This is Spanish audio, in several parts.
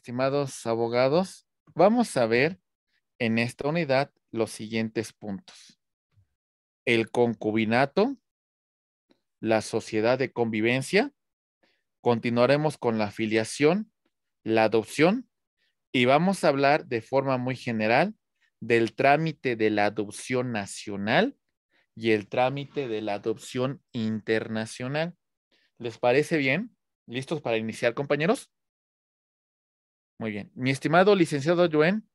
estimados abogados, vamos a ver en esta unidad los siguientes puntos. El concubinato, la sociedad de convivencia, continuaremos con la filiación, la adopción y vamos a hablar de forma muy general del trámite de la adopción nacional y el trámite de la adopción internacional. ¿Les parece bien? ¿Listos para iniciar, compañeros? Muy bien. Mi estimado licenciado Joen,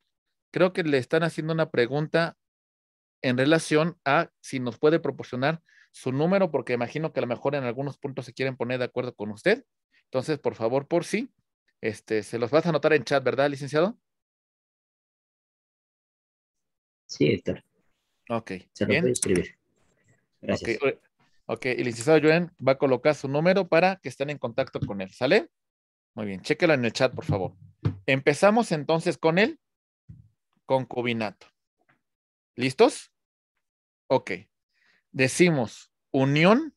creo que le están haciendo una pregunta en relación a si nos puede proporcionar su número, porque imagino que a lo mejor en algunos puntos se quieren poner de acuerdo con usted. Entonces, por favor, por sí, este, se los vas a anotar en chat, ¿verdad, licenciado? Sí, está. Ok. Se lo escribir. Gracias. ok, el licenciado Joen va a colocar su número para que estén en contacto con él, ¿sale? Muy bien, chéquelo en el chat, por favor. Empezamos entonces con el concubinato. ¿Listos? Ok. Decimos unión,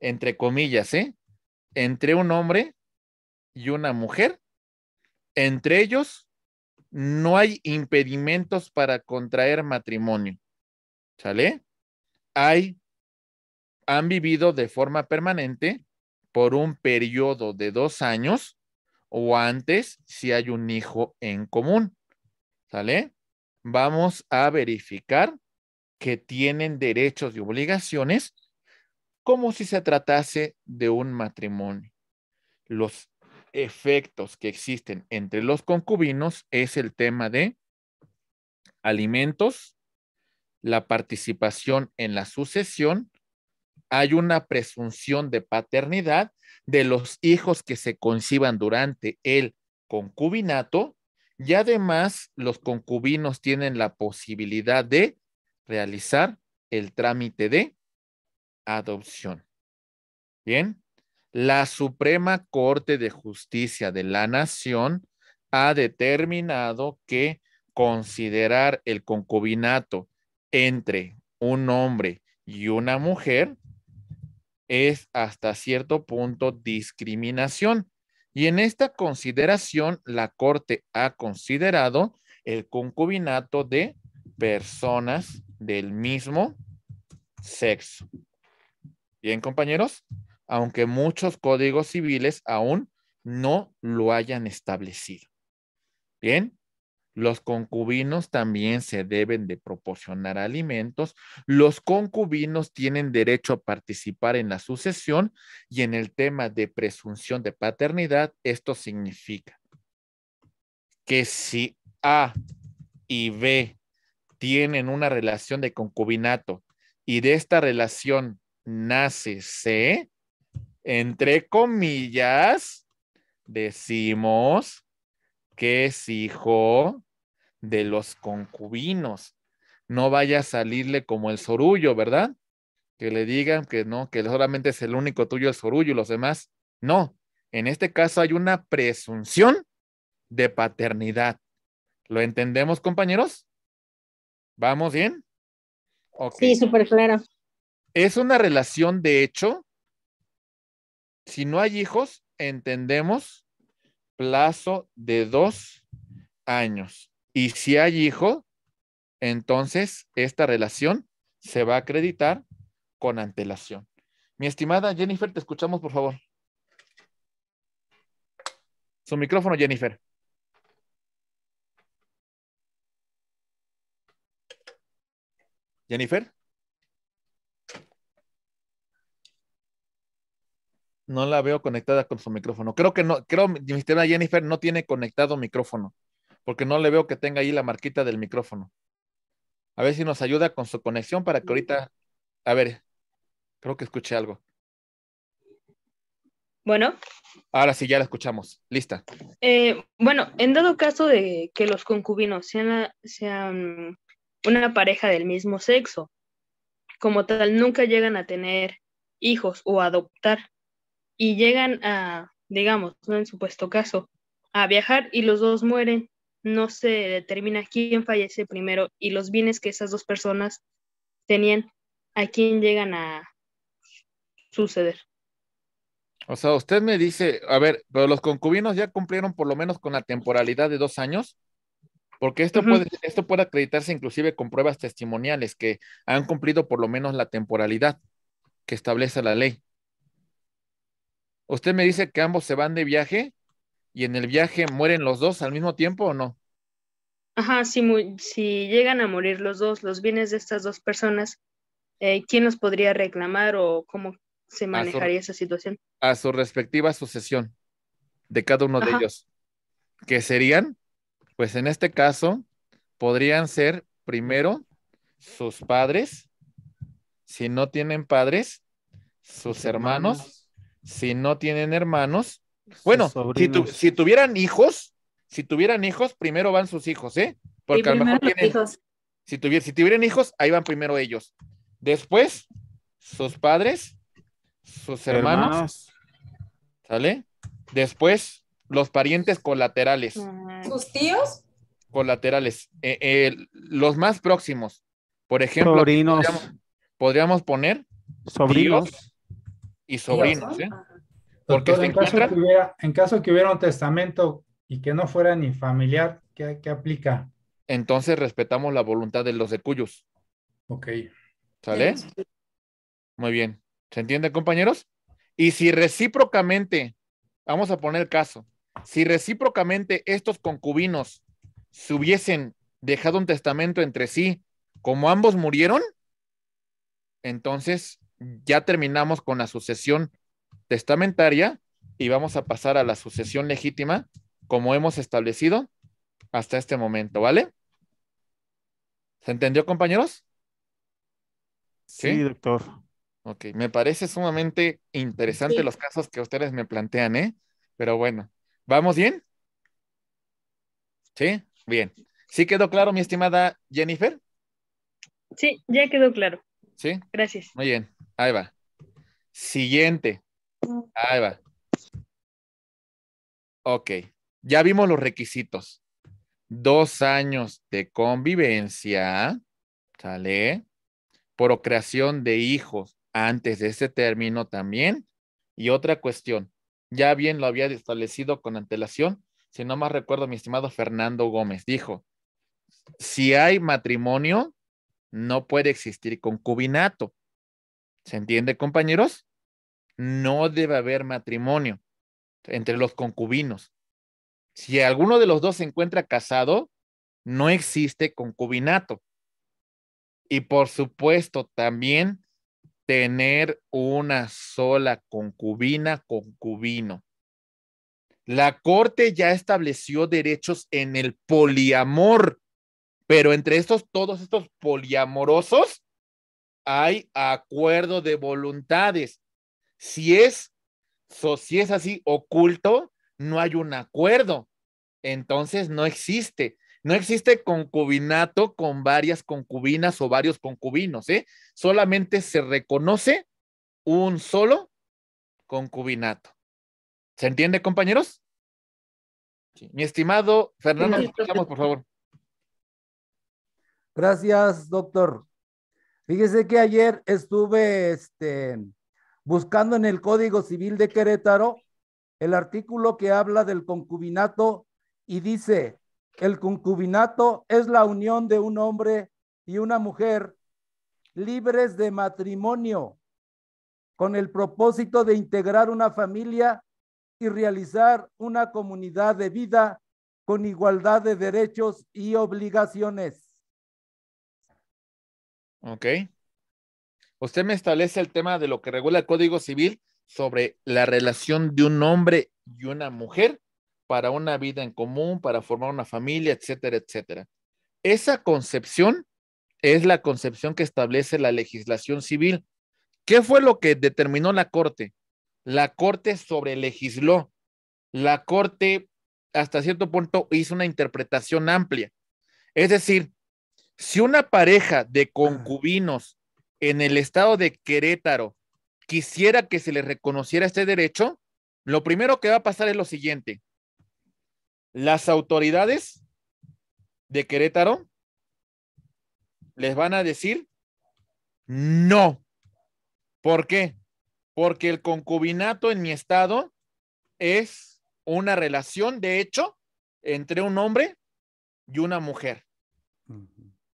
entre comillas, ¿eh? Entre un hombre y una mujer. Entre ellos no hay impedimentos para contraer matrimonio. ¿Sale? Hay, han vivido de forma permanente por un periodo de dos años o antes si hay un hijo en común. ¿Sale? Vamos a verificar que tienen derechos y obligaciones como si se tratase de un matrimonio. Los efectos que existen entre los concubinos es el tema de alimentos, la participación en la sucesión hay una presunción de paternidad de los hijos que se conciban durante el concubinato y además los concubinos tienen la posibilidad de realizar el trámite de adopción. Bien, la Suprema Corte de Justicia de la Nación ha determinado que considerar el concubinato entre un hombre y una mujer es hasta cierto punto discriminación. Y en esta consideración, la Corte ha considerado el concubinato de personas del mismo sexo. Bien, compañeros, aunque muchos códigos civiles aún no lo hayan establecido. Bien, los concubinos también se deben de proporcionar alimentos. Los concubinos tienen derecho a participar en la sucesión y en el tema de presunción de paternidad, esto significa que si A y B tienen una relación de concubinato y de esta relación nace C, entre comillas, decimos que es hijo de los concubinos. No vaya a salirle como el sorullo, ¿verdad? Que le digan que no, que solamente es el único tuyo el sorullo y los demás. No, en este caso hay una presunción de paternidad. ¿Lo entendemos, compañeros? ¿Vamos bien? Sí, súper claro. Es una relación de hecho. Si no hay hijos, entendemos plazo de dos años. Y si hay hijo, entonces esta relación se va a acreditar con antelación. Mi estimada Jennifer, te escuchamos, por favor. Su micrófono, Jennifer. Jennifer. No la veo conectada con su micrófono. Creo que no, creo, mi estimada Jennifer no tiene conectado micrófono porque no le veo que tenga ahí la marquita del micrófono. A ver si nos ayuda con su conexión para que ahorita, a ver, creo que escuché algo. Bueno. Ahora sí, ya la escuchamos. Lista. Eh, bueno, en dado caso de que los concubinos sean, sean una pareja del mismo sexo, como tal, nunca llegan a tener hijos o adoptar y llegan a, digamos, no en supuesto caso, a viajar y los dos mueren no se determina quién fallece primero y los bienes que esas dos personas tenían, a quién llegan a suceder. O sea, usted me dice, a ver, pero los concubinos ya cumplieron por lo menos con la temporalidad de dos años, porque esto, puede, esto puede acreditarse inclusive con pruebas testimoniales que han cumplido por lo menos la temporalidad que establece la ley. Usted me dice que ambos se van de viaje y en el viaje mueren los dos al mismo tiempo o no? Ajá, si, si llegan a morir los dos, los bienes de estas dos personas, eh, ¿quién los podría reclamar o cómo se manejaría esa situación? A su respectiva sucesión de cada uno de ellos, ¿Qué serían, pues en este caso, podrían ser primero sus padres, si no tienen padres, sus hermanos, si no tienen hermanos, bueno, si, tuvieran hijos, si tuvieran hijos, primero van sus hijos, ¿eh? Porque a lo mejor tienen, hijos. Si, si tuvieran hijos, ahí van primero ellos. Después, sus padres, sus hermanos, ¿sale? Después, los parientes colaterales. Mm. ¿Sus tíos? Colaterales. Eh, los más próximos. Por ejemplo, podríamos, podríamos, poner sobrinos y sobrinos, ¿eh? Ah. Porque en, caso que hubiera, que hubiera un testamento y que no fuera ni familiar, ¿qué, aplica? Entonces respetamos la voluntad de los de cuyos. Ok. ¿Sale? Muy bien. ¿Se entiende, compañeros? Y si recíprocamente, vamos a poner caso, si recíprocamente estos concubinos se hubiesen dejado un testamento entre sí, como ambos murieron, entonces ya terminamos con la sucesión testamentaria y vamos a pasar a la sucesión legítima como hemos establecido hasta este momento, ¿vale? ¿Se entendió, compañeros? Sí, doctor. Ok, me parece sumamente interesante los casos que ustedes me plantean, ¿eh? Pero bueno, ¿vamos bien? Sí, bien. ¿Sí quedó claro, mi estimada Jennifer? Sí, ya quedó claro. Sí. Gracias. Muy bien, ahí va. Siguiente. Ahí va. Ok, ya vimos los requisitos. Dos años de convivencia, ¿sale? Procreación de hijos antes de ese término también. Y otra cuestión, ya bien lo había establecido con antelación, si no más recuerdo, mi estimado Fernando Gómez dijo, si hay matrimonio, no puede existir concubinato. ¿Se entiende, compañeros? no debe haber matrimonio entre los concubinos. Si alguno de los dos se encuentra casado, no existe concubinato. Y por supuesto, también tener una sola concubina, concubino. La corte ya estableció derechos en el poliamor, pero entre estos, todos estos poliamorosos, hay acuerdo de voluntades. Si es, si es así oculto, no hay un acuerdo. Entonces no existe. No existe concubinato con varias concubinas o varios concubinos, ¿eh? Solamente se reconoce un solo concubinato. ¿Se entiende, compañeros? Mi estimado Fernando, por favor. Gracias, doctor. Fíjese que ayer estuve este, buscando en el Código Civil de Querétaro el artículo que habla del concubinato y dice, el concubinato es la unión de un hombre y una mujer libres de matrimonio con el propósito de integrar una familia y realizar una comunidad de vida con igualdad de derechos y obligaciones usted me establece el tema de lo que regula el Código Civil sobre la relación de un hombre y una mujer para una vida en común, para formar una familia, etcétera, etcétera. Esa concepción es la concepción que establece la legislación civil. ¿Qué fue lo que determinó la Corte? La Corte sobrelegisló. La Corte, hasta cierto punto, hizo una interpretación amplia. Es decir, si una pareja de concubinos en el estado de Querétaro quisiera que se le reconociera este derecho, lo primero que va a pasar es lo siguiente. Las autoridades de Querétaro les van a decir no. ¿Por qué? Porque el concubinato en mi estado es una relación de hecho entre un hombre y una mujer.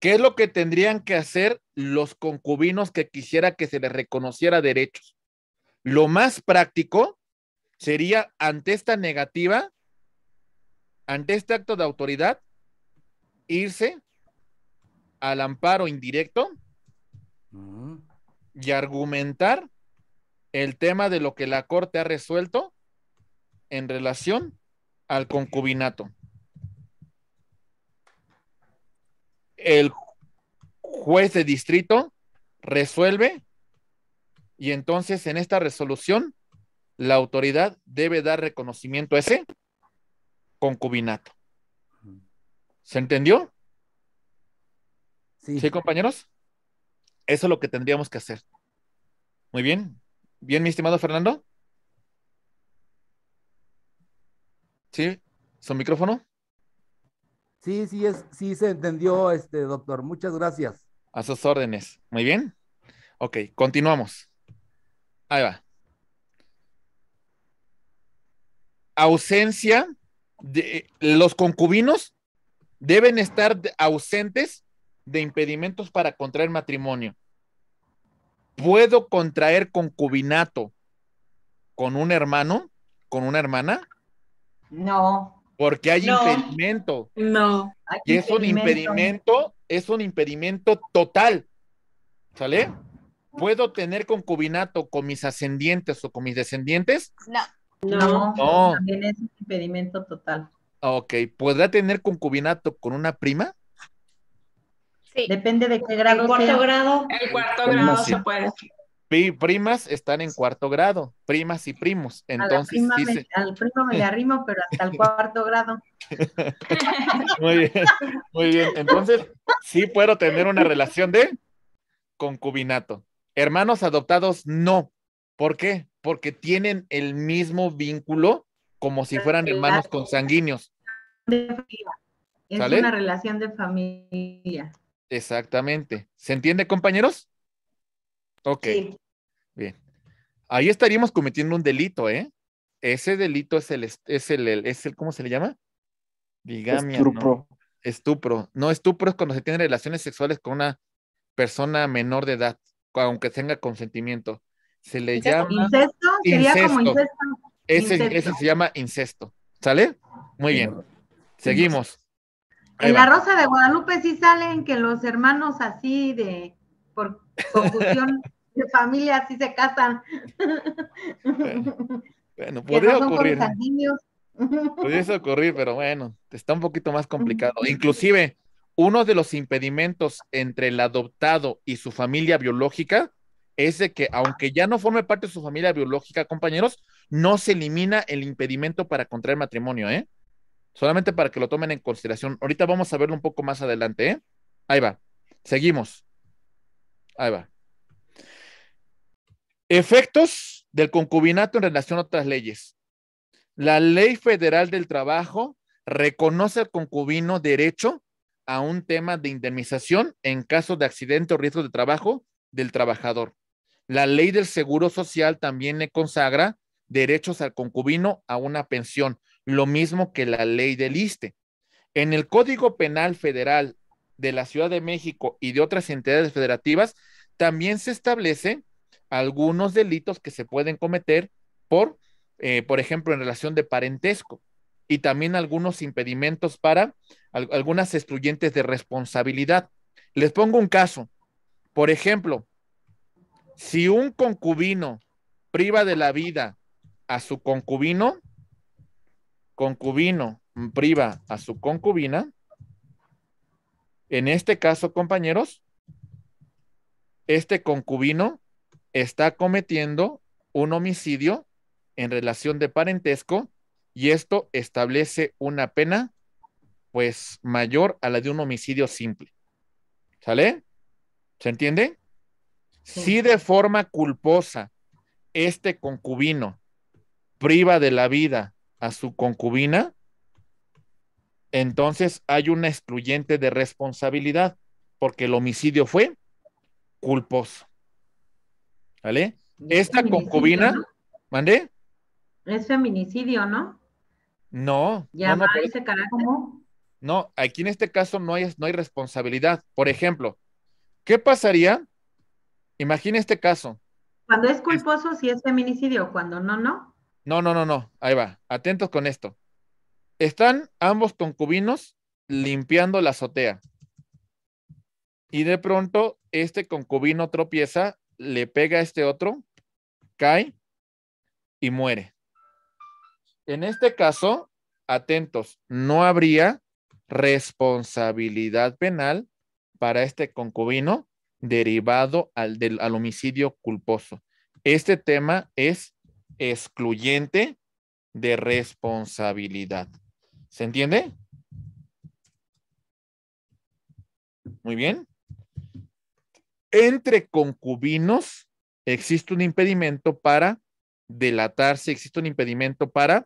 ¿Qué es lo que tendrían que hacer los concubinos que quisiera que se les reconociera derechos? Lo más práctico sería ante esta negativa, ante este acto de autoridad, irse al amparo indirecto y argumentar el tema de lo que la Corte ha resuelto en relación al concubinato. el juez de distrito resuelve y entonces en esta resolución la autoridad debe dar reconocimiento a ese concubinato. ¿Se entendió? Sí. compañeros? Eso es lo que tendríamos que hacer. Muy bien. ¿Bien, mi estimado Fernando? ¿Sí? ¿Su micrófono? Sí, sí, sí se entendió, este doctor. Muchas gracias. A sus órdenes. Muy bien. Ok, continuamos. Ahí va. Ausencia de los concubinos deben estar ausentes de impedimentos para contraer matrimonio. Puedo contraer concubinato con un hermano, con una hermana? No. Porque hay impedimento. No. y es un impedimento, es un impedimento total. ¿Sale? ¿Puedo tener concubinato con mis ascendientes o con mis descendientes? No. No, También es un impedimento total. Ok, ¿podrá tener concubinato con una prima? Sí. Depende de qué grado. El cuarto grado. El cuarto grado se puede primas están en cuarto grado, primas y primos. Entonces, al primo me arrimo, pero hasta el cuarto grado. muy bien, muy bien. Entonces, sí puedo tener una relación de concubinato. Hermanos adoptados, no. ¿Por qué? Porque tienen el mismo vínculo como si fueran hermanos consanguíneos. Es una relación de familia. Exactamente. ¿Se entiende, compañeros? Ok. Bien. Ahí estaríamos cometiendo un delito, ¿eh? Ese delito es el, es el, es el ¿cómo se le llama? Bigamia. Estupro. Estupro. No, estupro es cuando se tienen relaciones sexuales con una persona menor de edad, aunque tenga consentimiento. Se le llama. Incesto, sería como incesto. Ese, ese se llama incesto. ¿Sale? Muy bien. Seguimos. en la Rosa de Guadalupe sí salen que los hermanos así de por confusión de familia si se casan. Bueno, podría ocurrir. Podría ocurrir, pero bueno, está un poquito más complicado. Inclusive, uno de los impedimentos entre el adoptado y su familia biológica es de que, aunque ya no forme parte de su familia biológica, compañeros, no se elimina el impedimento para contraer matrimonio, ¿eh? Solamente para que lo tomen en consideración. Ahorita vamos a verlo un poco más adelante, ¿eh? Ahí va. Seguimos. Ahí va. Efectos del concubinato en relación a otras leyes. La Ley Federal del Trabajo reconoce al concubino derecho a un tema de indemnización en caso de accidente o riesgo de trabajo del trabajador. La ley del Seguro Social también le consagra derechos al concubino a una pensión, lo mismo que la ley del ISTE. En el Código Penal Federal de la Ciudad de México y de otras entidades federativas, también se establece algunos delitos que se pueden cometer por, eh, por ejemplo, en relación de parentesco y también algunos impedimentos para algunas excluyentes de responsabilidad. Les pongo un caso. Por ejemplo, si un concubino priva de la vida a su concubino, concubino priva a su concubina, en este caso, compañeros, este concubino está cometiendo un homicidio en relación de parentesco y esto establece una pena pues mayor a la de un homicidio simple. ¿Sale? ¿Se entiende? Si de forma culposa este concubino priva de la vida a su concubina, entonces hay una excluyente de responsabilidad porque el homicidio fue culposo. ¿Vale? Esta concubina, ¿mandé? Es feminicidio, ¿no? No. Ya no, no, No, aquí en este caso no hay, no hay responsabilidad. Por ejemplo, ¿qué pasaría? Imagina este caso. Cuando es culposo, si sí es feminicidio, cuando no, no. No, no, no, no. Ahí va. Atentos con esto. Están ambos concubinos limpiando la azotea. Y de pronto, este concubino tropieza le pega a este otro, cae y muere. En este caso, atentos, no habría responsabilidad penal para este concubino derivado al, al homicidio culposo. Este tema es excluyente de responsabilidad. ¿Se entiende? Muy bien entre concubinos existe un impedimento para delatarse, existe un impedimento para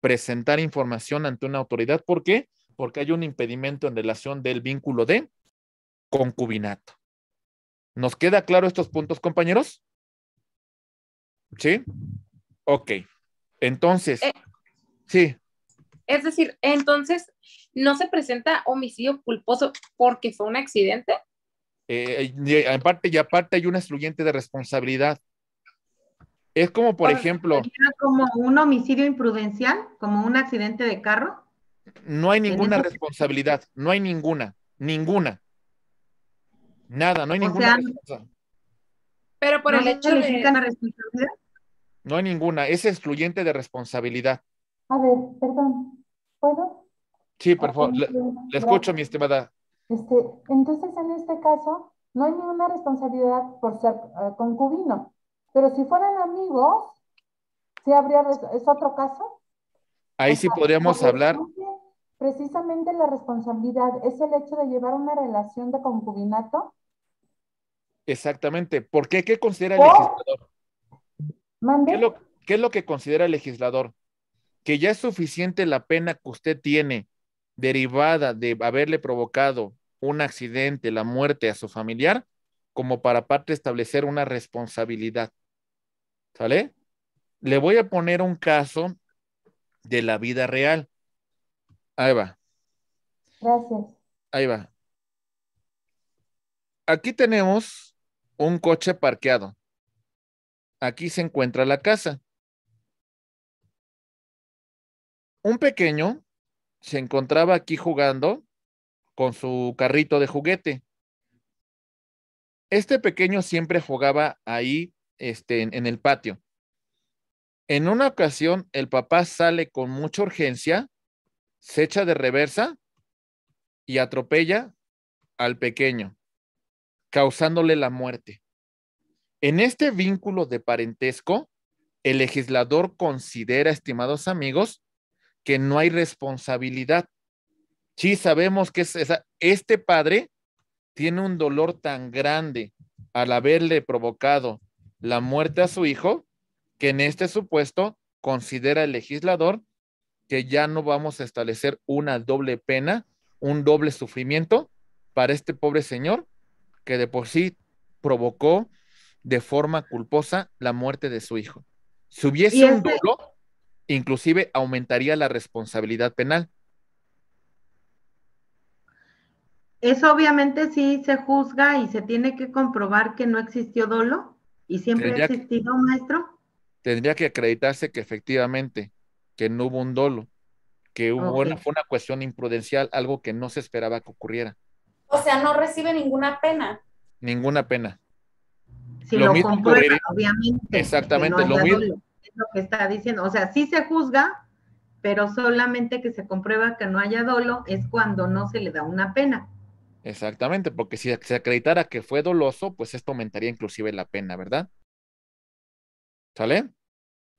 presentar información ante una autoridad. ¿Por qué? Porque hay un impedimento en relación del vínculo de concubinato. ¿Nos queda claro estos puntos, compañeros? ¿Sí? Ok. Entonces, eh, sí. Es decir, entonces no se presenta homicidio culposo porque fue un accidente. Eh, en parte y aparte hay una excluyente de responsabilidad. Es como, por ejemplo... ¿Como un homicidio imprudencial? ¿Como un accidente de carro? No hay ninguna responsabilidad, no hay ninguna, ninguna. Nada, no hay ninguna. pero por el hecho de... La responsabilidad. No hay ninguna, es excluyente de responsabilidad. A ver, perdón, ¿puedo? Sí, por favor, le escucho, mi estimada. Este, entonces, en este caso, no hay ninguna responsabilidad por ser eh, concubino. Pero si fueran amigos, se habría, es otro caso? Ahí sí podríamos hablar. Precisamente la responsabilidad es el hecho de llevar una relación de concubinato. Exactamente. ¿Por qué? ¿Qué considera el legislador? ¿Qué es lo que considera el legislador? Que ya es suficiente la pena que usted tiene derivada de haberle provocado un accidente, la muerte a su familiar, como para parte establecer una responsabilidad. ¿Sale? Le voy a poner un caso de la vida real. Ahí va. Gracias. Ahí va. Aquí tenemos un coche parqueado. Aquí se encuentra la casa. Un pequeño se encontraba aquí jugando con su carrito de juguete. Este pequeño siempre jugaba ahí este, en, en el patio. En una ocasión, el papá sale con mucha urgencia, se echa de reversa y atropella al pequeño, causándole la muerte. En este vínculo de parentesco, el legislador considera, estimados amigos, que no hay responsabilidad sí sabemos que este padre tiene un dolor tan grande al haberle provocado la muerte a su hijo, que en este supuesto considera el legislador que ya no vamos a establecer una doble pena, un doble sufrimiento para este pobre señor que de por sí provocó de forma culposa la muerte de su hijo. Si hubiese un este dolor, inclusive aumentaría la responsabilidad penal. Eso obviamente sí se juzga y se tiene que comprobar que no existió dolo y siempre ha existido, maestro. Tendría que acreditarse que efectivamente, que no hubo un dolo, que hubo fue una cuestión imprudencial, algo que no se esperaba que ocurriera. O sea, no recibe ninguna pena. Ninguna pena. Si lo, comprueba, obviamente. Exactamente, lo mismo. lo que está diciendo. O sea, sí se juzga, pero solamente que se comprueba que no haya dolo es cuando no se le da una pena. Exactamente, porque si se acreditara que fue doloso, pues esto aumentaría inclusive la pena, ¿verdad? ¿Sale?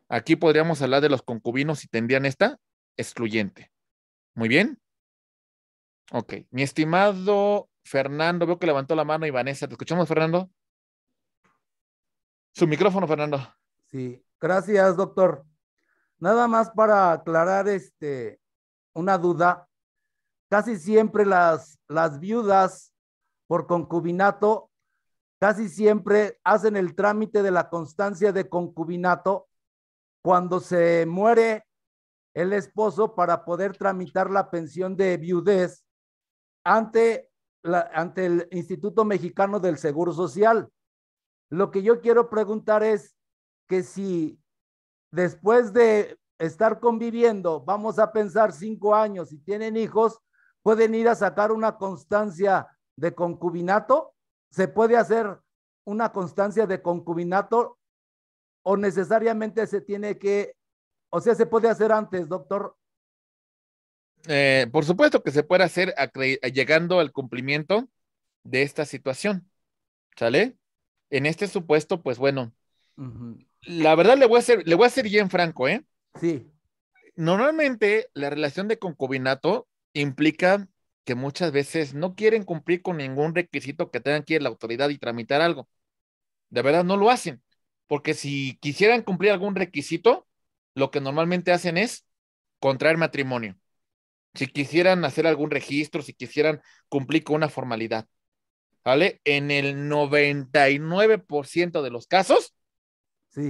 Aquí podríamos hablar de los concubinos si tendrían esta excluyente. Muy bien. Ok, mi estimado Fernando, veo que levantó la mano y Vanessa, ¿te escuchamos, Fernando? Su micrófono, Fernando. Sí, gracias, doctor. Nada más para aclarar este, una duda. Casi siempre las, las viudas por concubinato casi siempre hacen el trámite de la constancia de concubinato cuando se muere el esposo para poder tramitar la pensión de viudez ante, la, ante el Instituto Mexicano del Seguro Social. Lo que yo quiero preguntar es que si después de estar conviviendo vamos a pensar cinco años y tienen hijos, pueden ir a sacar una constancia de concubinato, se puede hacer una constancia de concubinato o necesariamente se tiene que, o sea, se puede hacer antes, doctor. Eh, por supuesto que se puede hacer llegando al cumplimiento de esta situación. ¿Sale? En este supuesto, pues bueno, la verdad le voy a hacer, le voy a ser bien franco, ¿eh? Sí. Normalmente la relación de concubinato implica que muchas veces no quieren cumplir con ningún requisito que tengan que la autoridad y tramitar algo. De verdad no lo hacen, porque si quisieran cumplir algún requisito, lo que normalmente hacen es contraer matrimonio. Si quisieran hacer algún registro, si quisieran cumplir con una formalidad. ¿Vale? En el 99% de los casos,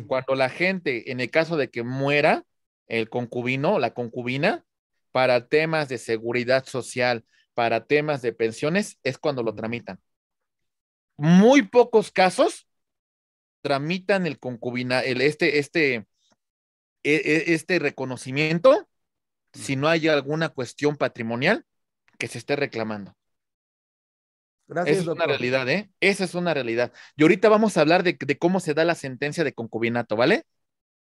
cuando la gente, en el caso de que muera el concubino o la concubina, para temas de seguridad social, para temas de pensiones, es cuando lo tramitan. Muy pocos casos tramitan el concubina, el, este, este, e, e, este reconocimiento si no hay alguna cuestión patrimonial que se esté reclamando. Gracias, Esa es una realidad, ¿eh? Esa es una realidad. Y ahorita vamos a hablar de cómo se da la sentencia de concubinato, ¿vale?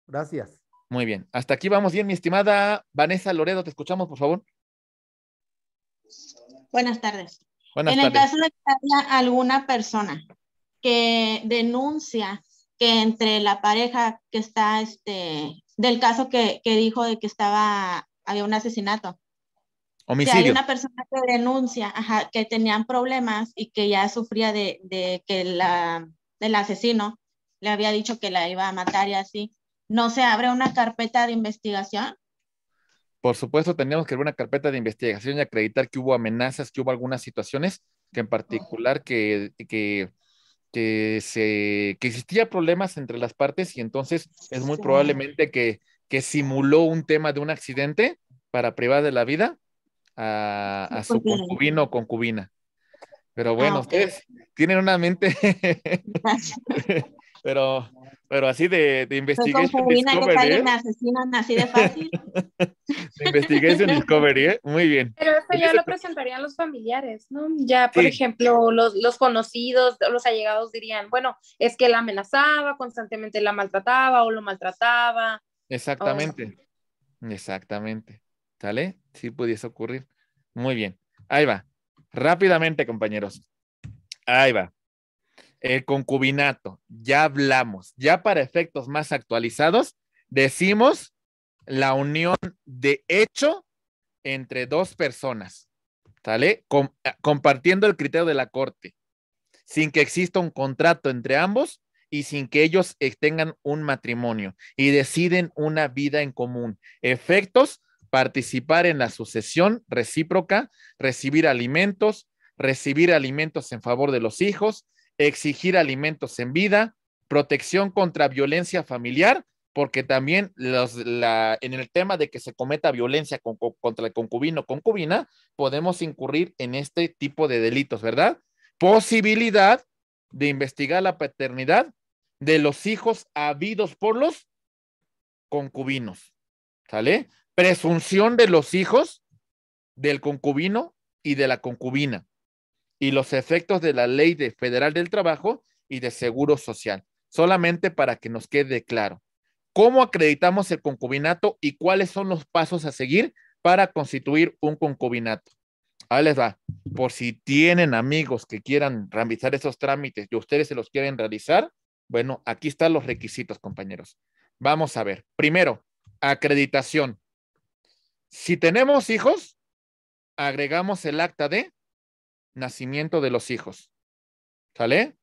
Gracias. Muy bien. Hasta aquí vamos bien, mi estimada Vanessa Loredo. Te escuchamos, por favor. Buenas tardes. en el caso de que haya alguna persona que denuncia que entre la pareja que está, este, del caso que, dijo de que estaba, había un asesinato. Si hay una persona que denuncia que tenían problemas y que ya sufría de, que la, el asesino le había dicho que la iba a matar y así ¿No se abre una carpeta de investigación? Por supuesto, teníamos que abrir una carpeta de investigación y acreditar que hubo amenazas, que hubo algunas situaciones, que en particular que, se, existía problemas entre las partes y entonces es muy probablemente que, simuló un tema de un accidente para privar de la vida a, su concubino o concubina. Pero ah, bueno, ustedes tienen una mente Pero, pero así de, de pues Investigación Discovery. ¿eh? asesinan así de fácil. investigación Discovery, ¿eh? Muy bien. Pero eso ya lo presentarían los familiares, ¿no? Ya, por ejemplo, los, los conocidos, los allegados dirían, bueno, es que la amenazaba, constantemente la maltrataba o lo maltrataba. Exactamente. Exactamente. ¿Sale? Sí pudiese ocurrir. Muy bien. Ahí va. Rápidamente, compañeros. Ahí va el concubinato, ya hablamos, ya para efectos más actualizados, decimos la unión de hecho entre dos personas, ¿sale? Ah, compartiendo el criterio de la corte, sin que exista un contrato entre ambos y sin que ellos tengan un matrimonio y deciden una vida en común. Efectos, participar en la sucesión recíproca, recibir alimentos, recibir alimentos en favor de los hijos, exigir alimentos en vida, protección contra violencia familiar, porque también en el tema de que se cometa violencia contra el concubino o concubina, podemos incurrir en este tipo de delitos, ¿verdad? Posibilidad de investigar la paternidad de los hijos habidos por los concubinos, ¿sale? Presunción de los hijos del concubino y de la concubina y los efectos de la Ley de Federal del Trabajo y de Seguro Social. Solamente para que nos quede claro. ¿Cómo acreditamos el concubinato y cuáles son los pasos a seguir para constituir un concubinato? Ahí les va. Por si tienen amigos que quieran realizar esos trámites y ustedes se los quieren realizar, bueno, aquí están los requisitos, compañeros. Vamos a ver. Primero, acreditación. Si tenemos hijos, agregamos el acta de nacimiento de los hijos. ¿Sale?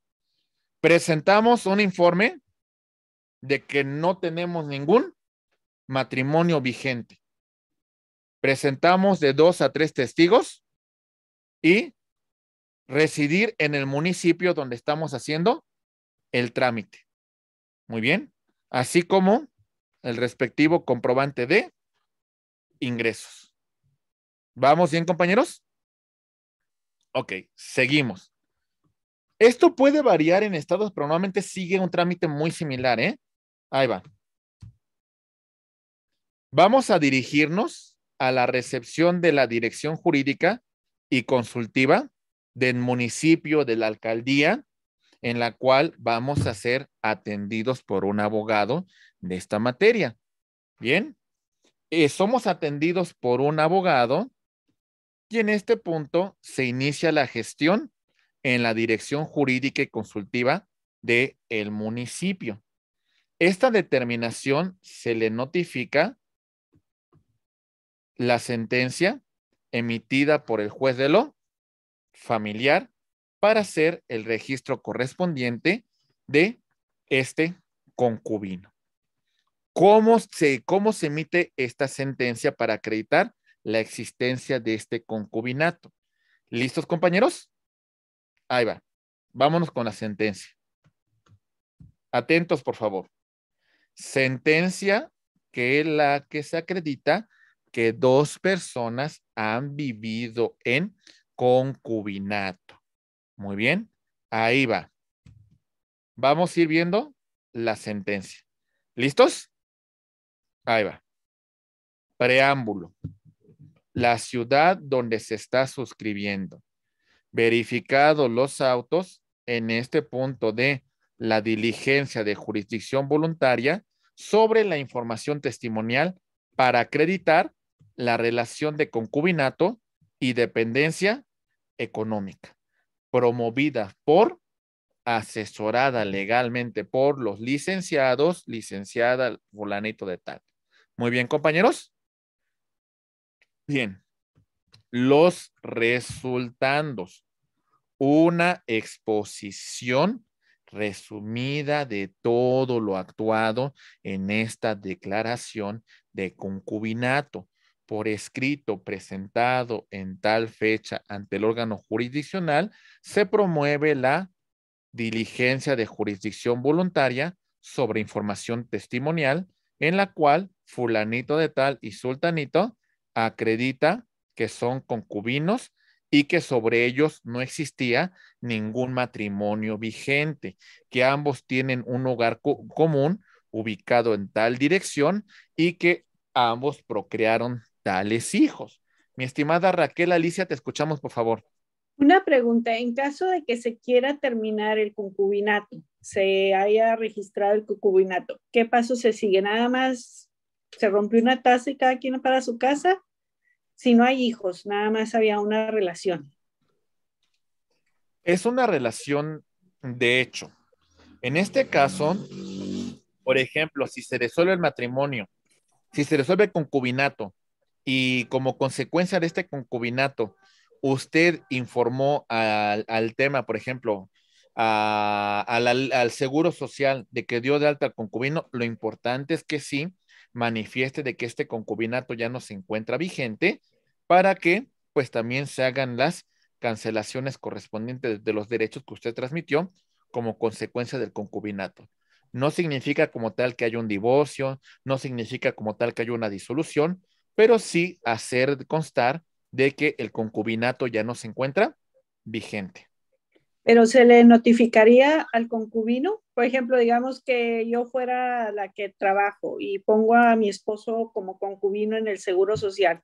Presentamos un informe de que no tenemos ningún matrimonio vigente. Presentamos de dos a tres testigos y residir en el municipio donde estamos haciendo el trámite. Muy bien. Así como el respectivo comprobante de ingresos. ¿Vamos bien, compañeros? Ok, seguimos. Esto puede variar en estados, pero normalmente sigue un trámite muy similar, ¿eh? Ahí va. Vamos a dirigirnos a la recepción de la dirección jurídica y consultiva del municipio, de la alcaldía, en la cual vamos a ser atendidos por un abogado de esta materia. Bien, eh, somos atendidos por un abogado y en este punto se inicia la gestión en la dirección jurídica y consultiva del el municipio. Esta determinación se le notifica la sentencia emitida por el juez de lo familiar para hacer el registro correspondiente de este concubino. ¿Cómo se, cómo se emite esta sentencia para acreditar la existencia de este concubinato. ¿Listos, compañeros? Ahí va. Vámonos con la sentencia. Atentos, por favor. Sentencia que es la que se acredita que dos personas han vivido en concubinato. Muy bien, ahí va. Vamos a ir viendo la sentencia. ¿Listos? Ahí va. Preámbulo la ciudad donde se está suscribiendo. Verificados los autos en este punto de la diligencia de jurisdicción voluntaria sobre la información testimonial para acreditar la relación de concubinato y dependencia económica, promovida por, asesorada legalmente por los licenciados, licenciada fulanito de tal. Muy bien, compañeros. Bien, los resultados. Una exposición resumida de todo lo actuado en esta declaración de concubinato por escrito presentado en tal fecha ante el órgano jurisdiccional, se promueve la diligencia de jurisdicción voluntaria sobre información testimonial en la cual fulanito de tal y sultanito acredita que son concubinos y que sobre ellos no existía ningún matrimonio vigente, que ambos tienen un hogar común ubicado en tal dirección y que ambos procrearon tales hijos. Mi estimada Raquel Alicia, te escuchamos, por favor. Una pregunta, en caso de que se quiera terminar el concubinato, se haya registrado el concubinato, ¿qué paso se sigue? ¿Nada más se rompió una taza y cada quien para su casa. Si no hay hijos, nada más había una relación. Es una relación de hecho. En este caso, por ejemplo, si se resuelve el matrimonio, si se resuelve el concubinato y como consecuencia de este concubinato, usted informó al, tema, por ejemplo, al, seguro social de que dio de alta al concubino, lo importante es que sí manifieste de que este concubinato ya no se encuentra vigente para que pues también se hagan las cancelaciones correspondientes de los derechos que usted transmitió como consecuencia del concubinato. No significa como tal que haya un divorcio, no significa como tal que haya una disolución, pero sí hacer constar de que el concubinato ya no se encuentra vigente pero se le notificaría al concubino, por ejemplo, digamos que yo fuera la que trabajo y pongo a mi esposo como concubino en el seguro social.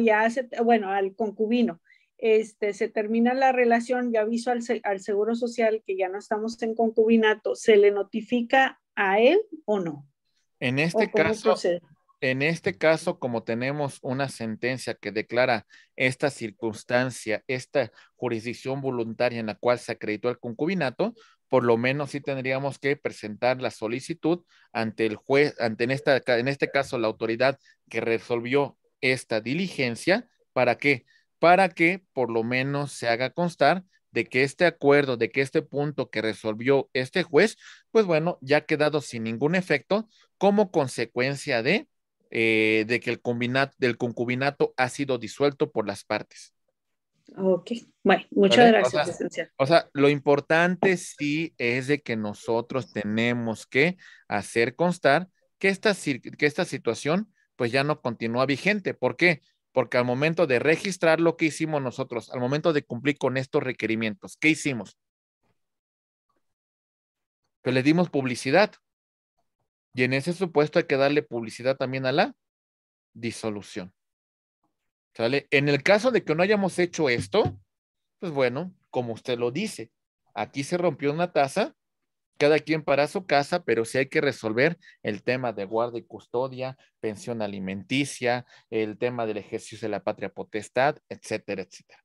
ya se, bueno, al concubino. Este, se termina la relación, yo aviso al, Seguro Social que ya no estamos en concubinato, ¿se le notifica a él o no? En este caso, en este caso, como tenemos una sentencia que declara esta circunstancia, esta jurisdicción voluntaria en la cual se acreditó el concubinato, por lo menos sí tendríamos que presentar la solicitud ante el juez, ante esta, en este caso la autoridad que resolvió esta diligencia, ¿para qué? Para que por lo menos se haga constar de que este acuerdo, de que este punto que resolvió este juez, pues bueno, ya ha quedado sin ningún efecto como consecuencia de eh, de que el, combinat del concubinato ha sido disuelto por las partes. Ok, bueno, muchas gracias, o o sea, lo importante sí es de que nosotros tenemos que hacer constar que esta, que esta situación pues ya no continúa vigente. ¿Por qué? Porque al momento de registrar lo que hicimos nosotros, al momento de cumplir con estos requerimientos, ¿qué hicimos? Pues le dimos publicidad. Y en ese supuesto hay que darle publicidad también a la disolución. ¿Sale? En el caso de que no hayamos hecho esto, pues bueno, como usted lo dice, aquí se rompió una taza, cada quien para su casa, pero sí hay que resolver el tema de guarda y custodia, pensión alimenticia, el tema del ejercicio de la patria potestad, etcétera, etcétera.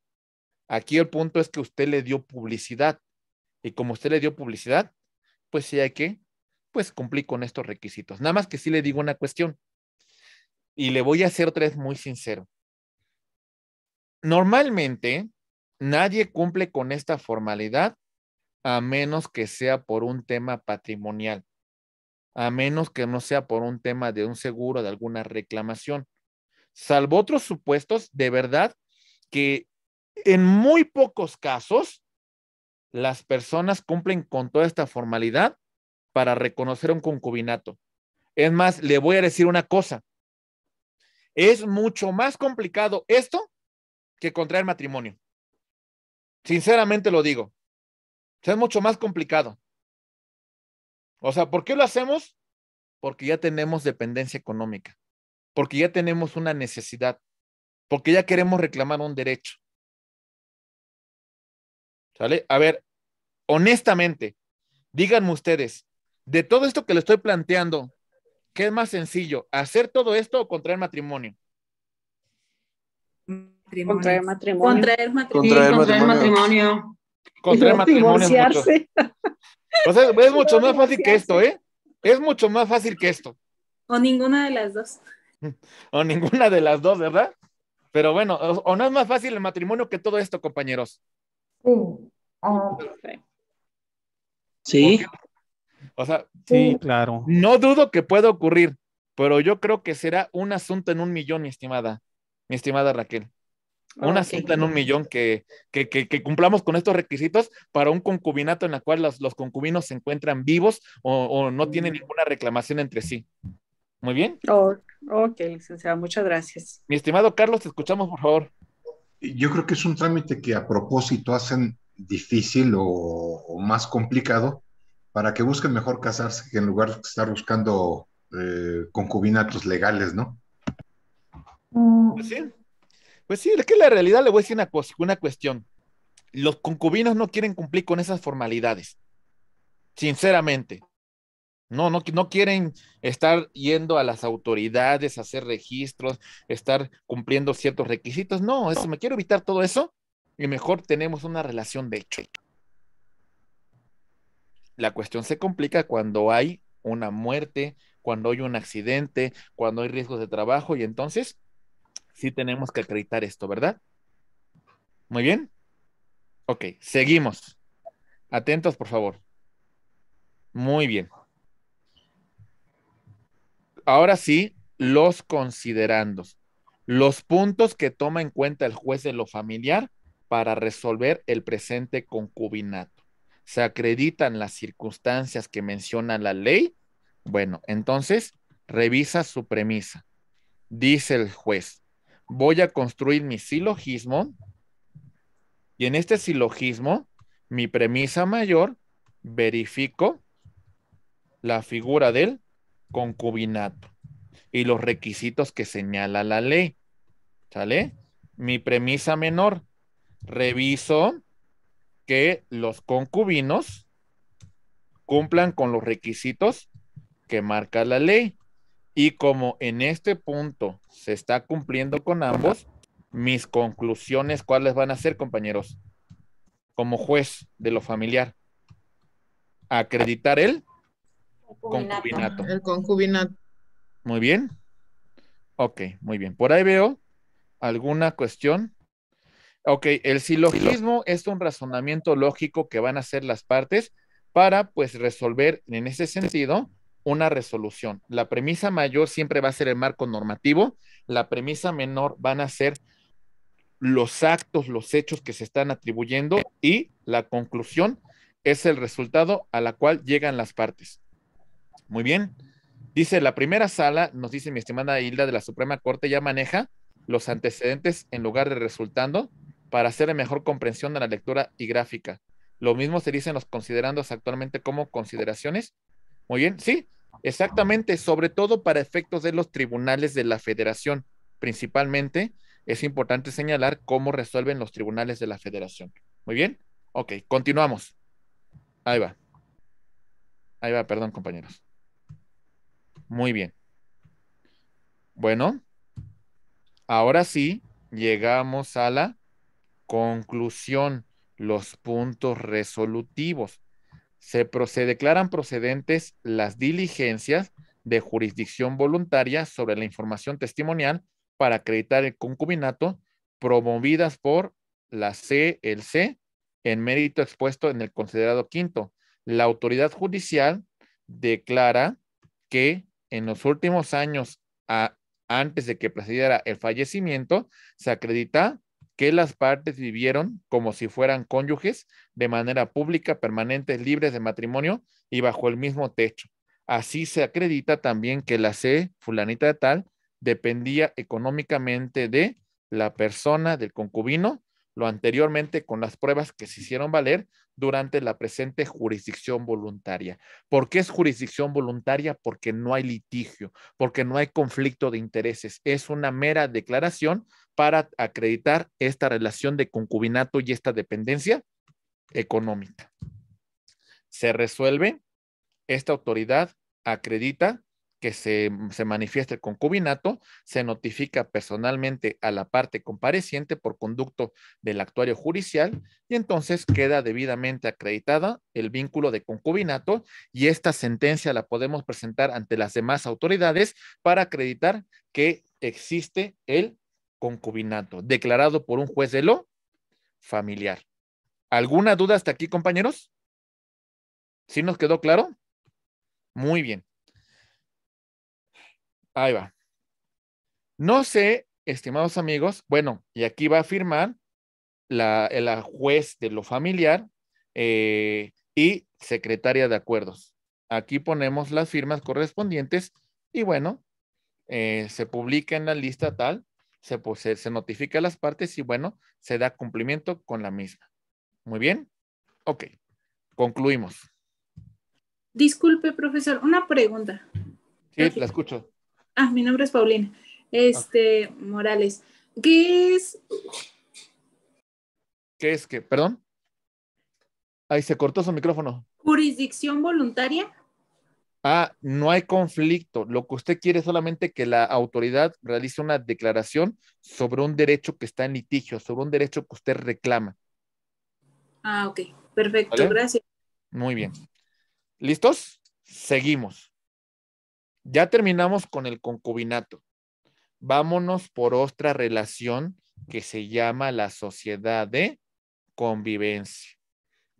Aquí el punto es que usted le dio publicidad y como usted le dio publicidad, pues sí hay que pues cumplí con estos requisitos. Nada más que sí le digo una cuestión y le voy a ser tres muy sincero. Normalmente nadie cumple con esta formalidad a menos que sea por un tema patrimonial, a menos que no sea por un tema de un seguro, de alguna reclamación. Salvo otros supuestos, de verdad que en muy pocos casos las personas cumplen con toda esta formalidad para reconocer un concubinato. Es más, le voy a decir una cosa. Es mucho más complicado esto que contraer matrimonio. Sinceramente lo digo. es mucho más complicado. O sea, ¿por qué lo hacemos? Porque ya tenemos dependencia económica, porque ya tenemos una necesidad, porque ya queremos reclamar un derecho. ¿Sale? A ver, honestamente, díganme ustedes, de todo esto que le estoy planteando, ¿qué es más sencillo? ¿Hacer todo esto o contraer matrimonio? Contraer matrimonio. Contraer matrimonio. contraer matrimonio. Contraer matrimonio. Es mucho, o sea, es mucho más fácil que esto, ¿eh? Es mucho más fácil que esto. O ninguna de las dos. O ninguna de las dos, ¿verdad? Pero bueno, o, no es más fácil el matrimonio que todo esto, compañeros. Uh, oh. Sí. sí. O sea, sí, claro. No dudo que pueda ocurrir, pero yo creo que será un asunto en un millón, mi estimada, mi estimada Raquel. Un asunto en un millón que, cumplamos con estos requisitos para un concubinato en la cual los, concubinos se encuentran vivos o, no tienen mm. ninguna reclamación entre sí. Muy bien. Oh, ok, muchas gracias. Mi estimado Carlos, te escuchamos, por favor. Yo creo que es un trámite que a propósito hacen difícil o más complicado para que busquen mejor casarse que en lugar de estar buscando eh, concubinatos legales, ¿no? Mm. Pues sí, pues sí, es que la realidad le voy a decir una, cuestión. Los concubinos no quieren cumplir con esas formalidades, sinceramente. No, no, no quieren estar yendo a las autoridades, hacer registros, estar cumpliendo ciertos requisitos. No, eso, me quiero evitar todo eso y mejor tenemos una relación de hecho la cuestión se complica cuando hay una muerte, cuando hay un accidente, cuando hay riesgos de trabajo y entonces sí tenemos que acreditar esto, ¿verdad? Muy bien. Ok, seguimos. Atentos, por favor. Muy bien. Ahora sí, los considerandos. Los puntos que toma en cuenta el juez de lo familiar para resolver el presente concubinato se acreditan las circunstancias que menciona la ley, bueno, entonces revisa su premisa. Dice el juez, voy a construir mi silogismo y en este silogismo, mi premisa mayor, verifico la figura del concubinato y los requisitos que señala la ley. ¿Sale? Mi premisa menor, reviso que los concubinos cumplan con los requisitos que marca la ley. Y como en este punto se está cumpliendo con ambos, mis conclusiones, ¿cuáles van a ser, compañeros? Como juez de lo familiar, acreditar el concubinato. El concubinato. Muy bien. Ok, muy bien. Por ahí veo alguna cuestión Ok, el silogismo es un razonamiento lógico que van a hacer las partes para pues resolver en ese sentido una resolución. La premisa mayor siempre va a ser el marco normativo, la premisa menor van a ser los actos, los hechos que se están atribuyendo y la conclusión es el resultado a la cual llegan las partes. Muy bien. Dice, la primera sala, nos dice mi estimada Hilda de la Suprema Corte, ya maneja los antecedentes en lugar de resultando para hacer mejor comprensión de la lectura y gráfica. Lo mismo se dice en los considerandos actualmente como consideraciones. Muy bien, sí, exactamente, sobre todo para efectos de los tribunales de la federación. Principalmente es importante señalar cómo resuelven los tribunales de la federación. Muy bien, ok, continuamos. Ahí va. Ahí va, perdón compañeros. Muy bien. Bueno, ahora sí, llegamos a la Conclusión, los puntos resolutivos. Se, declaran procedentes las diligencias de jurisdicción voluntaria sobre la información testimonial para acreditar el concubinato promovidas por la CLC en mérito expuesto en el considerado quinto. La autoridad judicial declara que en los últimos años, antes de que procediera el fallecimiento, se acredita que las partes vivieron como si fueran cónyuges de manera pública, permanentes, libres de matrimonio y bajo el mismo techo. Así se acredita también que la C, fulanita de tal, dependía económicamente de la persona del concubino, lo anteriormente con las pruebas que se hicieron valer durante la presente jurisdicción voluntaria. ¿Por qué es jurisdicción voluntaria? Porque no hay litigio, porque no hay conflicto de intereses. Es una mera declaración para acreditar esta relación de concubinato y esta dependencia económica. Se resuelve, esta autoridad acredita que se, se manifieste el concubinato, se notifica personalmente a la parte compareciente por conducto del actuario judicial y entonces queda debidamente acreditada el vínculo de concubinato y esta sentencia la podemos presentar ante las demás autoridades para acreditar que existe el concubinato, declarado por un juez de lo familiar. ¿Alguna duda hasta aquí, compañeros? ¿Sí nos quedó claro? Muy bien. Ahí va. No sé, estimados amigos, bueno, y aquí va a firmar la, juez de lo familiar eh, y secretaria de acuerdos. Aquí ponemos las firmas correspondientes y bueno, eh, se publica en la lista tal pues, se, se, notifica a las partes y bueno, se da cumplimiento con la misma. Muy bien. Ok, concluimos. Disculpe, profesor, una pregunta. Sí, la escucho. Ah, mi nombre es Paulina. Este, Morales. ¿Qué es? ¿Qué es qué? ¿Perdón? Ahí se cortó su micrófono. ¿Jurisdicción voluntaria? Ah, no hay conflicto. Lo que usted quiere es solamente que la autoridad realice una declaración sobre un derecho que está en litigio, sobre un derecho que usted reclama. Ah, ok. Perfecto, gracias. Muy bien. ¿Listos? Seguimos. Ya terminamos con el concubinato. Vámonos por otra relación que se llama la sociedad de convivencia.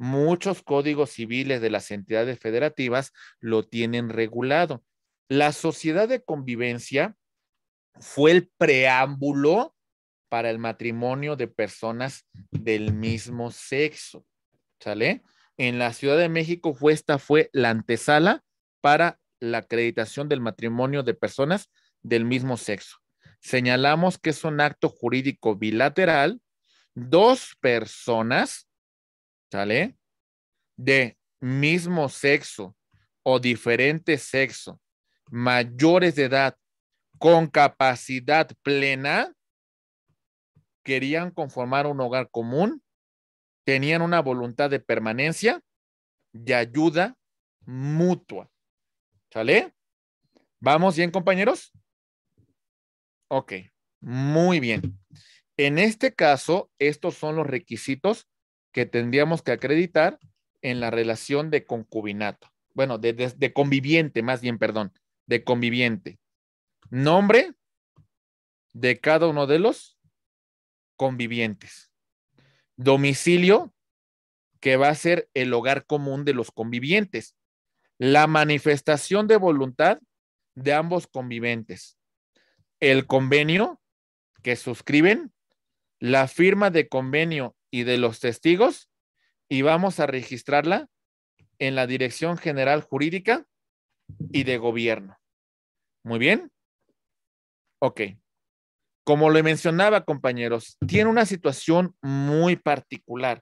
Muchos códigos civiles de las entidades federativas lo tienen regulado. La sociedad de convivencia fue el preámbulo para el matrimonio de personas del mismo sexo. ¿Sale? En la Ciudad de México fue esta fue la antesala para la acreditación del matrimonio de personas del mismo sexo. Señalamos que es un acto jurídico bilateral, dos personas ¿sale? De mismo sexo o diferente sexo, mayores de edad, con capacidad plena, querían conformar un hogar común, tenían una voluntad de permanencia, de ayuda mutua. ¿Sale? ¿Vamos bien, compañeros? Ok, muy bien. En este caso, estos son los requisitos que tendríamos que acreditar en la relación de concubinato. Bueno, de, conviviente, más bien, perdón, de conviviente. Nombre de cada uno de los convivientes. Domicilio, que va a ser el hogar común de los convivientes. La manifestación de voluntad de ambos convivientes. El convenio que suscriben. La firma de convenio y de los testigos y vamos a registrarla en la Dirección General Jurídica y de Gobierno. Muy bien. Ok. Como le mencionaba, compañeros, tiene una situación muy particular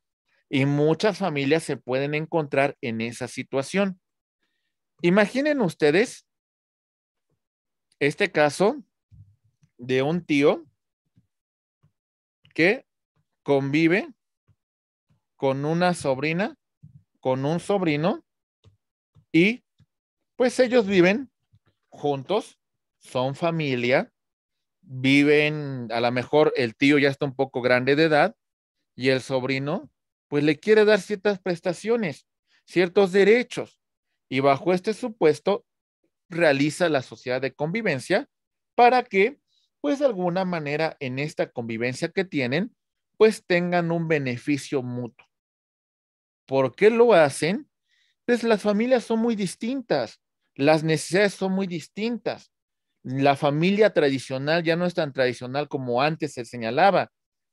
y muchas familias se pueden encontrar en esa situación. Imaginen ustedes este caso de un tío que convive con una sobrina, con un sobrino, y pues ellos viven juntos, son familia, viven, a lo mejor el tío ya está un poco grande de edad y el sobrino pues le quiere dar ciertas prestaciones, ciertos derechos, y bajo este supuesto realiza la sociedad de convivencia para que pues de alguna manera en esta convivencia que tienen, pues tengan un beneficio mutuo. ¿Por qué lo hacen? Pues las familias son muy distintas, las necesidades son muy distintas. La familia tradicional ya no es tan tradicional como antes se señalaba.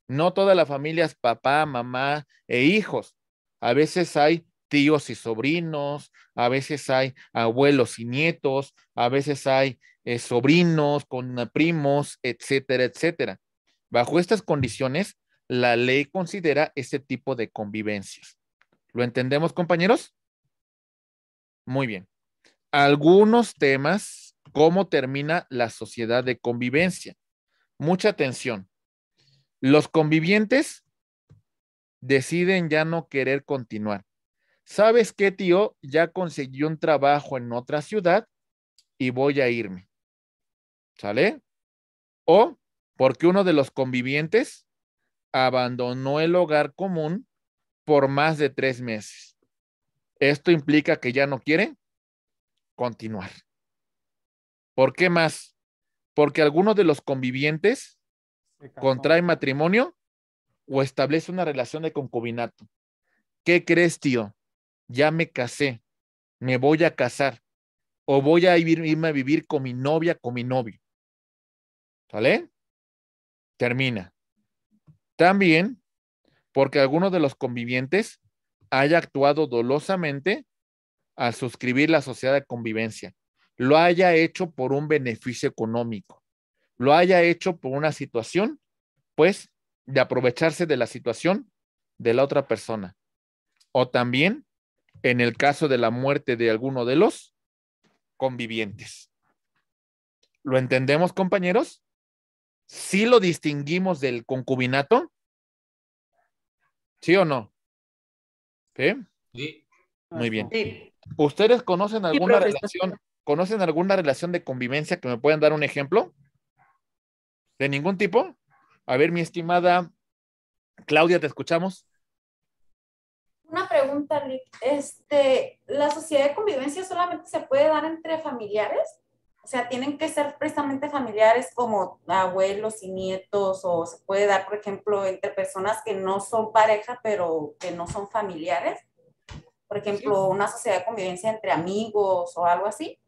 No toda la familia es papá, mamá e hijos. A veces hay tíos y sobrinos, a veces hay abuelos y nietos, a veces hay eh, sobrinos con eh, primos, etcétera, etcétera. Bajo estas condiciones, la ley considera este tipo de convivencias. ¿Lo entendemos, compañeros? Muy bien. Algunos temas, cómo termina la sociedad de convivencia. Mucha atención. Los convivientes deciden ya no querer continuar. ¿Sabes qué, tío? Ya conseguí un trabajo en otra ciudad y voy a irme. ¿Sale? O porque uno de los convivientes abandonó el hogar común por más de tres meses. Esto implica que ya no quiere continuar. ¿Por qué más? Porque algunos de los convivientes contrae matrimonio o establece una relación de concubinato. ¿Qué crees, tío? Ya me casé, me voy a casar o voy a irme a vivir con mi novia, con mi novio. ¿Sale? Termina. También porque alguno de los convivientes haya actuado dolosamente al suscribir la sociedad de convivencia, lo haya hecho por un beneficio económico, lo haya hecho por una situación, pues, de aprovecharse de la situación de la otra persona. O también, en el caso de la muerte de alguno de los convivientes. ¿Lo entendemos, compañeros? Si ¿Sí lo distinguimos del concubinato, ¿Sí o no? ¿Sí? Muy bien. ¿Ustedes conocen alguna relación, conocen alguna relación de convivencia que me puedan dar un ejemplo? ¿De ningún tipo? A ver, mi estimada Claudia, te escuchamos. Una pregunta, Rick. Este, ¿La sociedad de convivencia solamente se puede dar entre familiares? o sea, tienen que ser precisamente familiares como abuelos y nietos, o se puede dar, por ejemplo, entre personas que no son pareja, pero que no son familiares. Por ejemplo, una sociedad de convivencia entre amigos o algo así.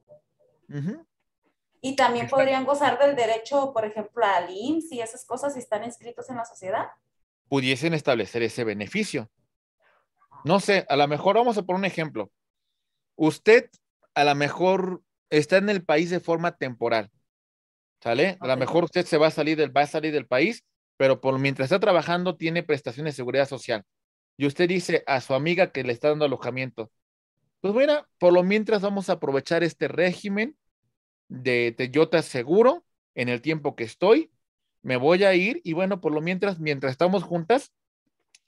Y también podrían gozar del derecho, por ejemplo, al IMSS y esas cosas si están inscritos en la sociedad. Pudiesen establecer ese beneficio. No sé, a lo mejor vamos a poner un ejemplo. Usted a lo mejor está en el país de forma temporal. ¿Sale? A lo mejor usted se va a salir del, va a salir del país, pero por mientras está trabajando tiene prestaciones de seguridad social. Y usted dice a su amiga que le está dando alojamiento. Pues bueno, por lo mientras vamos a aprovechar este régimen de, te yo te aseguro en el tiempo que estoy, me voy a ir y bueno, por lo mientras, mientras estamos juntas,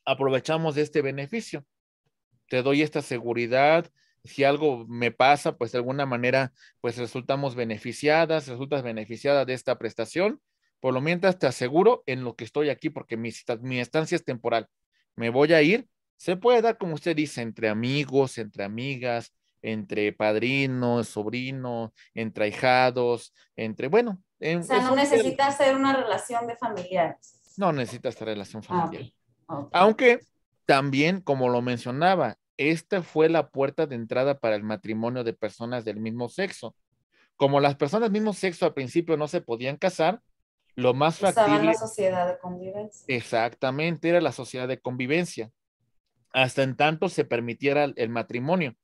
aprovechamos este beneficio. Te doy esta seguridad, si algo me pasa, pues de alguna manera, pues resultamos beneficiadas, resultas beneficiada de esta prestación. Por lo mientras te aseguro en lo que estoy aquí, porque mi, mi estancia es temporal. Me voy a ir. Se puede dar, como usted dice, entre amigos, entre amigas, entre padrinos, sobrinos, entre ahijados, entre, bueno. o sea, no necesitas hacer una relación de familiares. No necesitas relación ah, familiar. Aunque también, como lo mencionaba, esta fue la puerta de entrada para el matrimonio de personas del mismo sexo. Como las personas del mismo sexo al principio no se podían casar, lo más factible... Estaba la sociedad de convivencia. Exactamente, era la sociedad de convivencia. Hasta en tanto se permitiera el matrimonio.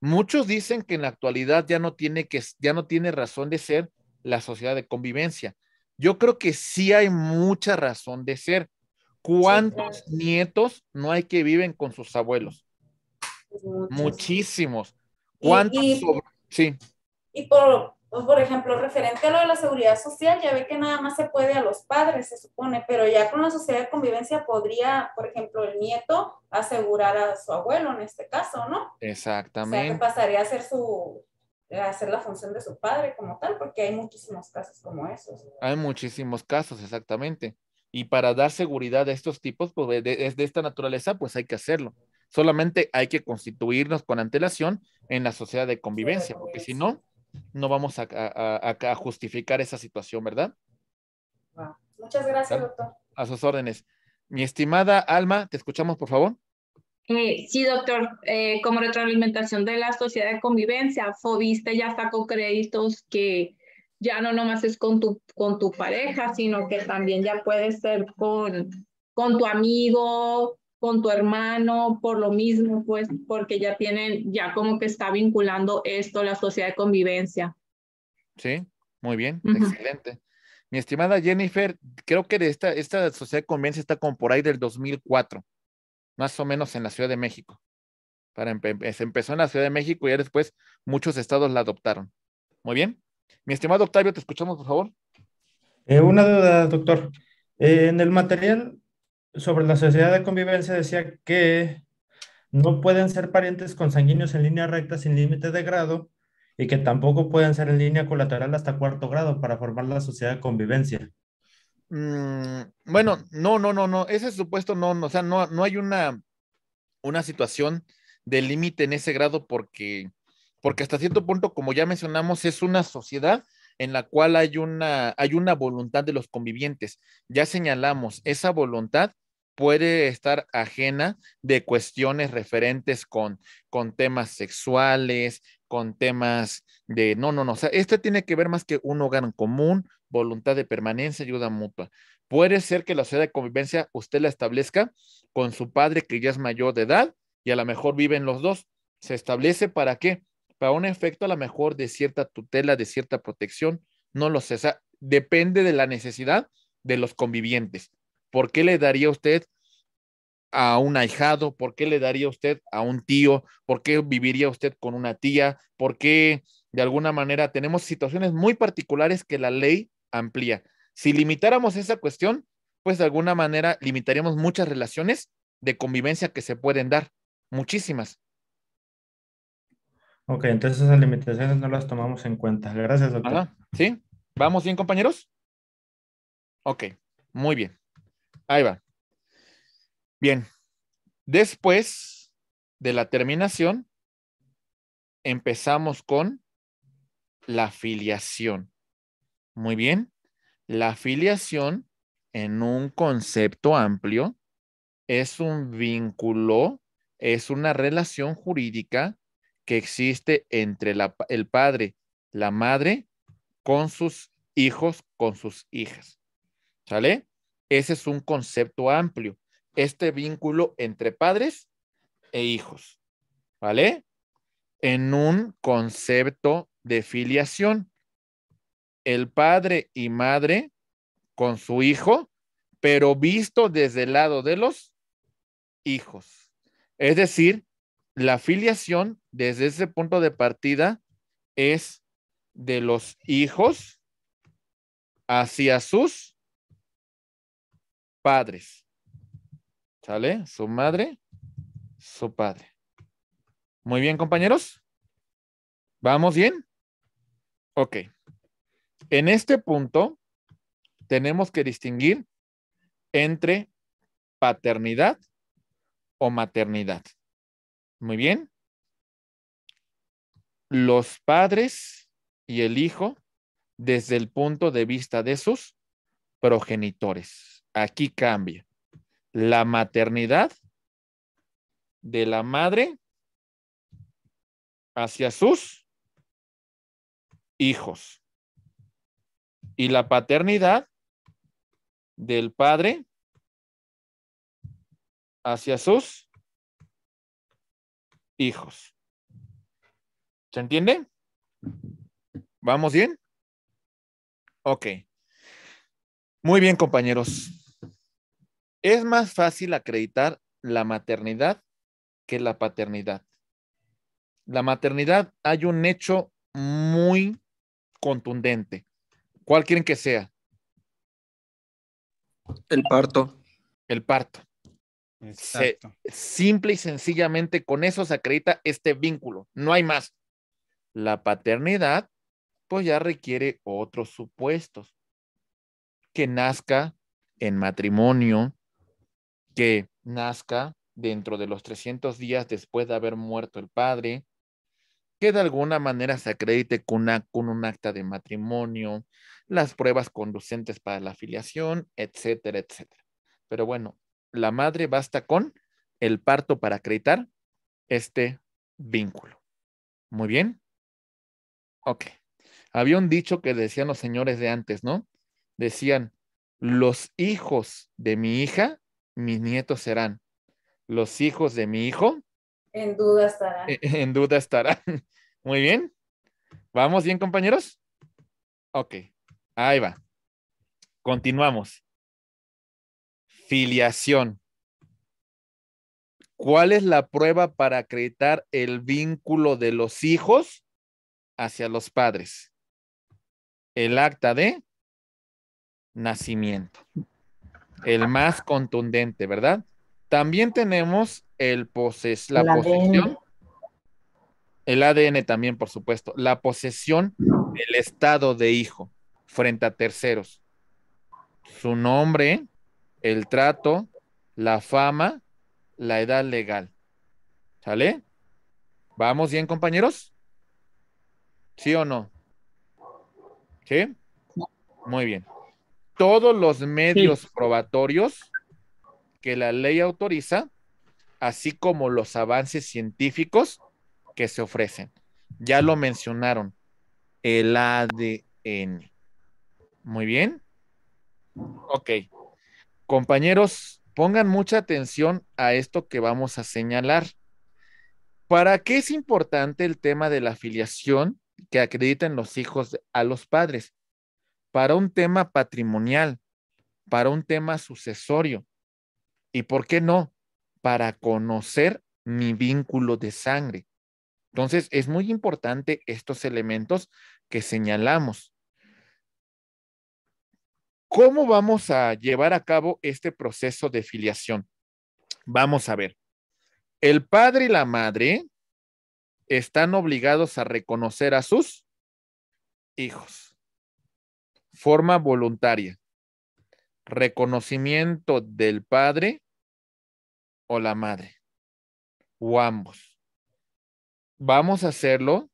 Muchos dicen que en la actualidad ya no tiene, ya no tiene razón de ser la sociedad de convivencia. Yo creo que sí hay mucha razón de ser. ¿Cuántos nietos no hay que viven con sus abuelos? Muchísimos. ¿Cuántos? Y, sí. Y por, pues, por ejemplo, referente a lo de la seguridad social, ya ve que nada más se puede a los padres, se supone, pero ya con la sociedad de convivencia podría, por ejemplo, el nieto asegurar a su abuelo en este caso, ¿no? Exactamente. O sea, pasaría a ser su hacer la función de su padre como tal, porque hay muchísimos casos como esos. Hay muchísimos casos, exactamente. Y para dar seguridad a estos tipos, pues es de esta naturaleza, pues hay que hacerlo. Solamente hay que constituirnos con antelación en la sociedad de convivencia, porque si no, no vamos a, justificar esa situación, ¿verdad? Muchas gracias, doctor. A sus órdenes. Mi estimada Alma, te escuchamos, por favor. Eh, sí, doctor, eh, como retroalimentación de la sociedad de convivencia, Fobiste ya sacó créditos que ya no nomás es con tu, con tu pareja, sino que también ya puede ser con, con tu amigo, con tu hermano por lo mismo, pues porque ya tienen, ya como que está vinculando esto la sociedad de convivencia. Sí, muy bien, excelente. Mi estimada Jennifer, creo que esta, esta sociedad de convivencia está como por ahí del 2004, más o menos en la Ciudad de México. Para em-, se empezó en la Ciudad de México y ya después muchos estados la adoptaron. Muy bien. Mi estimado Octavio, te escuchamos, por favor. Eh, una duda, doctor. Eh, en el material sobre la sociedad de convivencia decía que no pueden ser parientes consanguíneos en línea recta sin límite de grado y que tampoco pueden ser en línea colateral hasta cuarto grado para formar la sociedad de convivencia. Mm, bueno, no, no, no, no, ese supuesto no, no o sea, no, no hay una, una situación de límite en ese grado porque, porque hasta cierto punto, como ya mencionamos, es una sociedad en la cual hay una, hay una voluntad de los convivientes. Ya señalamos, esa voluntad puede estar ajena de cuestiones referentes con, con temas sexuales, con temas de, no, no, no, o sea, esto tiene que ver más que un hogar en común, voluntad de permanencia, ayuda mutua. Puede ser que la sociedad de convivencia usted la establezca con su padre que ya es mayor de edad y a lo mejor viven los dos. ¿Se establece para qué? Para un efecto a lo mejor de cierta tutela, de cierta protección, no lo sé, o sea, depende de la necesidad de los convivientes. ¿Por qué le daría usted a un ahijado? ¿Por qué le daría usted a un tío? ¿Por qué viviría usted con una tía? ¿Por qué de alguna manera tenemos situaciones muy particulares que la ley amplía? Si limitáramos esa cuestión, pues de alguna manera limitaríamos muchas relaciones de convivencia que se pueden dar, muchísimas. Ok, entonces esas limitaciones no las tomamos en cuenta. Gracias, doctor. ¿Sí? ¿Vamos bien, compañeros? Ok, muy bien. Ahí va. Bien. Después de la terminación, empezamos con la filiación. Muy bien. La filiación, en un concepto amplio, es un vínculo, es una relación jurídica que existe entre el padre, la madre, con sus hijos, con sus hijas. ¿Sale? Ese es un concepto amplio, este vínculo entre padres e hijos, ¿vale? En un concepto de filiación, el padre y madre con su hijo, pero visto desde el lado de los hijos. Es decir, la filiación desde ese punto de partida es de los hijos hacia sus padres. ¿Sale? Su madre, su padre. Muy bien, compañeros. ¿Vamos bien? Ok. En este punto, tenemos que distinguir entre paternidad o maternidad. Muy bien. Los padres y el hijo desde el punto de vista de sus progenitores aquí cambia. La maternidad de la madre hacia sus hijos. Y la paternidad del padre hacia sus hijos. ¿Se entiende? ¿Vamos bien? Ok. Muy bien, compañeros. Es más fácil acreditar la maternidad que la paternidad. La maternidad hay un hecho muy contundente. ¿Cuál quieren que sea? El parto. El parto. simple y sencillamente con eso se acredita este vínculo, no hay más. La paternidad, pues ya requiere otros supuestos. Que nazca en matrimonio, que nazca dentro de los 300 días después de haber muerto el padre, que de alguna manera se acredite con, un acta de matrimonio, las pruebas conducentes para la afiliación, etcétera, etcétera. Pero bueno, la madre basta con el parto para acreditar este vínculo. Muy bien. Ok. Había un dicho que decían los señores de antes, ¿no? Decían, los hijos de mi hija mis nietos serán. Los hijos de mi hijo. En duda estarán. E-, en duda estarán. Muy bien. ¿Vamos bien, compañeros? Ok, ahí va. Continuamos. Filiación. ¿Cuál es la prueba para acreditar el vínculo de los hijos hacia los padres? El acta de nacimiento el más contundente, ¿verdad? También tenemos el poses, la posesión, el ADN también, por supuesto, la posesión del estado de hijo frente a terceros. Su nombre, el trato, la fama, la edad legal. ¿Sale? ¿Vamos bien, compañeros? ¿Sí o no? ¿Sí? Muy bien todos los medios probatorios que la ley autoriza, así como los avances científicos que se ofrecen. Ya lo mencionaron, el ADN. Muy bien. Ok. Compañeros, pongan mucha atención a esto que vamos a señalar. ¿Para qué es importante el tema de la afiliación que acrediten los hijos a los padres? para un tema patrimonial, para un tema sucesorio y, ¿por qué no?, para conocer mi vínculo de sangre. Entonces, es muy importante estos elementos que señalamos. ¿Cómo vamos a llevar a cabo este proceso de filiación? Vamos a ver. El padre y la madre están obligados a reconocer a sus hijos forma voluntaria, reconocimiento del padre o la madre, o ambos. Vamos a hacerlo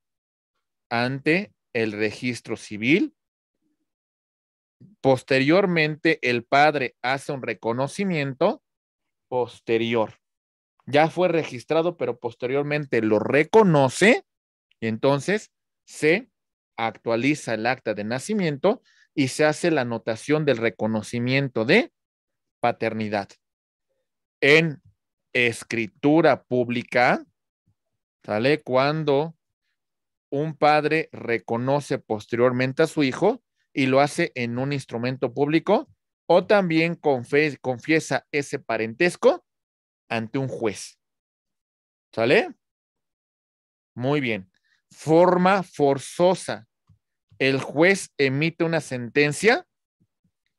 ante el registro civil. Posteriormente, el padre hace un reconocimiento posterior. Ya fue registrado, pero posteriormente lo reconoce y entonces se actualiza el acta de nacimiento y se hace la anotación del reconocimiento de paternidad. En escritura pública, ¿sale? Cuando un padre reconoce posteriormente a su hijo y lo hace en un instrumento público o también confiesa ese parentesco ante un juez. ¿Sale? Muy bien. Forma forzosa el juez emite una sentencia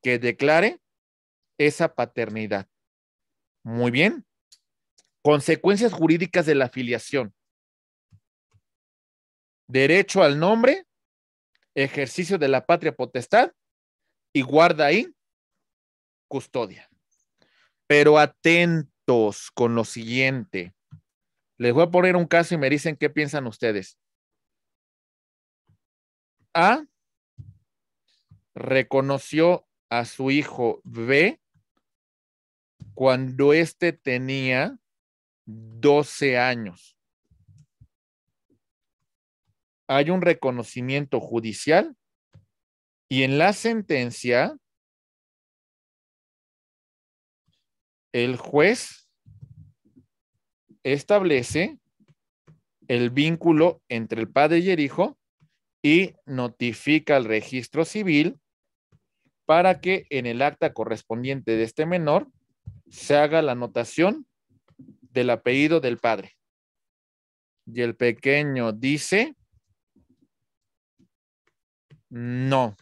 que declare esa paternidad. Muy bien. Consecuencias jurídicas de la filiación. Derecho al nombre, ejercicio de la patria potestad y guarda ahí custodia. Pero atentos con lo siguiente. Les voy a poner un caso y me dicen qué piensan ustedes. A reconoció a su hijo B cuando éste tenía 12 años. Hay un reconocimiento judicial y en la sentencia el juez establece el vínculo entre el padre y el hijo y notifica al registro civil para que en el acta correspondiente de este menor se haga la anotación del apellido del padre. Y el pequeño dice, no,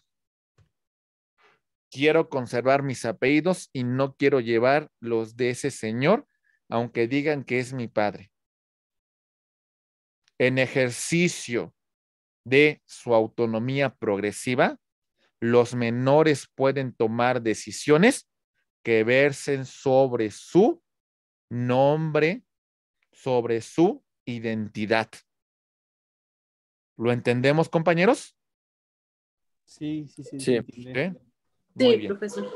quiero conservar mis apellidos y no quiero llevar los de ese señor, aunque digan que es mi padre. En ejercicio de su autonomía progresiva, los menores pueden tomar decisiones que versen sobre su nombre, sobre su identidad. ¿Lo entendemos, compañeros? Sí, sí, sí. Sí, profesor.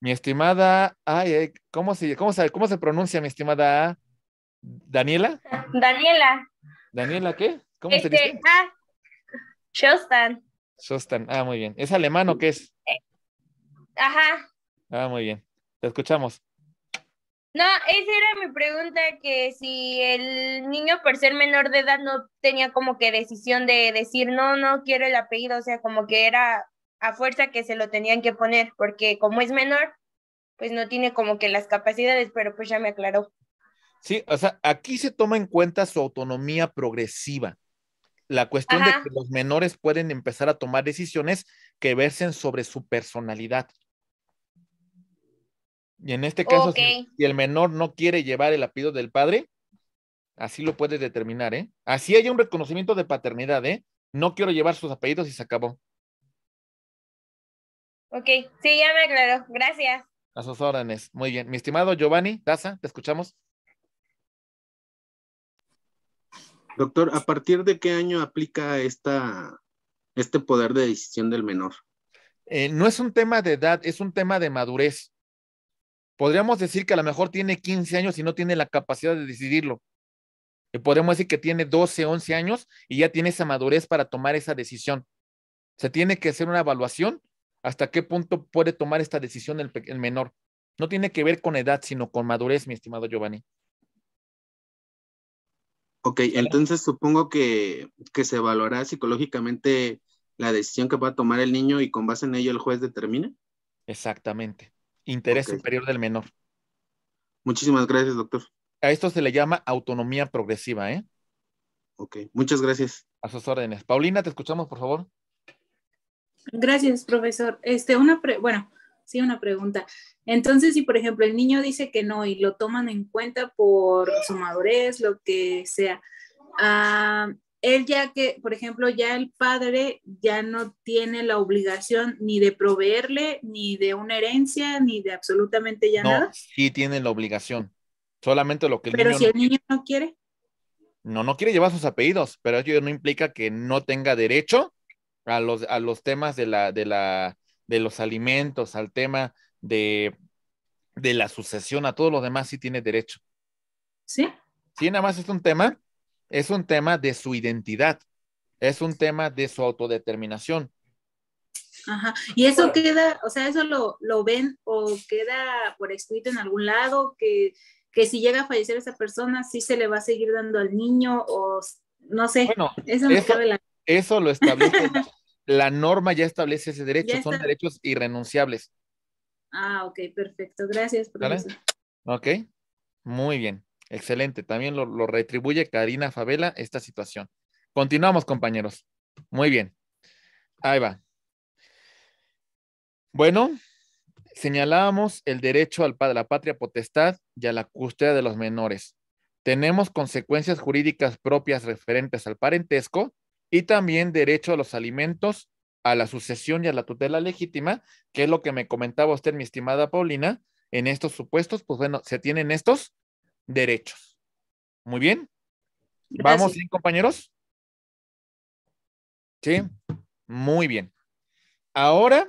Mi estimada, ay, ¿cómo se, cómo, se, ¿cómo se pronuncia mi estimada Daniela? Daniela. ¿Daniela qué? ¿Cómo se este, dice? Ah, Shostan. Shostan, ah, muy bien. ¿Es alemán o qué es? Ajá. Ah, muy bien. Te escuchamos. No, esa era mi pregunta, que si el niño por ser menor de edad no tenía como que decisión de decir, no, no quiero el apellido, o sea, como que era a fuerza que se lo tenían que poner, porque como es menor, pues no tiene como que las capacidades, pero pues ya me aclaró. Sí, o sea, aquí se toma en cuenta su autonomía progresiva la cuestión de que los menores pueden empezar a tomar decisiones que versen sobre su personalidad. Y en este caso, si, el menor no quiere llevar el apellido del padre, así lo puede determinar, ¿eh? Así hay un reconocimiento de paternidad, ¿eh? No quiero llevar sus apellidos y se acabó. Ok, sí, ya me aclaro, Gracias. A sus órdenes. Muy bien. Mi estimado Giovanni, Taza, te escuchamos. Doctor, ¿a partir de qué año aplica este poder de decisión del menor? Eh, no es un tema de edad, es un tema de madurez. Podríamos decir que a lo mejor tiene 15 años y no tiene la capacidad de decidirlo. Eh, podríamos decir que tiene 12, 11 años y ya tiene esa madurez para tomar esa decisión. Se tiene que hacer una evaluación hasta qué punto puede tomar esta decisión el menor. No tiene que ver con edad, sino con madurez, mi estimado Giovanni. Ok, entonces supongo que, se valorará psicológicamente la decisión que va a tomar el niño y con base en ello el juez determina. Exactamente. Interés superior del menor. Muchísimas gracias, doctor. A esto se le llama autonomía progresiva, ¿eh? Ok, muchas gracias. A sus órdenes. Paulina, te escuchamos, por favor. Gracias, profesor. Este, una bueno, Sí, una pregunta. Entonces, si por ejemplo el niño dice que no y lo toman en cuenta por su madurez, lo que sea, ah, él ya que, por ejemplo, ya el padre ya no tiene la obligación ni de proveerle, ni de una herencia, ni de absolutamente ya no, nada. Sí tiene la obligación. Solamente lo que el Pero si el niño no quiere. No, no quiere llevar sus apellidos, pero eso no implica que no tenga derecho a los, a los temas de la, de los alimentos, al tema de, de la sucesión, a todo lo demás sí tiene derecho. Sí. Sí, nada más es un tema, es un tema de su identidad, es un tema de su autodeterminación. Ajá. Y eso queda, o sea, eso lo, ven o queda por escrito en algún lado, que, si llega a fallecer esa persona, sí se le va a seguir dando al niño o no sé. Bueno, eso, la... eso lo establece la norma ya establece ese derecho, son derechos irrenunciables. Ah, ok, perfecto. Gracias, profesor. Ok, muy bien, excelente. También lo, lo retribuye Karina Favela esta situación. Continuamos, compañeros. Muy bien. Ahí va. Bueno, señalábamos el derecho a la patria potestad y a la custodia de los menores. Tenemos consecuencias jurídicas propias referentes al parentesco y también derecho a los alimentos, a la sucesión y a la tutela legítima, que es lo que me comentaba usted, mi estimada Paulina, en estos supuestos, pues bueno, se tienen estos derechos. Muy bien. ¿Vamos compañeros? Sí, muy bien. Ahora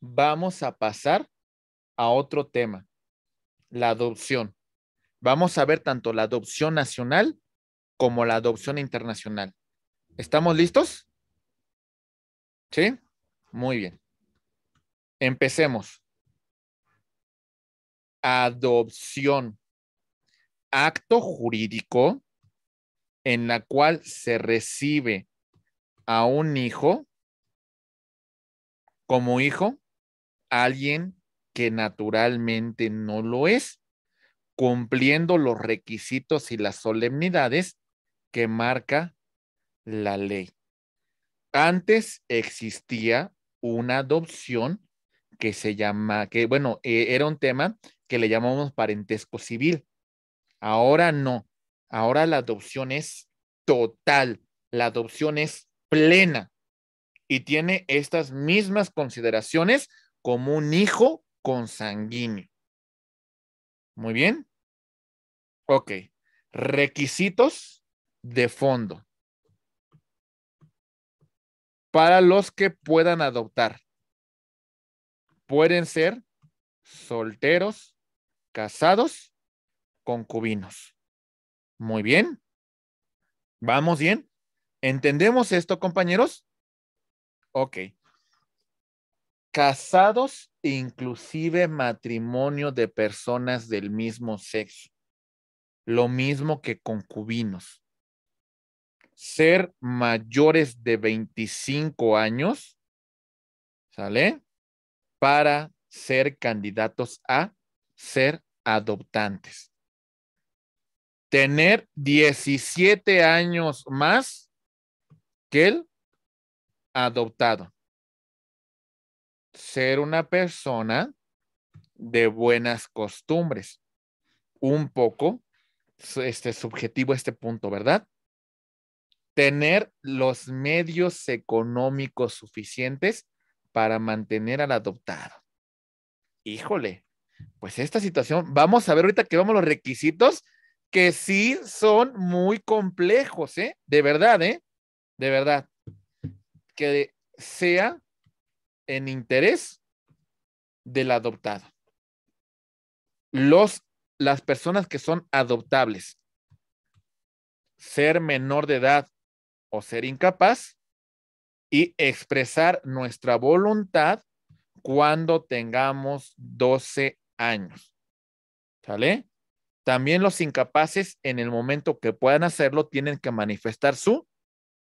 vamos a pasar a otro tema, la adopción. Vamos a ver tanto la adopción nacional como la adopción internacional. ¿Estamos listos? ¿Sí? Muy bien. Empecemos. Adopción. Acto jurídico en la cual se recibe a un hijo como hijo alguien que naturalmente no lo es, cumpliendo los requisitos y las solemnidades que marca la ley. Antes existía una adopción que se llama, que bueno, e, era un tema que le llamamos parentesco civil. Ahora no, ahora la adopción es total, la adopción es plena y tiene estas mismas consideraciones como un hijo consanguíneo. Muy bien. Ok. Requisitos de fondo para los que puedan adoptar. Pueden ser solteros, casados, concubinos. Muy bien. ¿Vamos bien? ¿Entendemos esto, compañeros? Ok. Casados, inclusive matrimonio de personas del mismo sexo. Lo mismo que concubinos ser mayores de 25 años, ¿sale? Para ser candidatos a ser adoptantes. Tener 17 años más que el adoptado. Ser una persona de buenas costumbres. Un poco este, subjetivo este punto, ¿verdad? tener los medios económicos suficientes para mantener al adoptado. Híjole, pues esta situación, vamos a ver ahorita que vamos los requisitos que sí son muy complejos, ¿eh? De verdad, ¿eh? De verdad. Que sea en interés del adoptado. Los, las personas que son adoptables, ser menor de edad, o ser incapaz y expresar nuestra voluntad cuando tengamos 12 años. ¿Sale? También los incapaces en el momento que puedan hacerlo tienen que manifestar su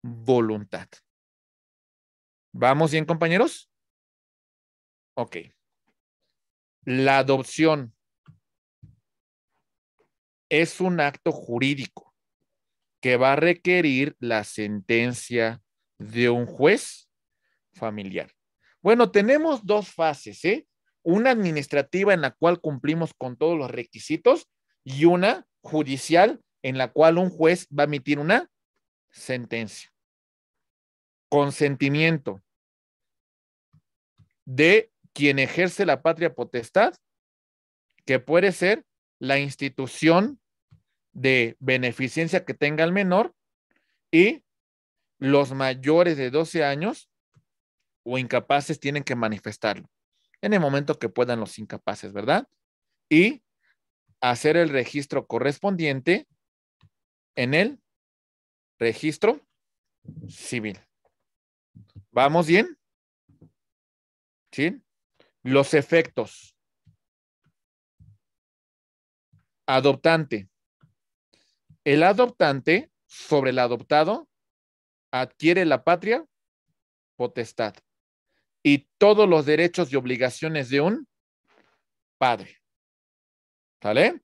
voluntad. ¿Vamos bien, compañeros? Ok. La adopción es un acto jurídico que va a requerir la sentencia de un juez familiar. Bueno, tenemos dos fases, ¿eh? Una administrativa en la cual cumplimos con todos los requisitos y una judicial en la cual un juez va a emitir una sentencia. Consentimiento de quien ejerce la patria potestad, que puede ser la institución de beneficencia que tenga el menor y los mayores de 12 años o incapaces tienen que manifestarlo en el momento que puedan los incapaces, ¿verdad? Y hacer el registro correspondiente en el registro civil. ¿Vamos bien? ¿Sí? Los efectos. Adoptante. El adoptante sobre el adoptado adquiere la patria potestad y todos los derechos y obligaciones de un padre. ¿Sale?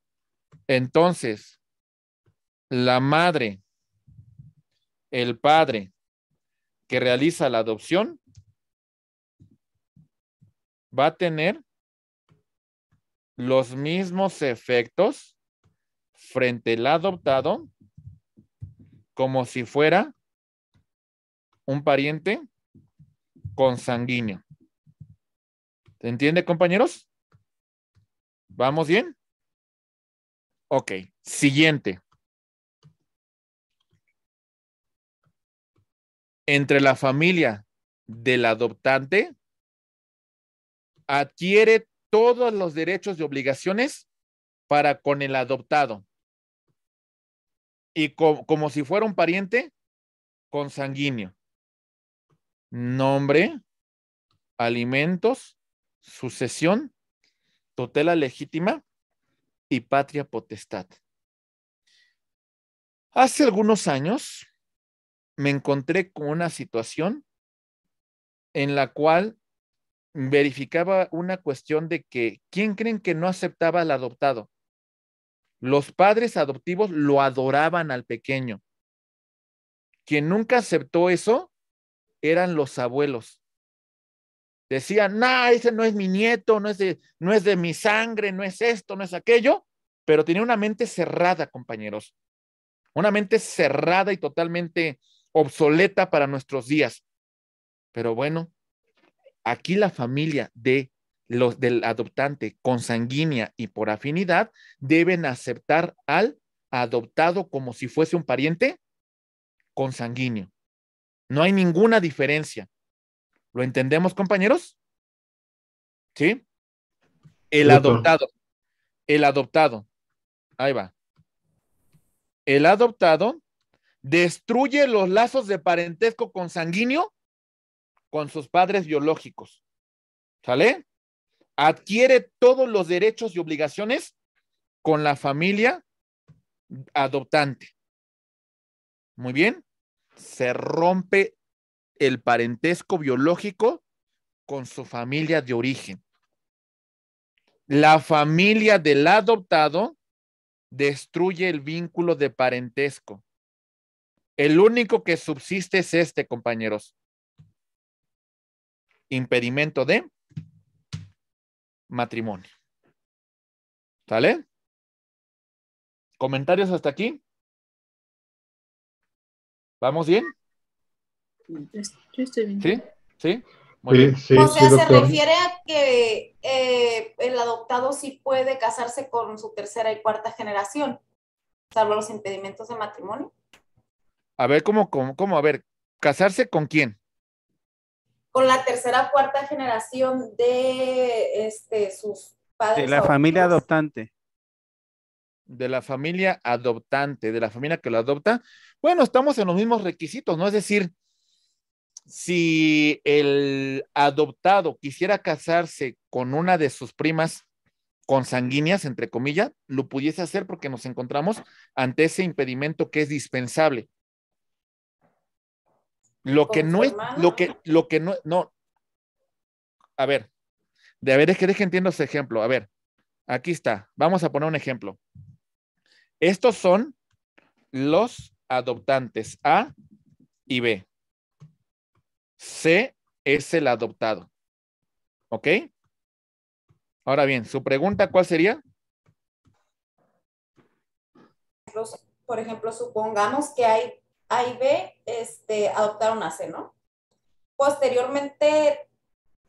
Entonces, la madre, el padre que realiza la adopción va a tener los mismos efectos frente al adoptado como si fuera un pariente consanguíneo. ¿Se entiende, compañeros? ¿Vamos bien? Ok, siguiente. Entre la familia del adoptante adquiere todos los derechos y obligaciones para con el adoptado y como si fuera un pariente consanguíneo. Nombre, alimentos, sucesión, tutela legítima y patria potestad. Hace algunos años me encontré con una situación en la cual verificaba una cuestión de que, ¿quién creen que no aceptaba al adoptado? Los padres adoptivos lo adoraban al pequeño. Quien nunca aceptó eso eran los abuelos. Decían, no, ese no es mi nieto, no es, no es de mi sangre, no es esto, no es aquello, pero tenía una mente cerrada, compañeros. Una mente cerrada y totalmente obsoleta para nuestros días. Pero bueno, aquí la familia de los del adoptante consanguínea y por afinidad deben aceptar al adoptado como si fuese un pariente consanguíneo. No hay ninguna diferencia. ¿Lo entendemos, compañeros? ¿Sí? El adoptado. El adoptado. Ahí va. El adoptado destruye los lazos de parentesco consanguíneo con sus padres biológicos. ¿Sale? adquiere todos los derechos y obligaciones con la familia adoptante. Muy bien, se rompe el parentesco biológico con su familia de origen. La familia del adoptado destruye el vínculo de parentesco. El único que subsiste es este, compañeros. Impedimento de matrimonio. ¿Sale? ¿Comentarios hasta aquí? ¿Vamos bien? Yo estoy bien. ¿Sí? ¿Sí? Muy bien. o sea, se refiere a que eh, el adoptado sí puede casarse con su tercera y cuarta generación, salvo los impedimentos de matrimonio. A ver, ¿cómo, cómo, cómo? A ver, ¿casarse con quién? con la tercera cuarta generación de este, sus padres. De la familia adoptante. De la familia adoptante, de la familia que lo adopta. Bueno, estamos en los mismos requisitos, ¿no? Es decir, si el adoptado quisiera casarse con una de sus primas consanguíneas, entre comillas, lo pudiese hacer porque nos encontramos ante ese impedimento que es dispensable. Lo que no es, lo que, lo que no, no. A ver, de a ver, es que deje entiendo ese ejemplo. A ver, aquí está. Vamos a poner un ejemplo. Estos son los adoptantes A y B. C es el adoptado. ¿Ok? Ahora bien, su pregunta, ¿cuál sería? Por ejemplo, supongamos que hay a y B este, adoptaron a C, ¿no? Posteriormente,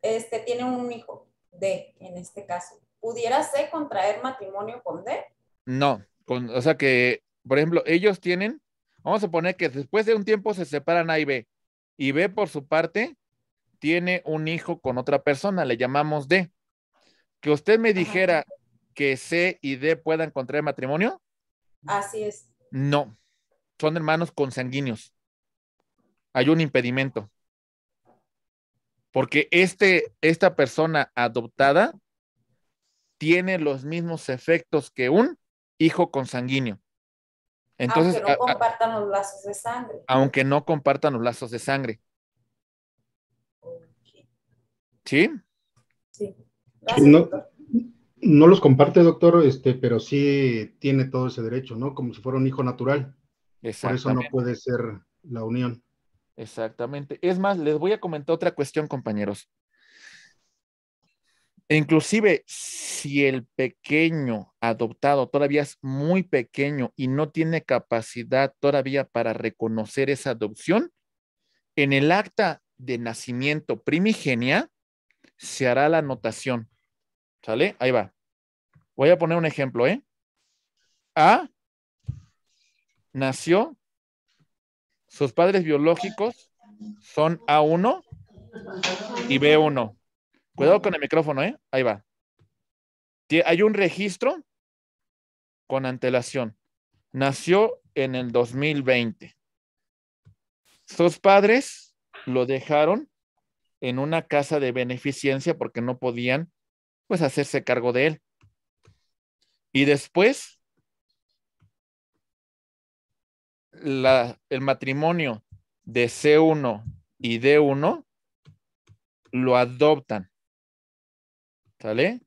este, tiene un hijo, D, en este caso. ¿Pudiera C contraer matrimonio con D? No, con, o sea que, por ejemplo, ellos tienen, vamos a poner que después de un tiempo se separan A y B, y B por su parte tiene un hijo con otra persona, le llamamos D. Que usted me dijera que C y D puedan contraer matrimonio. Así es. No, son hermanos consanguíneos. Hay un impedimento. Porque este, esta persona adoptada tiene los mismos efectos que un hijo consanguíneo. Entonces, aunque no compartan los lazos de sangre. Aunque no compartan los lazos de sangre. ¿Sí? Sí. no, no, los comparte, doctor, este, pero sí tiene todo ese derecho, ¿no? Como si fuera un hijo natural. Por eso no puede ser la unión. Exactamente. Es más, les voy a comentar otra cuestión, compañeros. Inclusive, si el pequeño adoptado todavía es muy pequeño y no tiene capacidad todavía para reconocer esa adopción, en el acta de nacimiento primigenia se hará la anotación. ¿Sale? Ahí va. Voy a poner un ejemplo, ¿eh? A nació, sus padres biológicos son A1 y B1. Cuidado con el micrófono, ¿eh? Ahí va. Hay un registro con antelación. Nació en el 2020. Sus padres lo dejaron en una casa de beneficencia porque no podían pues hacerse cargo de él. Y después el matrimonio de C1 y D1 lo adoptan. ¿Sale?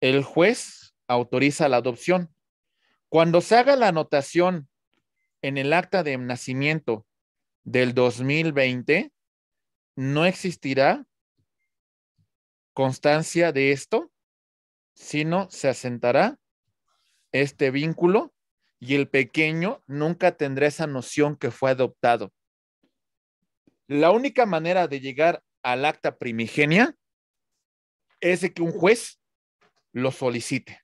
El juez autoriza la adopción. Cuando se haga la anotación en el acta de nacimiento del 2020, no existirá constancia de esto, sino se asentará este vínculo y el pequeño nunca tendrá esa noción que fue adoptado. La única manera de llegar al acta primigenia es de que un juez lo solicite.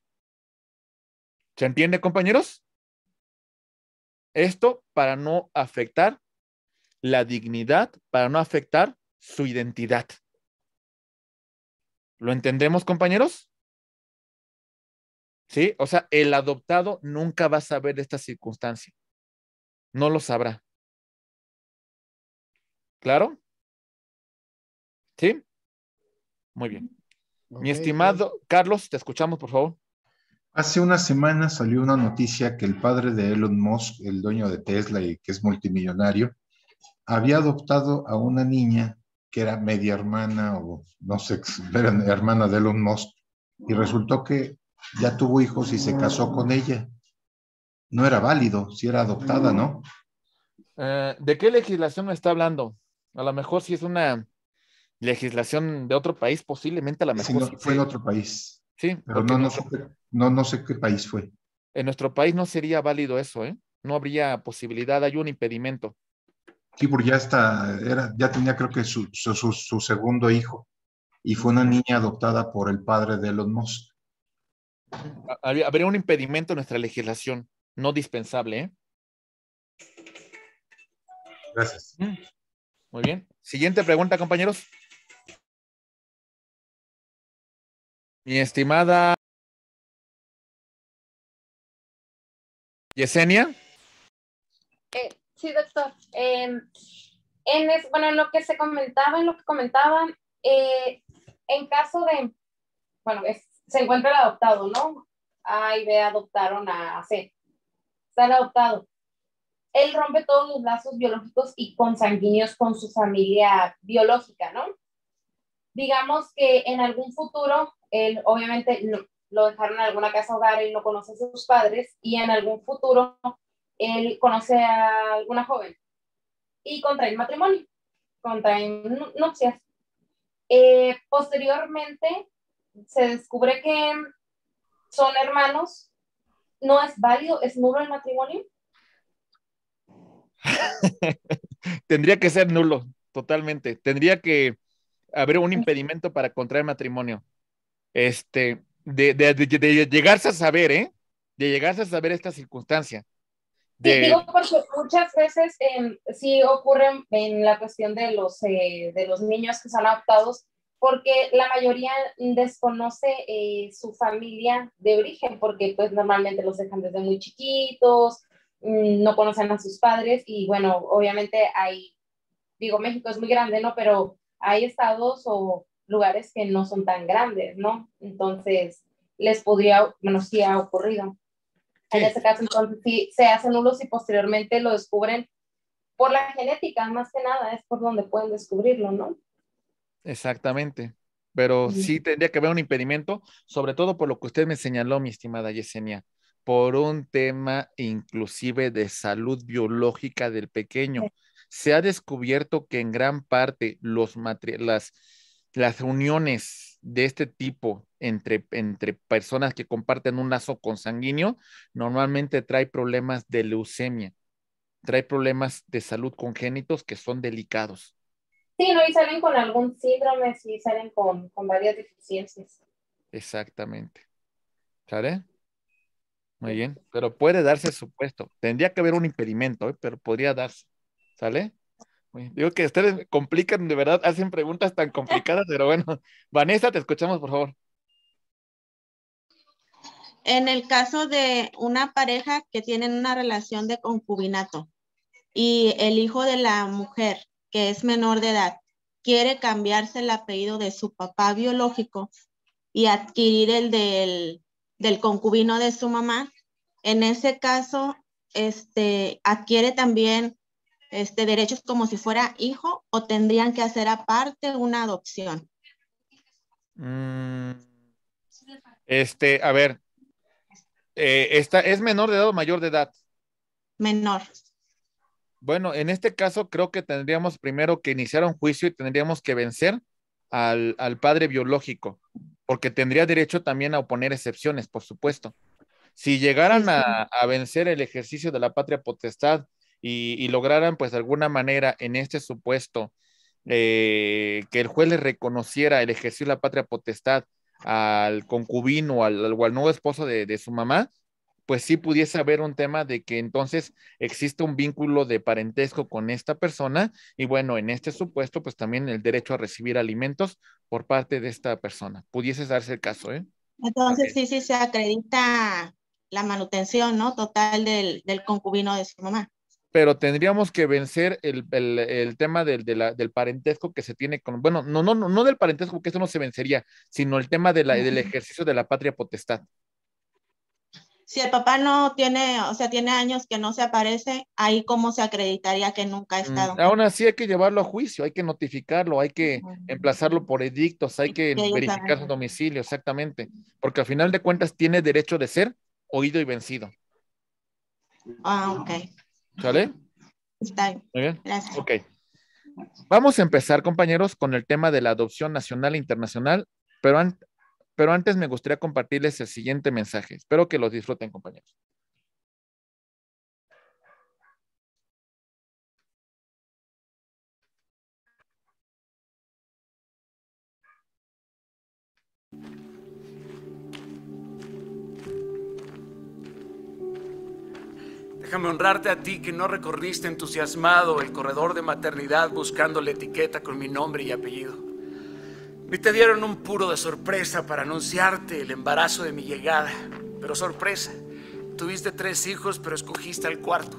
¿Se entiende, compañeros? Esto para no afectar la dignidad, para no afectar su identidad. ¿Lo entendemos, compañeros? ¿sí? O sea, el adoptado nunca va a saber de esta circunstancia. No lo sabrá. ¿Claro? ¿Sí? Muy bien. Mi estimado Carlos, te escuchamos, por favor. Hace una semana salió una noticia que el padre de Elon Musk, el dueño de Tesla y que es multimillonario, había adoptado a una niña que era media hermana o no sé, hermana de Elon Musk, y resultó que ya tuvo hijos y se casó con ella. No era válido si era adoptada, ¿no? Eh, ¿De qué legislación me está hablando? A lo mejor si es una legislación de otro país, posiblemente a lo mejor. Sí, fue en otro país. Sí. Pero no, no, sé qué país fue. En nuestro país no sería válido eso, ¿eh? No habría posibilidad, hay un impedimento. Sí, porque ya está, era, ya tenía creo que su, su, segundo hijo y fue una niña adoptada por el padre de los Musk. Habría, un impedimento en nuestra legislación, no dispensable. ¿eh? Gracias. Mm. Muy bien. Siguiente pregunta, compañeros. Mi estimada Yesenia. Eh, sí, doctor. Em, en bueno, en lo que se comentaba, en lo que comentaban, eh, en caso de, bueno, es se encuentra el adoptado, ¿no? A y adoptaron a C. Está el adoptado. Él rompe todos los lazos biológicos y consanguíneos con su familia biológica, ¿no? Digamos que en algún futuro, él obviamente lo dejaron en alguna casa hogar, y no conoce a sus padres y en algún futuro él conoce a alguna joven y contrae matrimonio, contrae nupcias. Eh, posteriormente, se descubre que son hermanos, ¿no es válido, es nulo el matrimonio? Tendría que ser nulo, totalmente. Tendría que haber un impedimento para contraer matrimonio. Este, de, de, llegarse a saber, ¿eh? De llegarse a saber esta circunstancia. digo muchas veces si em, sí ocurren en la cuestión de los, eh, de los niños que son adoptados, porque la mayoría desconoce eh, su familia de origen, porque pues normalmente los dejan desde muy chiquitos, mm, no conocen a sus padres y bueno, obviamente hay, digo, México es muy grande, ¿no? Pero hay estados o lugares que no son tan grandes, ¿no? Entonces, les podría, bueno, sí ha ocurrido. En este caso, entonces, sí, se hacen nulos y posteriormente lo descubren por la genética, más que nada, es por donde pueden descubrirlo, ¿no? Exactamente. Pero sí. tendría que haber un impedimento, sobre todo por lo que usted me señaló, mi estimada Yesenia, por un tema inclusive de salud biológica del pequeño. Se ha descubierto que en gran parte los las, las uniones de este tipo entre, entre personas que comparten un lazo consanguíneo normalmente trae problemas de leucemia, trae problemas de salud congénitos que son delicados. Sí, ¿no? Y salen con algún síndrome, sí, salen con, varias deficiencias. Exactamente. ¿Sale? Muy bien, pero puede darse supuesto. Tendría que haber un impedimento, ¿eh? pero podría darse. ¿Sale? Digo que ustedes complican, de verdad, hacen preguntas tan complicadas, pero bueno. Vanessa, te escuchamos, por favor. En el caso de una pareja que tienen una relación de concubinato y el hijo de la mujer que es menor de edad, quiere cambiarse el apellido de su papá biológico y adquirir el del, concubino de su mamá, en ese caso, este, adquiere también este, derechos como si fuera hijo o tendrían que hacer aparte una adopción. Mm, este, a ver, eh, esta, ¿es menor de edad o mayor de edad? Menor. Bueno, en este caso creo que tendríamos primero que iniciar un juicio y tendríamos que vencer al, padre biológico, porque tendría derecho también a oponer excepciones, por supuesto. Si llegaran a, vencer el ejercicio de la patria potestad y, lograran, pues de alguna manera, en este supuesto, eh, que el juez le reconociera el ejercicio de la patria potestad al concubino al, o al nuevo esposo de su mamá, pues sí pudiese haber un tema de que entonces existe un vínculo de parentesco con esta persona y bueno, en este supuesto, pues también el derecho a recibir alimentos por parte de esta persona. Pudiese darse el caso, ¿eh? Entonces sí, sí se acredita la manutención, ¿no? Total del, concubino de su mamá pero tendríamos que vencer el, tema del, del, parentesco que se tiene con, bueno, no, no, no, no del parentesco, que eso no se vencería, sino el tema de del ejercicio de la patria potestad si el papá no tiene, o sea, tiene años que no se aparece, ahí cómo se acreditaría que nunca ha mm, estado. aún así hay que llevarlo a juicio, hay que notificarlo, hay que emplazarlo por edictos, hay que, verificar su domicilio, exactamente, porque al final de cuentas tiene derecho de ser oído y vencido. Ah, ok. ¿Sale? Está bien. Muy bien. Gracias. Ok. Vamos a empezar, compañeros, con el tema de la adopción nacional e internacional, pero antes... Pero antes me gustaría compartirles el siguiente mensaje. Espero que los disfruten, compañeros. Déjame honrarte a ti que no recorriste entusiasmado el corredor de maternidad buscando la etiqueta con mi nombre y apellido. Y te dieron un puro de sorpresa para anunciarte el embarazo de mi llegada. Pero sorpresa, tuviste tres hijos, pero escogiste al cuarto.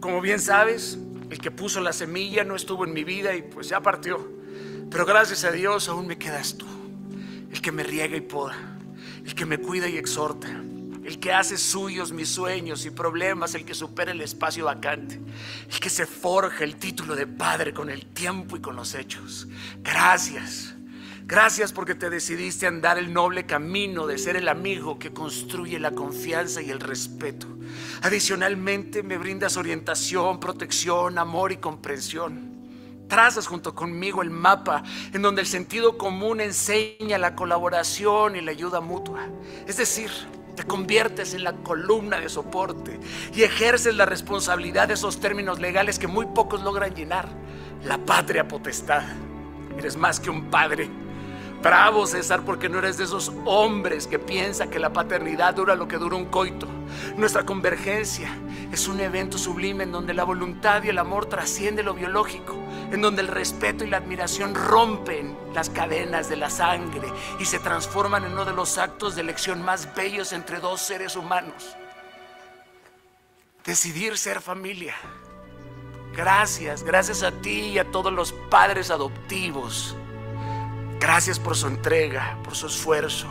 Como bien sabes, el que puso la semilla no estuvo en mi vida y pues ya partió. Pero gracias a Dios aún me quedas tú, el que me riega y poda, el que me cuida y exhorta, el que hace suyos mis sueños y problemas, el que supera el espacio vacante, el que se forja el título de padre con el tiempo y con los hechos. Gracias Gracias porque te decidiste andar el noble camino de ser el amigo que construye la confianza y el respeto. Adicionalmente me brindas orientación, protección, amor y comprensión. Trazas junto conmigo el mapa en donde el sentido común enseña la colaboración y la ayuda mutua. Es decir, te conviertes en la columna de soporte y ejerces la responsabilidad de esos términos legales que muy pocos logran llenar. La patria potestad. Eres más que un padre Bravo César porque no eres de esos hombres que piensa que la paternidad dura lo que dura un coito. Nuestra convergencia es un evento sublime en donde la voluntad y el amor trasciende lo biológico, en donde el respeto y la admiración rompen las cadenas de la sangre y se transforman en uno de los actos de elección más bellos entre dos seres humanos. Decidir ser familia. Gracias, gracias a ti y a todos los padres adoptivos Gracias por su entrega, por su esfuerzo.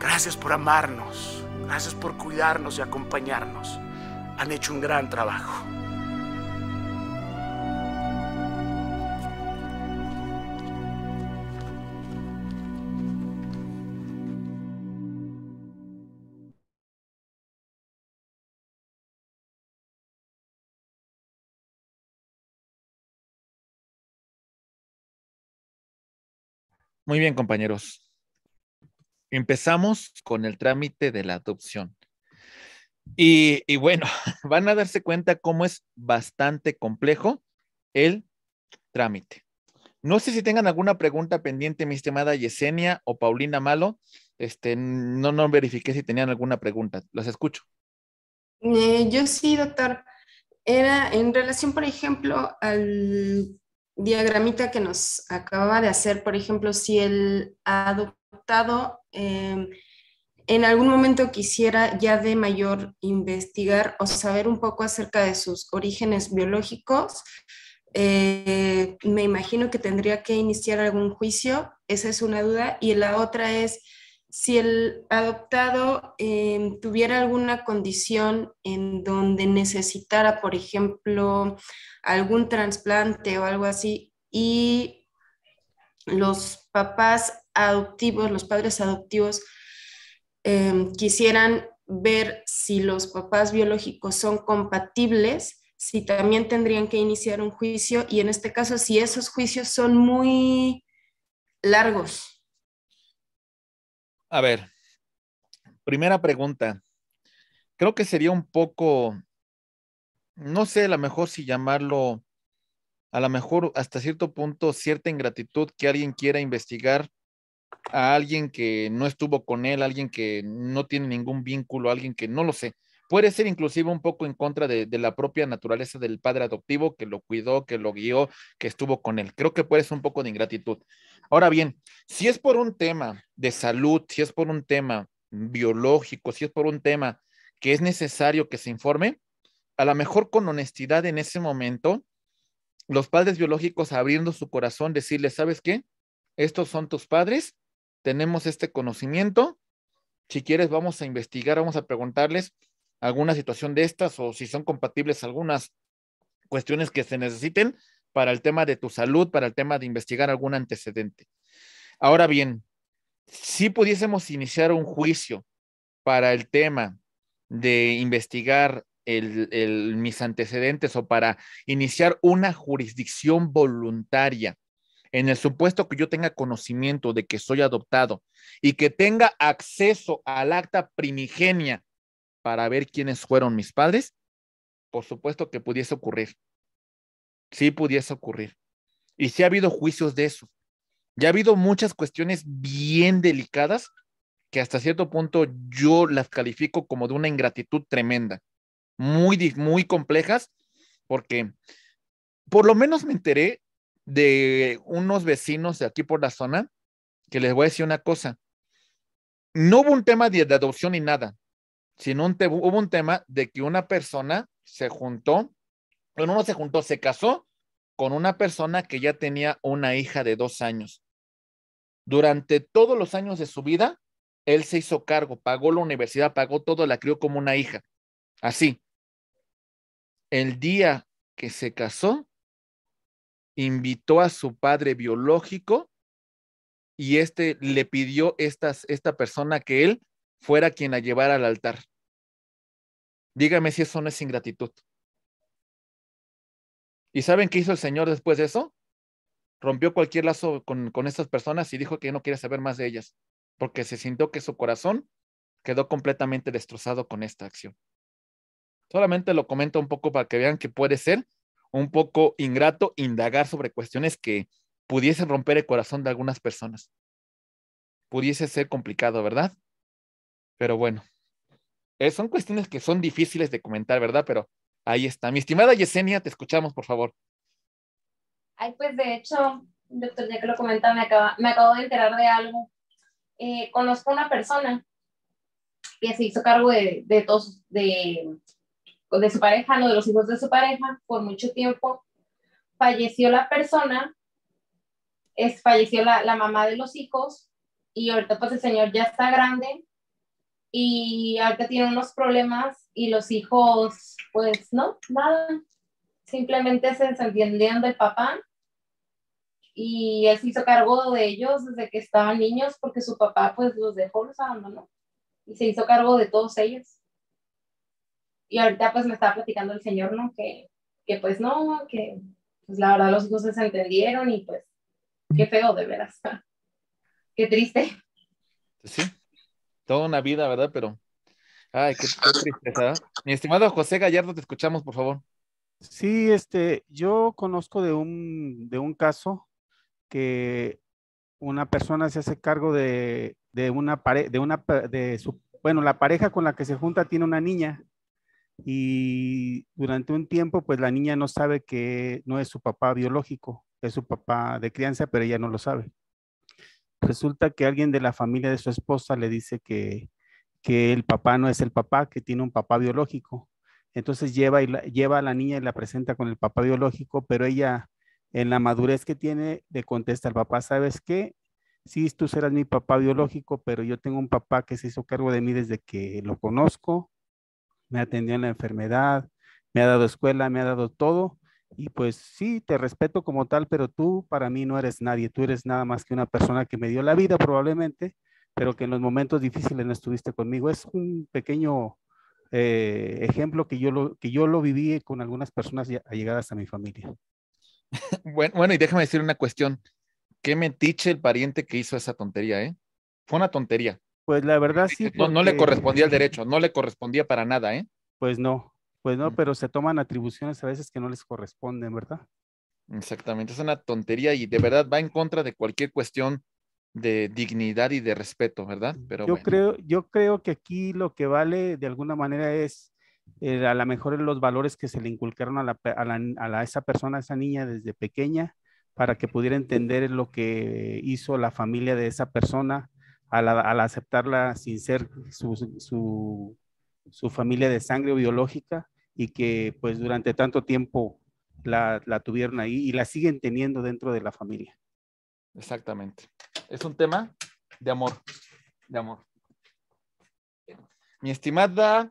Gracias por amarnos. Gracias por cuidarnos y acompañarnos. Han hecho un gran trabajo. Muy bien, compañeros. Empezamos con el trámite de la adopción. Y, bueno, van a darse cuenta cómo es bastante complejo el trámite. No sé si tengan alguna pregunta pendiente, mi estimada Yesenia o Paulina Malo. Este, no, no verifiqué si tenían alguna pregunta. los escucho. Eh, yo sí, doctor. Era en relación, por ejemplo, al diagramita que nos acaba de hacer, por ejemplo, si el adoptado em, en algún momento quisiera ya de mayor investigar o saber un poco acerca de sus orígenes biológicos, eh, me imagino que tendría que iniciar algún juicio, esa es una duda, y la otra es si el adoptado em, tuviera alguna condición en donde necesitara, por ejemplo, algún trasplante o algo así, y los papás adoptivos, los padres adoptivos, em, quisieran ver si los papás biológicos son compatibles, si también tendrían que iniciar un juicio, y en este caso, si esos juicios son muy largos, a ver, primera pregunta. Creo que sería un poco, no sé, a lo mejor si llamarlo, a lo mejor hasta cierto punto, cierta ingratitud que alguien quiera investigar a alguien que no estuvo con él, alguien que no tiene ningún vínculo, alguien que no lo sé puede ser inclusive un poco en contra de, de, la propia naturaleza del padre adoptivo que lo cuidó, que lo guió, que estuvo con él. Creo que puede ser un poco de ingratitud. Ahora bien, si es por un tema de salud, si es por un tema biológico, si es por un tema que es necesario que se informe, a lo mejor con honestidad en ese momento, los padres biológicos abriendo su corazón, decirles, ¿sabes qué? Estos son tus padres, tenemos este conocimiento, si quieres vamos a investigar, vamos a preguntarles, alguna situación de estas o si son compatibles algunas cuestiones que se necesiten para el tema de tu salud, para el tema de investigar algún antecedente. Ahora bien, si pudiésemos iniciar un juicio para el tema de investigar mis antecedentes o para iniciar una jurisdicción voluntaria, en el supuesto que yo tenga conocimiento de que soy adoptado y que tenga acceso al acta primigenia para ver quiénes fueron mis padres, por supuesto que pudiese ocurrir. Sí pudiese ocurrir. Y sí ha habido juicios de eso. Ya ha habido muchas cuestiones bien delicadas que hasta cierto punto yo las califico como de una ingratitud tremenda, muy, muy complejas, porque por lo menos me enteré de unos vecinos de aquí por la zona que les voy a decir una cosa. No hubo un tema de, de adopción ni nada sino un hubo un tema de que una persona se juntó, bueno, no se juntó, se casó con una persona que ya tenía una hija de dos años. Durante todos los años de su vida, él se hizo cargo, pagó la universidad, pagó todo, la crió como una hija. Así. El día que se casó, invitó a su padre biológico y este le pidió estas, esta persona que él fuera quien la llevara al altar. Dígame si eso no es ingratitud. ¿Y saben qué hizo el Señor después de eso? Rompió cualquier lazo con, con estas personas y dijo que no quiere saber más de ellas, porque se sintió que su corazón quedó completamente destrozado con esta acción. Solamente lo comento un poco para que vean que puede ser un poco ingrato indagar sobre cuestiones que pudiesen romper el corazón de algunas personas. Pudiese ser complicado, ¿verdad? Pero bueno, eh, son cuestiones que son difíciles de comentar, ¿verdad? Pero ahí está. Mi estimada Yesenia, te escuchamos, por favor. Ay, pues de hecho, doctor, ya que lo me, acaba, me acabo de enterar de algo. Eh, conozco a una persona que se hizo cargo de, de, todos, de, de su pareja, no de los hijos de su pareja, por mucho tiempo. Falleció la persona, es, falleció la mamá de los hijos, y ahorita pues el señor ya está grande, y ahorita tiene unos problemas y los hijos, pues no, nada, simplemente se desentendían del papá y él se hizo cargo de ellos desde que estaban niños porque su papá pues los dejó, los abandonó y se hizo cargo de todos ellos. Y ahorita pues me estaba platicando el señor, ¿no? Que, que pues no, que pues la verdad los hijos se entendieron y pues qué feo de veras, qué triste. Sí, toda una vida, ¿verdad? Pero, ay, qué, tristeza. Mi estimado José Gallardo, te escuchamos, por favor. Sí, este, yo conozco de un, de un caso que una persona se hace cargo de, de una pareja, de una, de su, bueno, la pareja con la que se junta tiene una niña y durante un tiempo, pues la niña no sabe que no es su papá biológico, es su papá de crianza, pero ella no lo sabe resulta que alguien de la familia de su esposa le dice que, que el papá no es el papá, que tiene un papá biológico. Entonces lleva, lleva a la niña y la presenta con el papá biológico, pero ella en la madurez que tiene le contesta al papá, ¿sabes qué? Sí, tú serás mi papá biológico, pero yo tengo un papá que se hizo cargo de mí desde que lo conozco, me atendió en la enfermedad, me ha dado escuela, me ha dado todo, y pues sí, te respeto como tal, pero tú para mí no eres nadie, tú eres nada más que una persona que me dio la vida probablemente, pero que en los momentos difíciles no estuviste conmigo. Es un pequeño eh, ejemplo que yo, lo, que yo lo viví con algunas personas allegadas a mi familia. Bueno, bueno, y déjame decir una cuestión. Qué metiche el pariente que hizo esa tontería, ¿eh? Fue una tontería. Pues la verdad este, sí. no le correspondía el derecho, no le correspondía para nada, ¿eh? Pues no, pues, no, pero se toman atribuciones a veces que no les corresponden, ¿verdad? Exactamente, es una tontería y de verdad va en contra de cualquier cuestión de dignidad y de respeto, ¿verdad? Mm, pero yo, creo, yo creo que aquí lo que vale de alguna manera es eh, a lo mejor los valores que se le inculcaron a, esa persona, a esa niña desde pequeña, para que pudiera entender lo que hizo la familia de esa persona al, aceptarla sin ser su, su familia de sangre o biológica y que pues durante tanto tiempo la, tuvieron ahí y la siguen teniendo dentro de la familia. Exactamente. Es un tema de amor, de amor. Mi estimada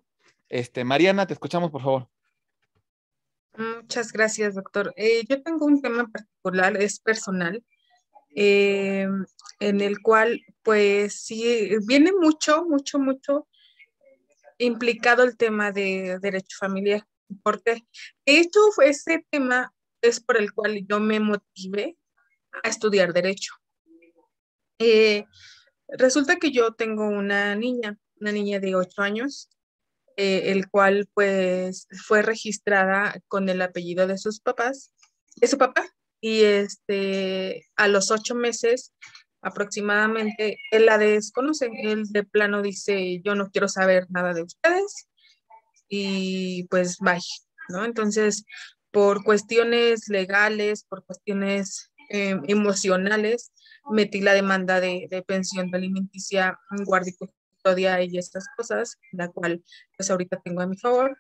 este, Mariana, te escuchamos, por favor. Muchas gracias, doctor. Eh, yo tengo un tema particular, es personal, eh, en el cual, pues, sí, viene mucho, mucho, mucho implicado el tema de derecho familiar. porque De hecho, ese tema es por el cual yo me motivé a estudiar derecho. Eh, resulta que yo tengo una niña, una niña de 8 años, eh, el cual pues fue registrada con el apellido de sus papás, de su papá, y este, a los 8 meses aproximadamente, él la desconoce, él de plano dice, yo no quiero saber nada de ustedes y pues bye, ¿no? Entonces, por cuestiones legales, por cuestiones eh, emocionales, metí la demanda de, de pensión alimenticia, guardia y custodia y estas cosas, la cual pues ahorita tengo a mi favor.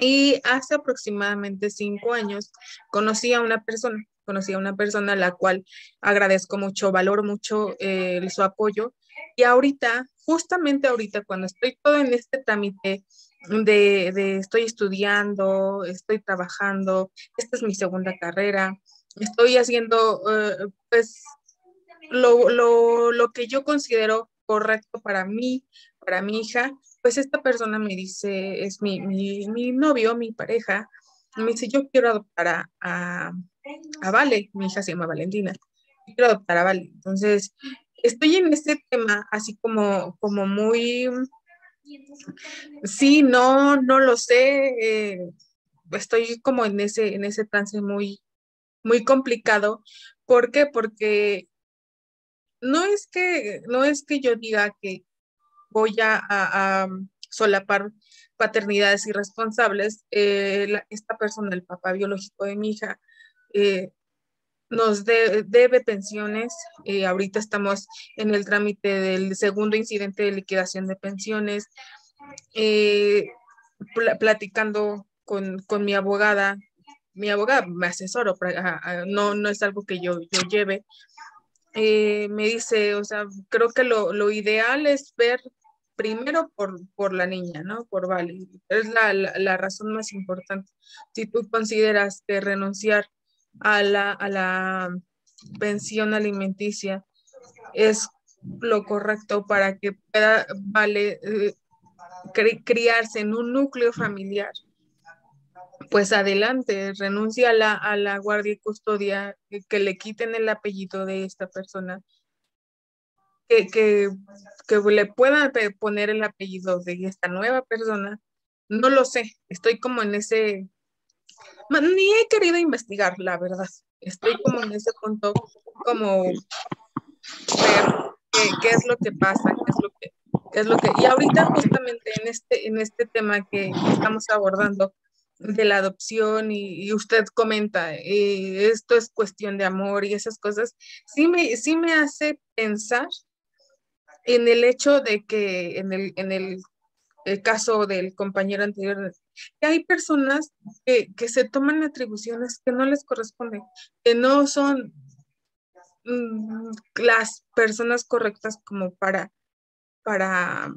Y hace aproximadamente cinco años conocí a una persona conocí a una persona a la cual agradezco mucho, valoro mucho eh, su apoyo. Y ahorita, justamente ahorita, cuando estoy todo en este trámite de, estoy estudiando, estoy trabajando, esta es mi segunda carrera, estoy haciendo eh, pues lo, que yo considero correcto para mí, para mi hija, pues esta persona me dice, es mi, novio, mi pareja, me dice, yo quiero adoptar a, a Vale, mi hija se llama Valentina, quiero adoptar a Vale. Entonces, estoy en este tema así como, como muy, sí, no, no lo sé, eh, estoy como en ese, en ese trance muy, muy complicado. ¿Por qué? Porque no es que, no es que yo diga que voy a, solapar paternidades irresponsables. Eh, esta persona, el papá biológico de mi hija, eh, nos debe pensiones. Eh, ahorita estamos en el trámite del segundo incidente de liquidación de pensiones, eh, platicando con, con, mi abogada. Mi abogada me asesoro, no, no es algo que yo, yo lleve. me dice, o sea, creo que lo, lo ideal es ver primero por, por, la niña, ¿no? Por Vale. Es la, la, la razón más importante. Si tú consideras que renunciar a la, a la pensión alimenticia es lo correcto para que pueda vale, eh, criarse en un núcleo familiar. Pues adelante, renuncia a la, guardia y custodia, eh, que, le quiten el apellido de esta persona, que, que le puedan poner el apellido de esta nueva persona. No lo sé, estoy como en ese ni he querido investigar, la verdad. Estoy como en ese punto, como ver qué, es lo que pasa, qué es lo que, Y ahorita justamente en este, en este tema que estamos abordando de la adopción y, usted comenta, eh, esto es cuestión de amor y esas cosas, sí me, sí me hace pensar en el hecho de que en el, el caso del compañero anterior hay personas que, se toman atribuciones que no les corresponden, que no son mm, las personas correctas como para, para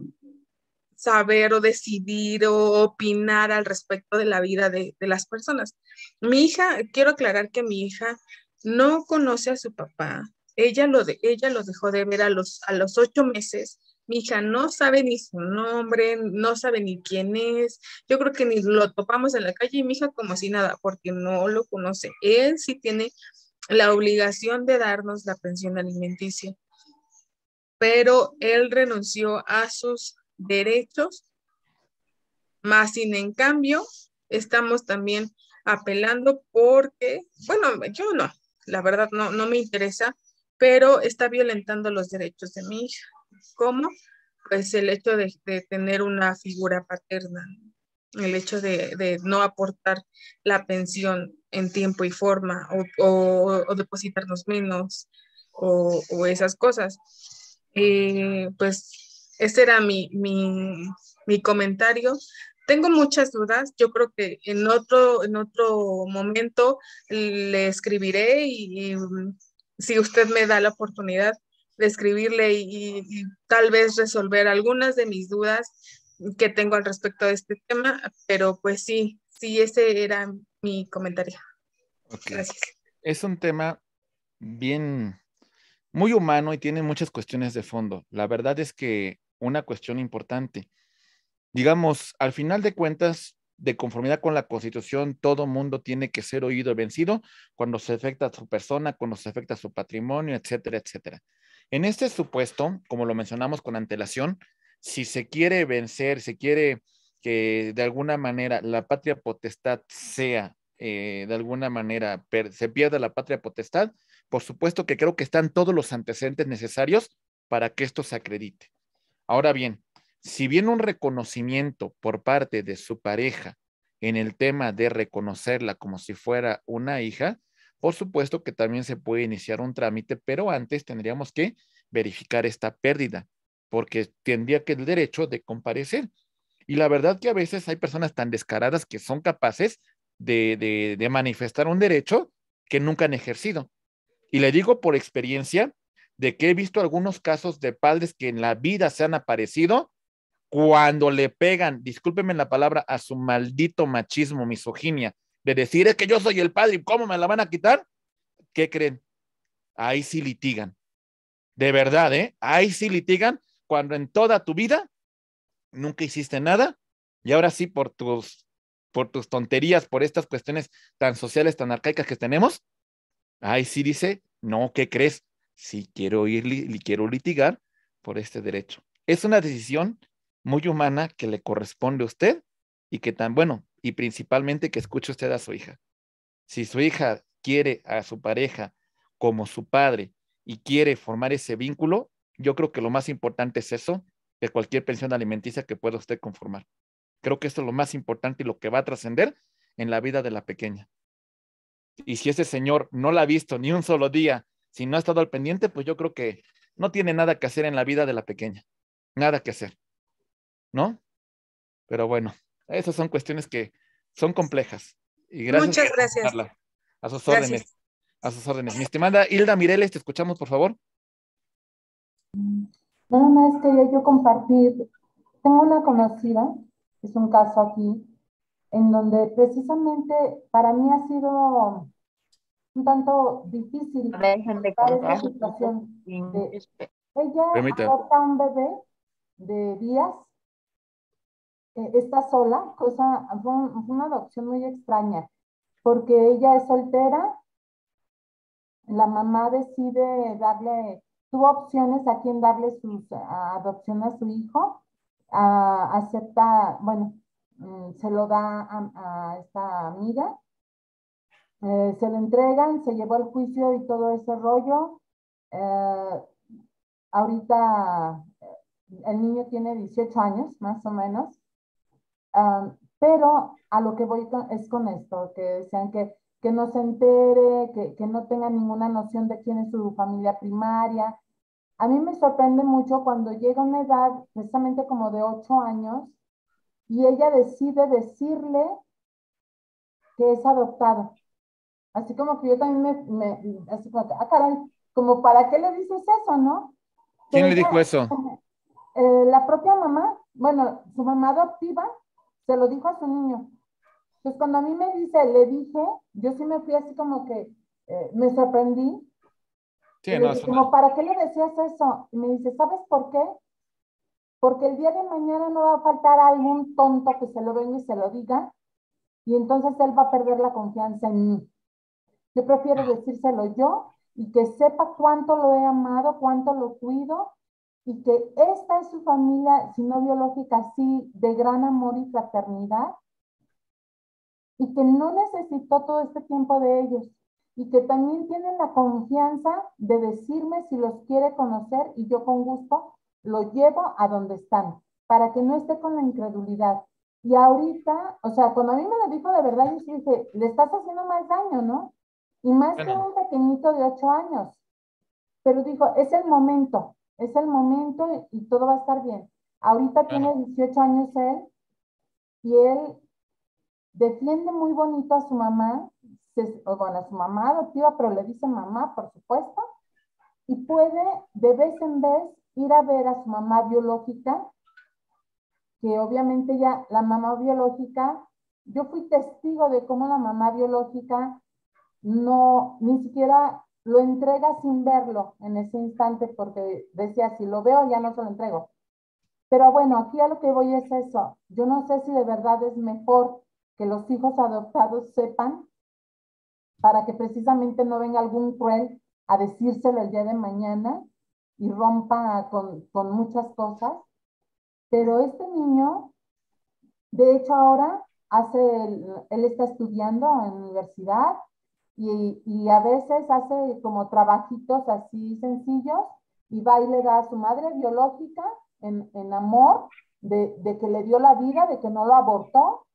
saber o decidir o opinar al respecto de la vida de, las personas. Mi hija, quiero aclarar que mi hija no conoce a su papá. Ella lo, ella dejó de ver a los, a los ocho meses mi hija no sabe ni su nombre, no sabe ni quién es. Yo creo que ni lo topamos en la calle y mi hija como si nada, porque no lo conoce. Él sí tiene la obligación de darnos la pensión alimenticia, pero él renunció a sus derechos, más sin en cambio, estamos también apelando porque, bueno, yo no, la verdad no, no me interesa, pero está violentando los derechos de mi hija. ¿Cómo? Pues el hecho de, tener una figura paterna, el hecho de, no aportar la pensión en tiempo y forma o, depositarnos menos o, esas cosas. Eh, pues ese era mi, comentario. Tengo muchas dudas. Yo creo que en otro, en otro momento le escribiré y mm, si usted me da la oportunidad, describirle y, tal vez resolver algunas de mis dudas que tengo al respecto de este tema, pero pues sí, sí, ese era mi comentario. Gracias. Es un tema bien, muy humano y tiene muchas cuestiones de fondo. La verdad es que una cuestión importante, digamos, al final de cuentas, de conformidad con la Constitución, todo mundo tiene que ser oído y vencido cuando se afecta a su persona, cuando se afecta a su patrimonio, etcétera, etcétera. En este supuesto, como lo mencionamos con antelación, si se quiere vencer, se quiere que de alguna manera la patria potestad sea, eh, de alguna manera, se pierda la patria potestad, por supuesto que creo que están todos los antecedentes necesarios para que esto se acredite. Ahora bien, si bien un reconocimiento por parte de su pareja en el tema de reconocerla como si fuera una hija, por supuesto que también se puede iniciar un trámite, pero antes tendríamos que verificar esta pérdida, porque tendría que el derecho de comparecer. Y la verdad que a veces hay personas tan descaradas que son capaces de, de manifestar un derecho que nunca han ejercido. Y le digo por experiencia de que he visto algunos casos de padres que en la vida se han aparecido cuando le pegan, discúlpenme la palabra, a su maldito machismo, misoginia, de decir es que yo soy el padre y cómo me la van a quitar, ¿qué creen? Ahí sí litigan. De verdad, ¿eh? Ahí sí litigan cuando en toda tu vida nunca hiciste nada y ahora sí por tus, por tus tonterías, por estas cuestiones tan sociales, tan arcaicas que tenemos, ahí sí dice, no, ¿qué crees? Sí quiero ir y quiero litigar por este derecho. Es una decisión muy humana que le corresponde a usted y que tan, bueno, y principalmente que escuche usted a su hija. Si su hija quiere a su pareja como su padre y quiere formar ese vínculo, yo creo que lo más importante es eso, que cualquier pensión alimenticia que pueda usted conformar. Creo que esto es lo más importante y lo que va a trascender en la vida de la pequeña. Y si ese señor no la ha visto ni un solo día, si no ha estado al pendiente, pues yo creo que no tiene nada que hacer en la vida de la pequeña. Nada que hacer. ¿No? Pero bueno, esas son cuestiones que son complejas. Y gracias Muchas gracias. a sus órdenes. A sus órdenes. Mi estimada Hilda Mireles, te escuchamos, por favor. Nada más quería yo compartir. Tengo una conocida, es un caso aquí, en donde precisamente para mí ha sido un tanto difícil la situación. De, este, ella Permita. un bebé de días eh, está sola, cosa, fue, una adopción muy extraña, porque ella es soltera, la mamá decide darle, tuvo opciones a quién darle su adopción a su hijo, acepta, bueno, mm, se lo da a, esta amiga, eh, se lo entregan, se llevó al juicio y todo ese rollo. Eh, ahorita el niño tiene 18 años, más o menos pero a lo que voy es con esto, que sean que, que no se entere, que, que no tenga ninguna noción de quién es su familia primaria. A mí me sorprende mucho cuando llega una edad, precisamente como de ocho años, y ella decide decirle que es adoptada. Así como que yo también me, así como que, ah, caray, como para qué le dices eso, ¿no? ¿Quién le dijo eso? Eh, la propia mamá, bueno, su mamá adoptiva se lo dijo a su niño. Pues cuando a mí me dice, le dije, yo sí me fui así como que eh, me sorprendí. Sí, no, como, ¿para qué le decías eso? Y me dice, ¿sabes por qué? Porque el día de mañana no va a faltar algún tonto que se lo venga y se lo diga, y entonces él va a perder la confianza en mí. Yo prefiero decírselo yo y que sepa cuánto lo he amado, cuánto lo cuido y que esta es su familia, si no biológica, sí, de gran amor y fraternidad, y que no necesitó todo este tiempo de ellos, y que también tienen la confianza de decirme si los quiere conocer y yo con gusto lo llevo a donde están, para que no esté con la incredulidad. Y ahorita, o sea, cuando a mí me lo dijo de verdad, yo dije, le estás haciendo más daño, ¿no? Y más que un pequeñito de ocho años. Pero dijo, es el momento, es el momento y todo va a estar bien. Ahorita tiene 18 años él y él defiende muy bonito a su mamá, bueno, a su mamá adoptiva, pero le dice mamá, por supuesto, y puede de vez en vez ir a ver a su mamá biológica, que obviamente ya la mamá biológica, yo fui testigo de cómo la mamá biológica no, ni siquiera lo entrega sin verlo en ese instante porque decía, si lo veo ya no se lo entrego. Pero bueno, aquí a lo que voy es eso. Yo no sé si de verdad es mejor que los hijos adoptados sepan para que precisamente no venga algún cruel a decírselo el día de mañana y rompa con, muchas cosas. Pero este niño, de hecho ahora, hace, él está estudiando en la universidad y, a veces hace como trabajitos así sencillos y va y le da a su madre biológica en, amor de, que le dio la vida, de que no lo abortó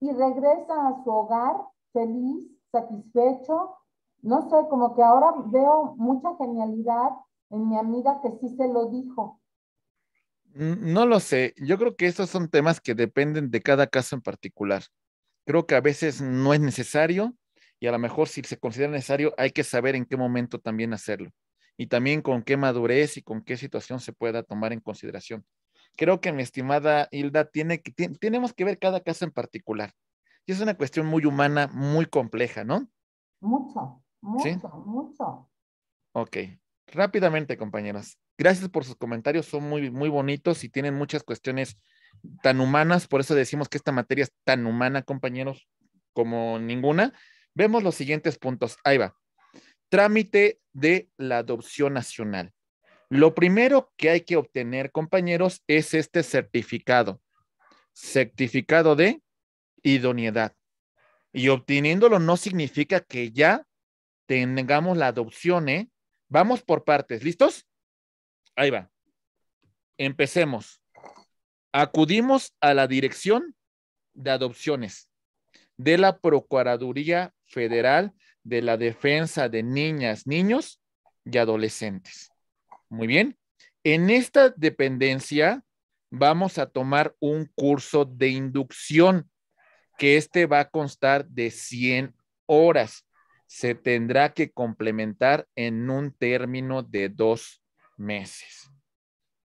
y regresa a su hogar feliz, satisfecho. No sé, como que ahora veo mucha genialidad en mi amiga que sí se lo dijo. Mm, no lo sé, yo creo que esos son temas que dependen de cada caso en particular. Creo que a veces no es necesario, y a lo mejor si se considera necesario hay que saber en qué momento también hacerlo y también con qué madurez y con qué situación se pueda tomar en consideración. Creo que mi estimada Hilda, tiene que, tenemos que ver cada caso en particular. Y es una cuestión muy humana, muy compleja, ¿no? Mucho, mucho, ¿Sí? mucho. Ok, rápidamente, compañeras. Gracias por sus comentarios, son muy, muy bonitos y tienen muchas cuestiones tan humanas, por eso decimos que esta materia es tan humana, compañeros, como ninguna, Vemos los siguientes puntos. Ahí va. Trámite de la adopción nacional. Lo primero que hay que obtener, compañeros, es este certificado. Certificado de idoneidad. Y obteniéndolo no significa que ya tengamos la adopción, ¿eh? Vamos por partes, ¿listos? Ahí va. Empecemos. Acudimos a la Dirección de Adopciones de la Procuraduría Federal de la Defensa de Niñas, Niños y Adolescentes. Muy bien. En esta dependencia vamos a tomar un curso de inducción que este va a constar de 100 horas. Se tendrá que complementar en un término de dos meses.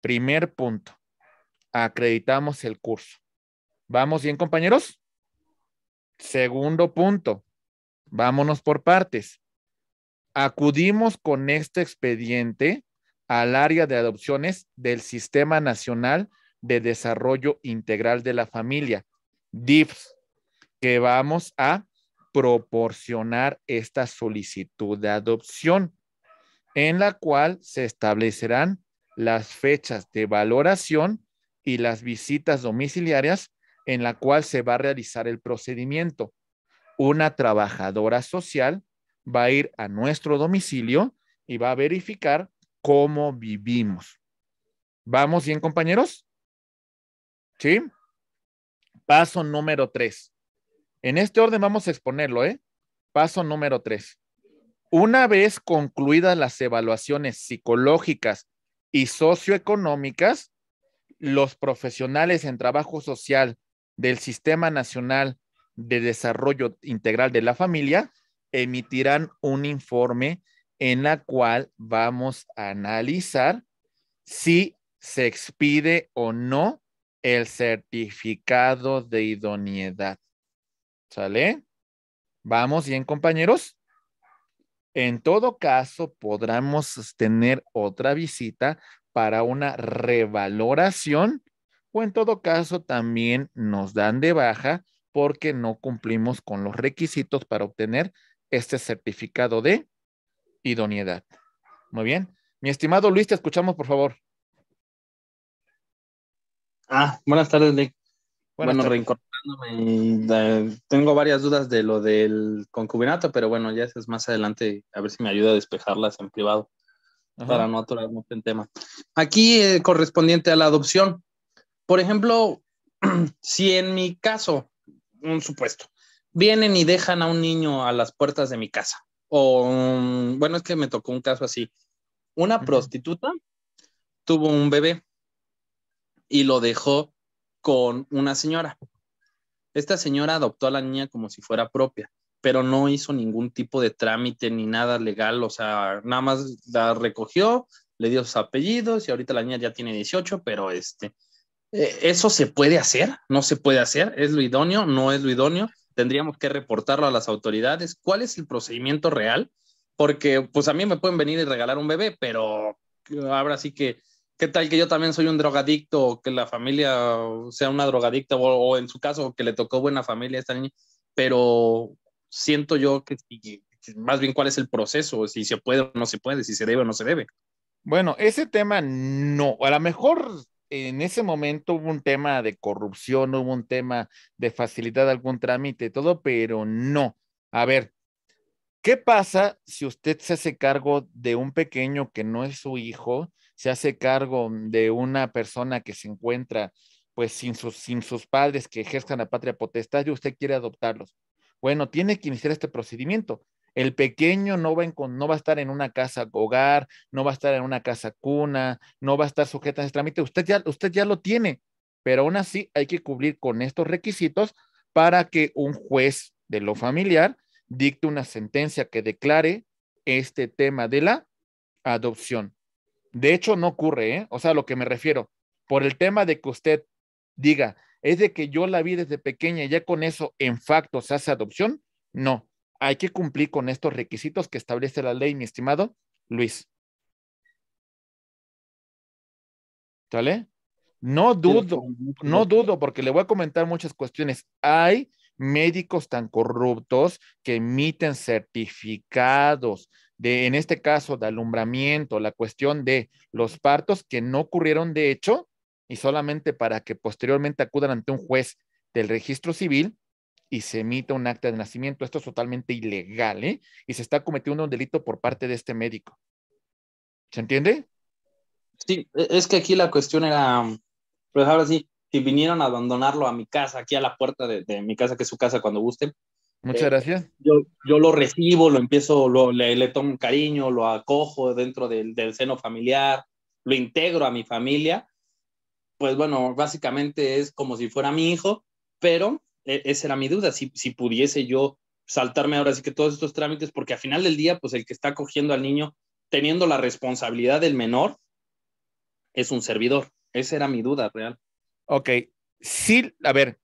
Primer punto, acreditamos el curso. ¿Vamos bien, compañeros? Segundo punto, Vámonos por partes. Acudimos con este expediente al área de adopciones del Sistema Nacional de Desarrollo Integral de la Familia, DIFS, que vamos a proporcionar esta solicitud de adopción, en la cual se establecerán las fechas de valoración y las visitas domiciliarias en la cual se va a realizar el procedimiento una trabajadora social va a ir a nuestro domicilio y va a verificar cómo vivimos. ¿Vamos bien, compañeros? ¿Sí? Paso número tres. En este orden vamos a exponerlo, ¿eh? Paso número tres. Una vez concluidas las evaluaciones psicológicas y socioeconómicas, los profesionales en trabajo social del Sistema Nacional de Desarrollo Integral de la Familia emitirán un informe en la cual vamos a analizar si se expide o no el certificado de idoneidad. ¿Sale? ¿Vamos bien, compañeros? En todo caso, podremos tener otra visita para una revaloración o en todo caso también nos dan de baja porque no cumplimos con los requisitos para obtener este certificado de idoneidad. Muy bien. Mi estimado Luis, te escuchamos, por favor. Ah, buenas tardes, Nick. bueno, reincorporándome, tengo varias dudas de lo del concubinato, pero bueno, ya es más adelante, a ver si me ayuda a despejarlas en privado, para no atorarme en tema. Aquí, eh, correspondiente a la adopción, por ejemplo, si en mi caso un supuesto, vienen y dejan a un niño a las puertas de mi casa. O, mm, bueno, es que me tocó un caso así. Una prostituta tuvo un bebé y lo dejó con una señora. Esta señora adoptó a la niña como si fuera propia, pero no hizo ningún tipo de trámite ni nada legal, o sea, nada más la recogió, le dio sus apellidos y ahorita la niña ya tiene 18, pero este, eh, ¿Eso se puede hacer? ¿No se puede hacer? ¿Es lo idóneo? ¿No es lo idóneo? ¿Tendríamos que reportarlo a las autoridades? ¿Cuál es el procedimiento real? Porque pues a mí me pueden venir y regalar un bebé, pero eh, ahora sí que, ¿qué tal que yo también soy un drogadicto o que la familia sea una drogadicta o, en su caso que le tocó buena familia a esta niña? Pero siento yo que, que más bien cuál es el proceso, si se puede o no se puede, si se debe o no se debe. Bueno, ese tema no, a lo mejor en ese momento hubo un tema de corrupción, hubo un tema de facilitar algún trámite, todo, pero no. A ver, ¿qué pasa si usted se hace cargo de un pequeño que no es su hijo, se hace cargo de una persona que se encuentra pues sin sus, sin sus padres que ejerzan la patria potestad y usted quiere adoptarlos? Bueno, tiene que iniciar este procedimiento. El pequeño no va, no va a estar en una casa hogar, no va a estar en una casa cuna, no va a estar sujeta a ese trámite. Usted ya, usted ya lo tiene, pero aún así hay que cubrir con estos requisitos para que un juez de lo familiar dicte una sentencia que declare este tema de la adopción. De hecho, no ocurre, ¿eh? O sea, lo que me refiero, por el tema de que usted diga, es de que yo la vi desde pequeña y ya con eso en facto se hace adopción, no hay que cumplir con estos requisitos que establece la ley, mi estimado Luis. ¿Sale? No dudo, no dudo, porque le voy a comentar muchas cuestiones. Hay médicos tan corruptos que emiten certificados de, en este caso, de alumbramiento, la cuestión de los partos que no ocurrieron de hecho y solamente para que posteriormente acudan ante un juez del registro civil y se emita un acta de nacimiento. Esto es totalmente ilegal, ¿eh? Y se está cometiendo un delito por parte de este médico. ¿Se entiende? Sí, e, es que aquí la cuestión era, mm, pues ahora sí, si vinieron a abandonarlo a mi casa, aquí a la puerta de, mi casa, que es su casa cuando gusten. Muchas eh, gracias. Yo, yo, lo recibo, lo empiezo, lo, le, le, un cariño, lo acojo dentro del, del seno familiar, lo integro a mi familia. Pues bueno, básicamente es como si fuera mi hijo, pero e, esa era mi duda, si, si pudiese yo saltarme ahora sí que todos estos trámites, porque al final del día, pues el que está cogiendo al niño, teniendo la responsabilidad del menor, es un servidor. Esa era mi duda real. Ok, sí, a ver,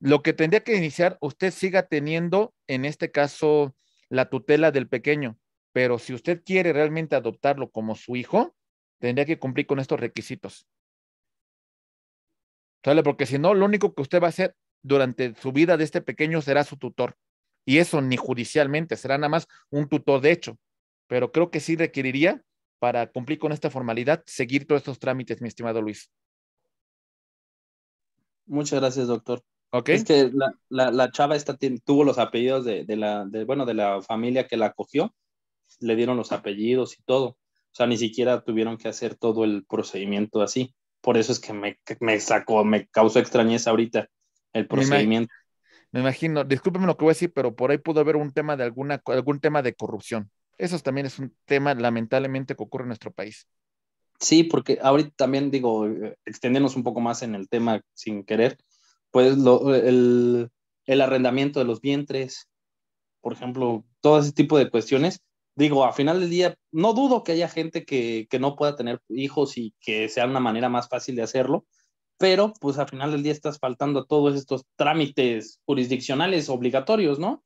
lo que tendría que iniciar, usted siga teniendo, en este caso, la tutela del pequeño, pero si usted quiere realmente adoptarlo como su hijo, tendría que cumplir con estos requisitos. ¿Sale? Porque si no, lo único que usted va a hacer durante su vida de este pequeño será su tutor. Y eso ni judicialmente, será nada más un tutor de hecho. Pero creo que sí requeriría, para cumplir con esta formalidad, seguir todos estos trámites, mi estimado Luis. Muchas gracias, doctor. Okay. Es que la, chava esta tuvo los apellidos de, la, bueno, de la familia que la acogió, le dieron los apellidos y todo. O sea, ni siquiera tuvieron que hacer todo el procedimiento así. Por eso es que me, me sacó, me causó extrañeza ahorita el procedimiento. Me imagino, discúlpeme lo que voy a decir, pero por ahí pudo haber un tema de alguna, algún tema de corrupción. Eso también es un tema lamentablemente que ocurre en nuestro país. Sí, porque ahorita también digo, extendernos un poco más en el tema sin querer, pues el, arrendamiento de los vientres, por ejemplo, todo ese tipo de cuestiones. Digo, a final del día, no dudo que haya gente que no pueda tener hijos y que sea una manera más fácil de hacerlo, pero pues al final del día estás faltando a todos estos trámites jurisdiccionales obligatorios, ¿no?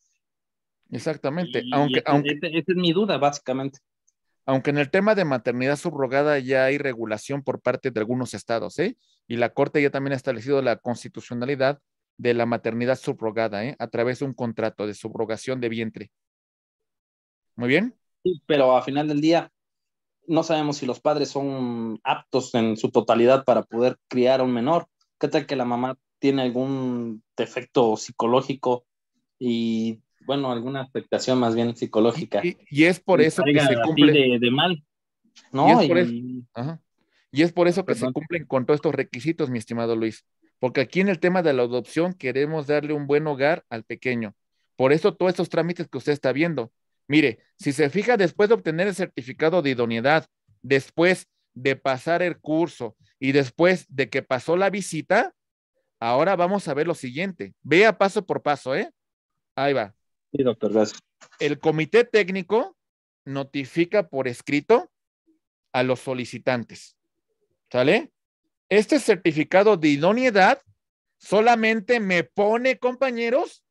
Exactamente, aunque... Esa es mi duda, básicamente. Aunque en el tema de maternidad subrogada ya hay regulación por parte de algunos estados, ¿eh? Y la Corte ya también ha establecido la constitucionalidad de la maternidad subrogada, ¿eh? A través de un contrato de subrogación de vientre. Muy bien. Sí, pero al final del día, no sabemos si los padres son aptos en su totalidad para poder criar a un menor. ¿Qué tal que la mamá tiene algún defecto psicológico y, bueno, alguna afectación más bien psicológica? Y, es por eso que se cumple. De, mal. No, y es por eso, que se cumplen con todos estos requisitos, mi estimado Luis. Porque aquí en el tema de la adopción queremos darle un buen hogar al pequeño. Por eso todos estos trámites que usted está viendo, Mire, si se fija, después de obtener el certificado de idoneidad, después de pasar el curso y después de que pasó la visita, ahora vamos a ver lo siguiente. Vea paso por paso, ¿eh? Ahí va. Sí, doctor, gracias. El comité técnico notifica por escrito a los solicitantes. ¿Sale? Este certificado de idoneidad solamente me pone, compañeros,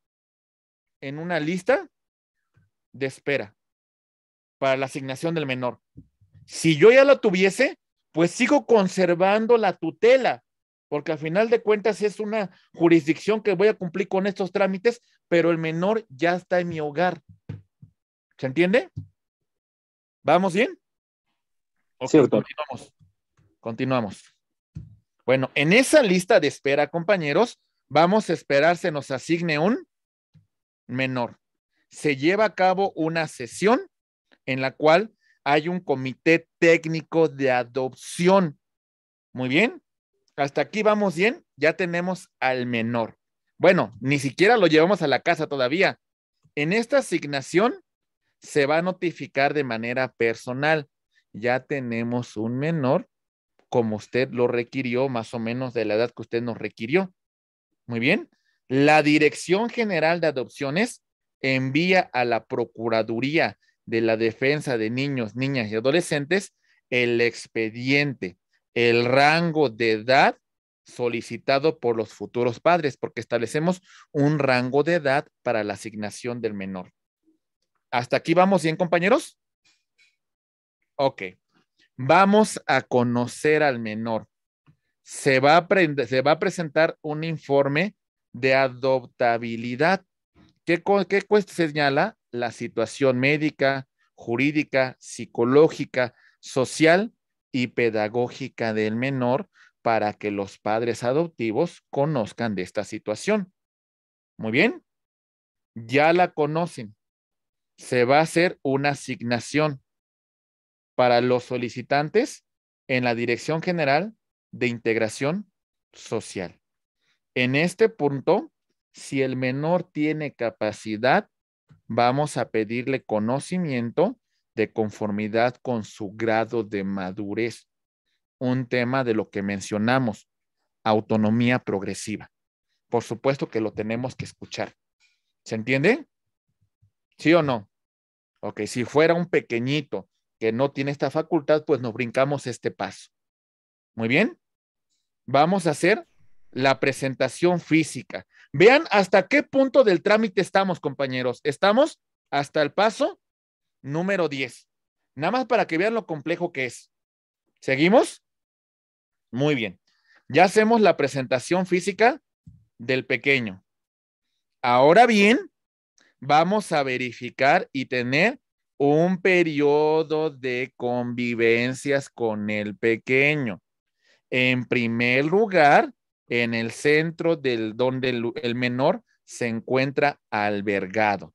en una lista de espera para la asignación del menor. Si yo ya lo tuviese, pues sigo conservando la tutela, porque al final de cuentas es una jurisdicción que voy a cumplir con estos trámites, pero el menor ya está en mi hogar. ¿Se entiende? ¿Vamos bien? Okay, Cierto. Continuamos. Continuamos. Bueno, en esa lista de espera, compañeros, vamos a esperar se nos asigne un menor se lleva a cabo una sesión en la cual hay un comité técnico de adopción. Muy bien, hasta aquí vamos bien, ya tenemos al menor. Bueno, ni siquiera lo llevamos a la casa todavía. En esta asignación se va a notificar de manera personal. Ya tenemos un menor como usted lo requirió, más o menos de la edad que usted nos requirió. Muy bien. La Dirección General de Adopciones envía a la Procuraduría de la Defensa de Niños, Niñas y Adolescentes el expediente, el rango de edad solicitado por los futuros padres, porque establecemos un rango de edad para la asignación del menor. ¿Hasta aquí vamos bien, compañeros? Ok. Vamos a conocer al menor. Se va a, se va a presentar un informe de adoptabilidad ¿Qué, qué señala? La situación médica, jurídica, psicológica, social y pedagógica del menor para que los padres adoptivos conozcan de esta situación. Muy bien, ya la conocen. Se va a hacer una asignación para los solicitantes en la Dirección General de Integración Social. En este punto, si el menor tiene capacidad, vamos a pedirle conocimiento de conformidad con su grado de madurez. Un tema de lo que mencionamos, autonomía progresiva. Por supuesto que lo tenemos que escuchar. ¿Se entiende? ¿Sí o no? Ok, si fuera un pequeñito que no tiene esta facultad, pues nos brincamos este paso. Muy bien. Vamos a hacer la presentación física. Vean hasta qué punto del trámite estamos, compañeros. Estamos hasta el paso número 10. Nada más para que vean lo complejo que es. ¿Seguimos? Muy bien. Ya hacemos la presentación física del pequeño. Ahora bien, vamos a verificar y tener un periodo de convivencias con el pequeño. En primer lugar, en el centro del donde el, menor se encuentra albergado.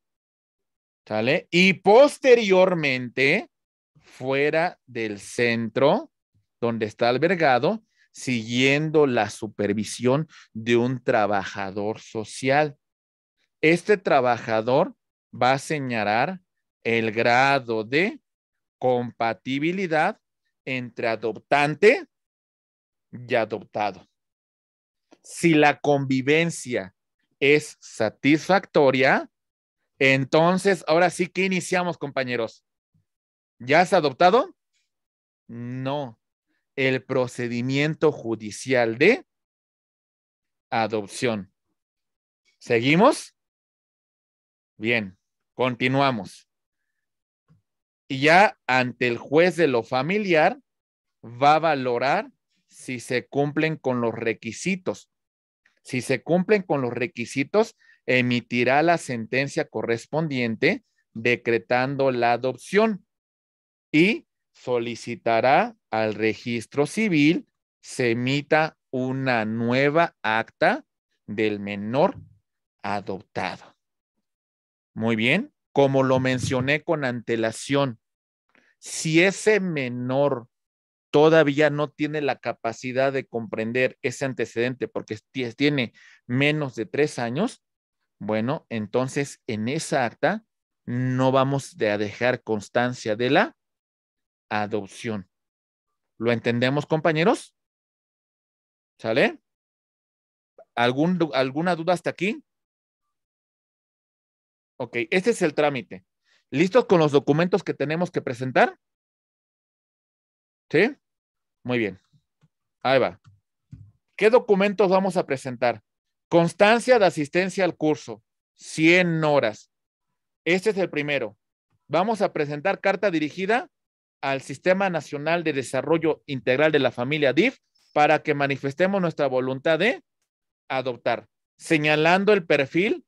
¿Sale? Y posteriormente, fuera del centro donde está albergado, siguiendo la supervisión de un trabajador social. Este trabajador va a señalar el grado de compatibilidad entre adoptante y adoptado si la convivencia es satisfactoria, entonces ahora sí que iniciamos, compañeros. ¿Ya has adoptado? No. El procedimiento judicial de adopción. ¿Seguimos? Bien, continuamos. Y ya ante el juez de lo familiar va a valorar si se cumplen con los requisitos. Si se cumplen con los requisitos, emitirá la sentencia correspondiente decretando la adopción y solicitará al registro civil se emita una nueva acta del menor adoptado. Muy bien, como lo mencioné con antelación, si ese menor todavía no tiene la capacidad de comprender ese antecedente porque tiene menos de tres años, bueno, entonces en esa acta no vamos a dejar constancia de la adopción. ¿Lo entendemos, compañeros? ¿Sale? ¿Alguna duda hasta aquí? Ok, este es el trámite. ¿Listos con los documentos que tenemos que presentar? ¿Sí? Muy bien. Ahí va. ¿Qué documentos vamos a presentar? Constancia de asistencia al curso, 100 horas. Este es el primero. Vamos a presentar carta dirigida al Sistema Nacional de Desarrollo Integral de la Familia DIF para que manifestemos nuestra voluntad de adoptar, señalando el perfil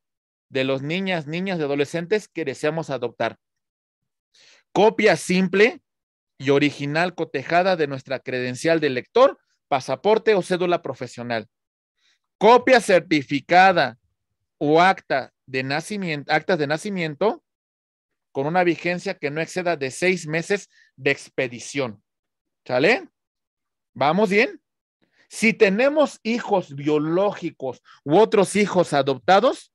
de los niñas, niñas y adolescentes que deseamos adoptar. Copia simple y original cotejada de nuestra credencial de lector, pasaporte o cédula profesional. Copia certificada o acta de nacimiento, actas de nacimiento con una vigencia que no exceda de seis meses de expedición. ¿Sale? ¿Vamos bien? Si tenemos hijos biológicos u otros hijos adoptados,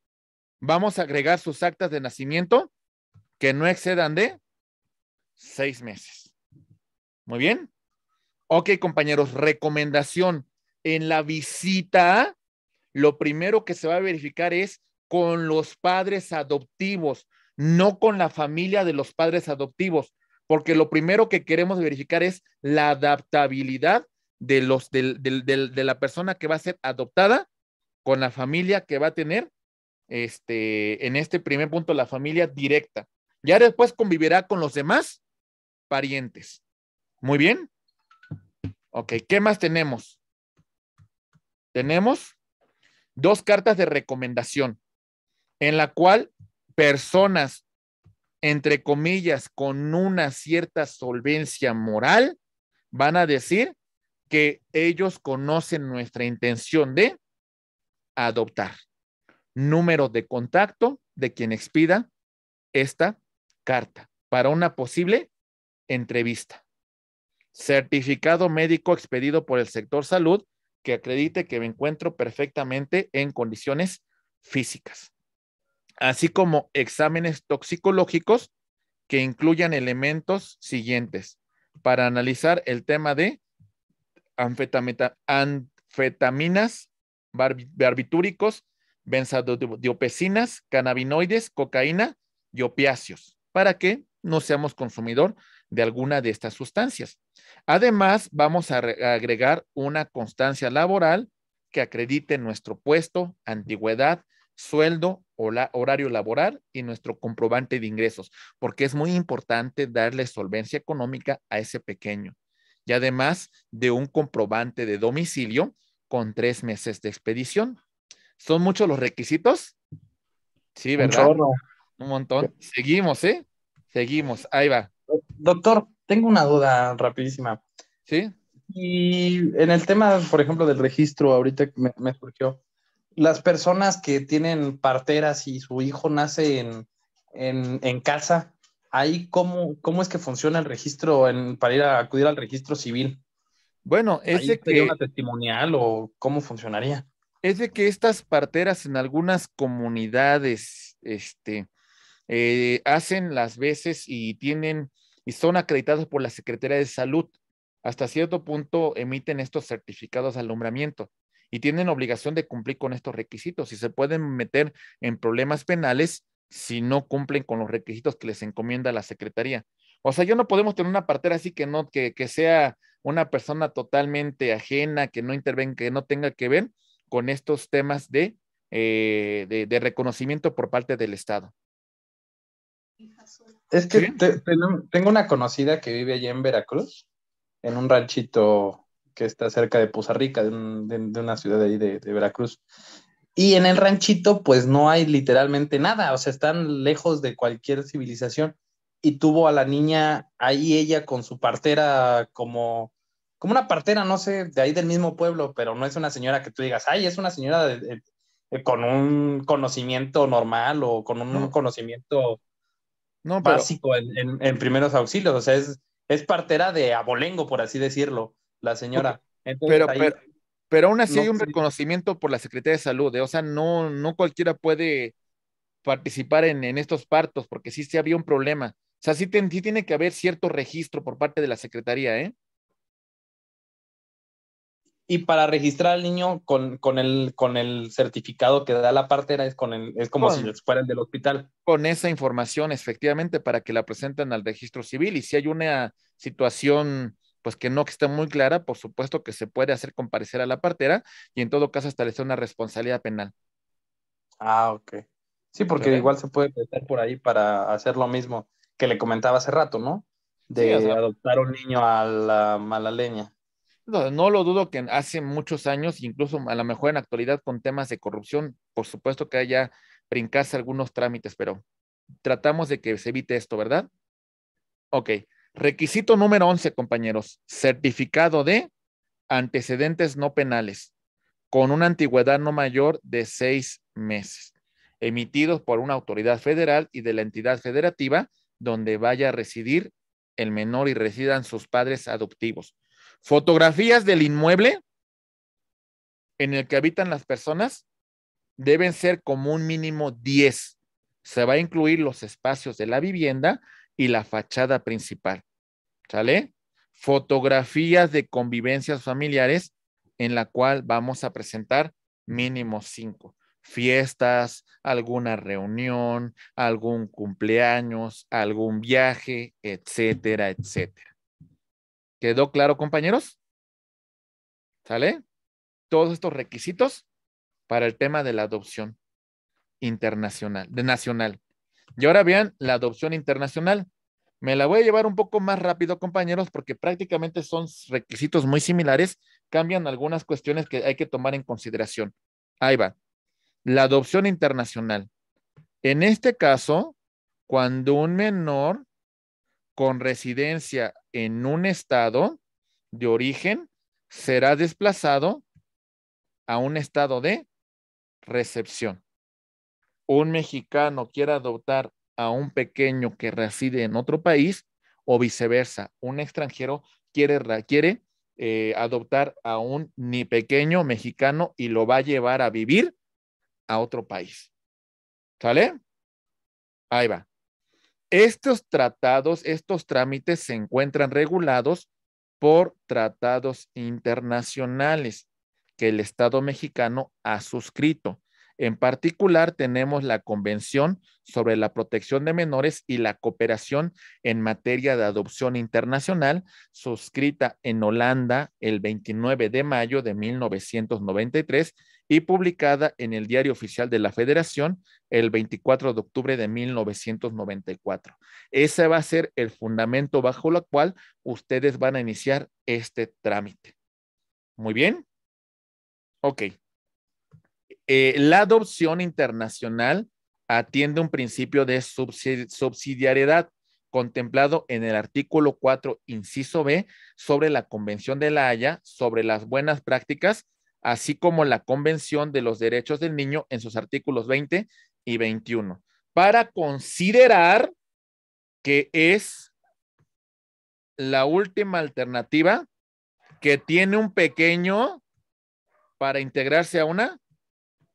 vamos a agregar sus actas de nacimiento que no excedan de seis meses. Muy bien. Ok, compañeros, recomendación. En la visita, lo primero que se va a verificar es con los padres adoptivos, no con la familia de los padres adoptivos, porque lo primero que queremos verificar es la adaptabilidad de, los, la persona que va a ser adoptada con la familia que va a tener, este, en este primer punto, la familia directa. Ya después convivirá con los demás parientes. Muy bien. Ok, ¿qué más tenemos? Tenemos dos cartas de recomendación en la cual personas, entre comillas, con una cierta solvencia moral, van a decir que ellos conocen nuestra intención de adoptar. Número de contacto de quien expida esta carta para una posible entrevista certificado médico expedido por el sector salud que acredite que me encuentro perfectamente en condiciones físicas, así como exámenes toxicológicos que incluyan elementos siguientes para analizar el tema de anfetaminas, barbitúricos, benzodiopecinas, cannabinoides, cocaína y opiáceos, para que no seamos consumidor de alguna de estas sustancias. Además, vamos a agregar una constancia laboral que acredite nuestro puesto, antigüedad, sueldo, o horario laboral y nuestro comprobante de ingresos, porque es muy importante darle solvencia económica a ese pequeño. Y además de un comprobante de domicilio con tres meses de expedición. ¿Son muchos los requisitos? Sí, ¿verdad? Un, un montón. Seguimos, ¿eh? Seguimos. Ahí va. Doctor, tengo una duda rapidísima. Sí. Y en el tema, por ejemplo, del registro, ahorita me, me surgió, las personas que tienen parteras y su hijo nace en, casa, ahí cómo, cómo, es que funciona el registro en, para ir a acudir al registro civil. Bueno, de que... una testimonial o cómo funcionaría? Es de que estas parteras en algunas comunidades este, eh, hacen las veces y tienen y son acreditados por la Secretaría de Salud. Hasta cierto punto emiten estos certificados de alumbramiento y tienen obligación de cumplir con estos requisitos y se pueden meter en problemas penales si no cumplen con los requisitos que les encomienda la Secretaría. O sea, yo no podemos tener una partera así que no, que, sea una persona totalmente ajena, que no intervenga, que no tenga que ver con estos temas de, eh, de reconocimiento por parte del Estado. Es que tengo una conocida que vive allí en Veracruz, en un ranchito que está cerca de Poza Rica, de, una ciudad ahí de, Veracruz. Y en el ranchito, pues no hay literalmente nada, o sea, están lejos de cualquier civilización. Y tuvo a la niña ahí ella con su partera como, como una partera, no sé, de ahí del mismo pueblo, pero no es una señora que tú digas, ay, es una señora con un conocimiento normal o con un conocimiento básico en, primeros auxilios. O sea, es, es partera de abolengo, por así decirlo, la señora. pero, pero, aún así hay un reconocimiento por la Secretaría de Salud. ¿eh? O sea, no, no cualquiera puede participar en, en estos partos, porque sí, había un problema. O sea, sí, sí tiene que haber cierto registro por parte de la Secretaría, ¿eh? y para registrar al niño con, el, con el certificado que da la partera es, con el, es como si fuera el del hospital. Con esa información, efectivamente, para que la presenten al registro civil y si hay una situación pues que no que esté muy clara, por supuesto que se puede hacer comparecer a la partera y en todo caso establecer una responsabilidad penal. Ah, ok. Sí, porque igual se puede prestar por ahí para hacer lo mismo que le comentaba hace rato, ¿no? De adoptar un niño a la mala leña. No, lo dudo que hace muchos años, incluso a lo mejor en actualidad con temas de corrupción, por supuesto que haya brincarse algunos trámites, pero tratamos de que se evite esto, ¿verdad? Ok. Requisito número 11, compañeros. Certificado de antecedentes no penales con una antigüedad no mayor de seis meses, emitidos por una autoridad federal y de la entidad federativa donde vaya a residir el menor y residan sus padres adoptivos. Fotografías del inmueble en el que habitan las personas deben ser como un mínimo 10. Se va a incluir los espacios de la vivienda y la fachada principal. ¿Sale? Fotografías de convivencias familiares en la cual vamos a presentar mínimo 5 fiestas, alguna reunión, algún cumpleaños, algún viaje, etcétera, etcétera. ¿Quedó claro, compañeros? ¿Sale? Todos estos requisitos para el tema de la adopción internacional, de nacional. Y ahora vean la adopción internacional. Me la voy a llevar un poco más rápido, compañeros, porque prácticamente son requisitos muy similares. Cambian algunas cuestiones que hay que tomar en consideración. Ahí va. La adopción internacional. En este caso, cuando un menor con residencia en un estado de origen será desplazado a un estado de recepción. Un mexicano quiere adoptar a un pequeño que reside en otro país o viceversa. Un extranjero quiere, eh, adoptar a un ni pequeño mexicano y lo va a llevar a vivir a otro país. ¿Sale? Ahí va. Estos tratados, estos trámites se encuentran regulados por tratados internacionales que el Estado mexicano ha suscrito. En particular, tenemos la Convención sobre la Protección de Menores y la Cooperación en materia de adopción internacional, suscrita en Holanda el 29 de mayo de 1993 y publicada en el Diario Oficial de la Federación el 24 de octubre de 1994. Ese va a ser el fundamento bajo el cual ustedes van a iniciar este trámite. Muy bien. Ok. Eh, la adopción internacional atiende un principio de subsidiariedad contemplado en el artículo 4, inciso B, sobre la Convención de la Haya sobre las buenas prácticas así como la Convención de los Derechos del Niño en sus artículos 20 y 21, para considerar que es la última alternativa que tiene un pequeño para integrarse a una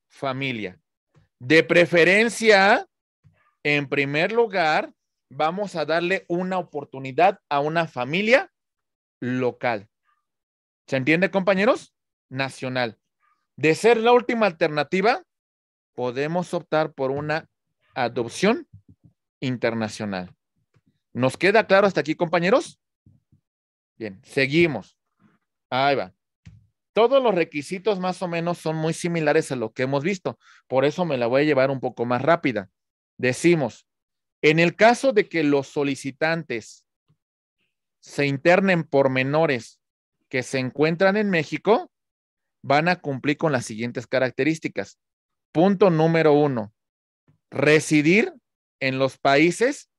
familia. De preferencia, en primer lugar, vamos a darle una oportunidad a una familia local. ¿Se entiende, compañeros? nacional. De ser la última alternativa, podemos optar por una adopción internacional. ¿Nos queda claro hasta aquí, compañeros? Bien, seguimos. Ahí va. Todos los requisitos más o menos son muy similares a lo que hemos visto. Por eso me la voy a llevar un poco más rápida. Decimos, en el caso de que los solicitantes se internen por menores que se encuentran en México, van a cumplir con las siguientes características. Punto número uno, residir en los países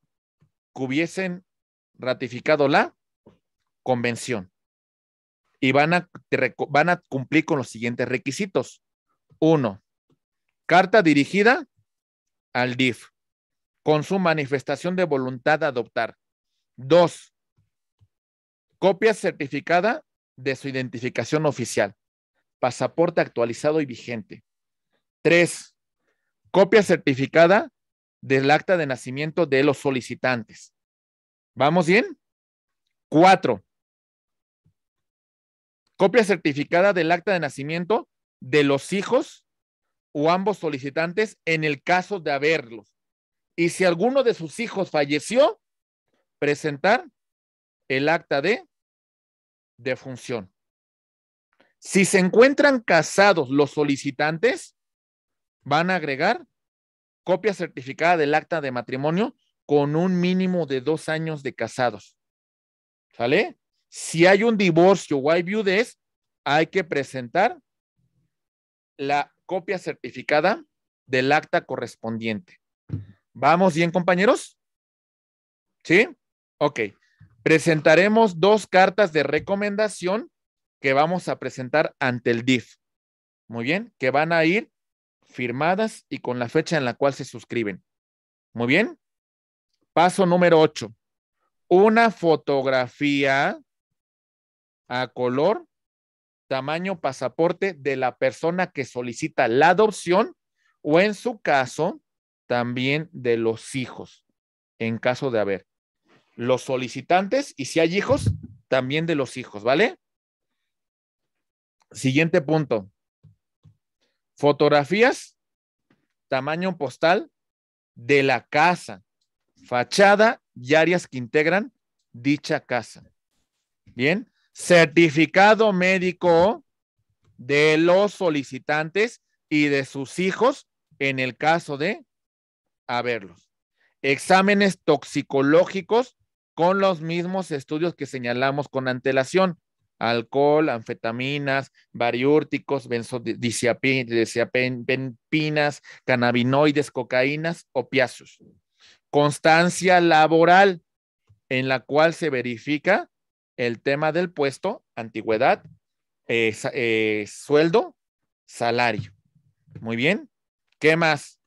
que hubiesen ratificado la convención y van a, van a cumplir con los siguientes requisitos. Uno, carta dirigida al DIF con su manifestación de voluntad de adoptar. Dos, copia certificada de su identificación oficial pasaporte actualizado y vigente. Tres, copia certificada del acta de nacimiento de los solicitantes. ¿Vamos bien? Cuatro, copia certificada del acta de nacimiento de los hijos o ambos solicitantes en el caso de haberlos. Y si alguno de sus hijos falleció, presentar el acta de defunción. Si se encuentran casados los solicitantes, van a agregar copia certificada del acta de matrimonio con un mínimo de dos años de casados. ¿Sale? Si hay un divorcio o hay viudez, hay que presentar la copia certificada del acta correspondiente. ¿Vamos bien, compañeros? ¿Sí? Ok. Presentaremos dos cartas de recomendación que vamos a presentar ante el DIF. Muy bien, que van a ir firmadas y con la fecha en la cual se suscriben. Muy bien. Paso número 8. Una fotografía a color, tamaño pasaporte de la persona que solicita la adopción o en su caso también de los hijos, en caso de haber. Los solicitantes y si hay hijos, también de los hijos, ¿vale? Siguiente punto. Fotografías, tamaño postal de la casa, fachada y áreas que integran dicha casa. Bien. Certificado médico de los solicitantes y de sus hijos en el caso de haberlos. Exámenes toxicológicos con los mismos estudios que señalamos con antelación alcohol, anfetaminas, bariúrticos, benzodiazepinas, cannabinoides, cocaínas, opiáceos. Constancia laboral, en la cual se verifica el tema del puesto, antigüedad, eh, eh, sueldo, salario. Muy bien. ¿Qué más?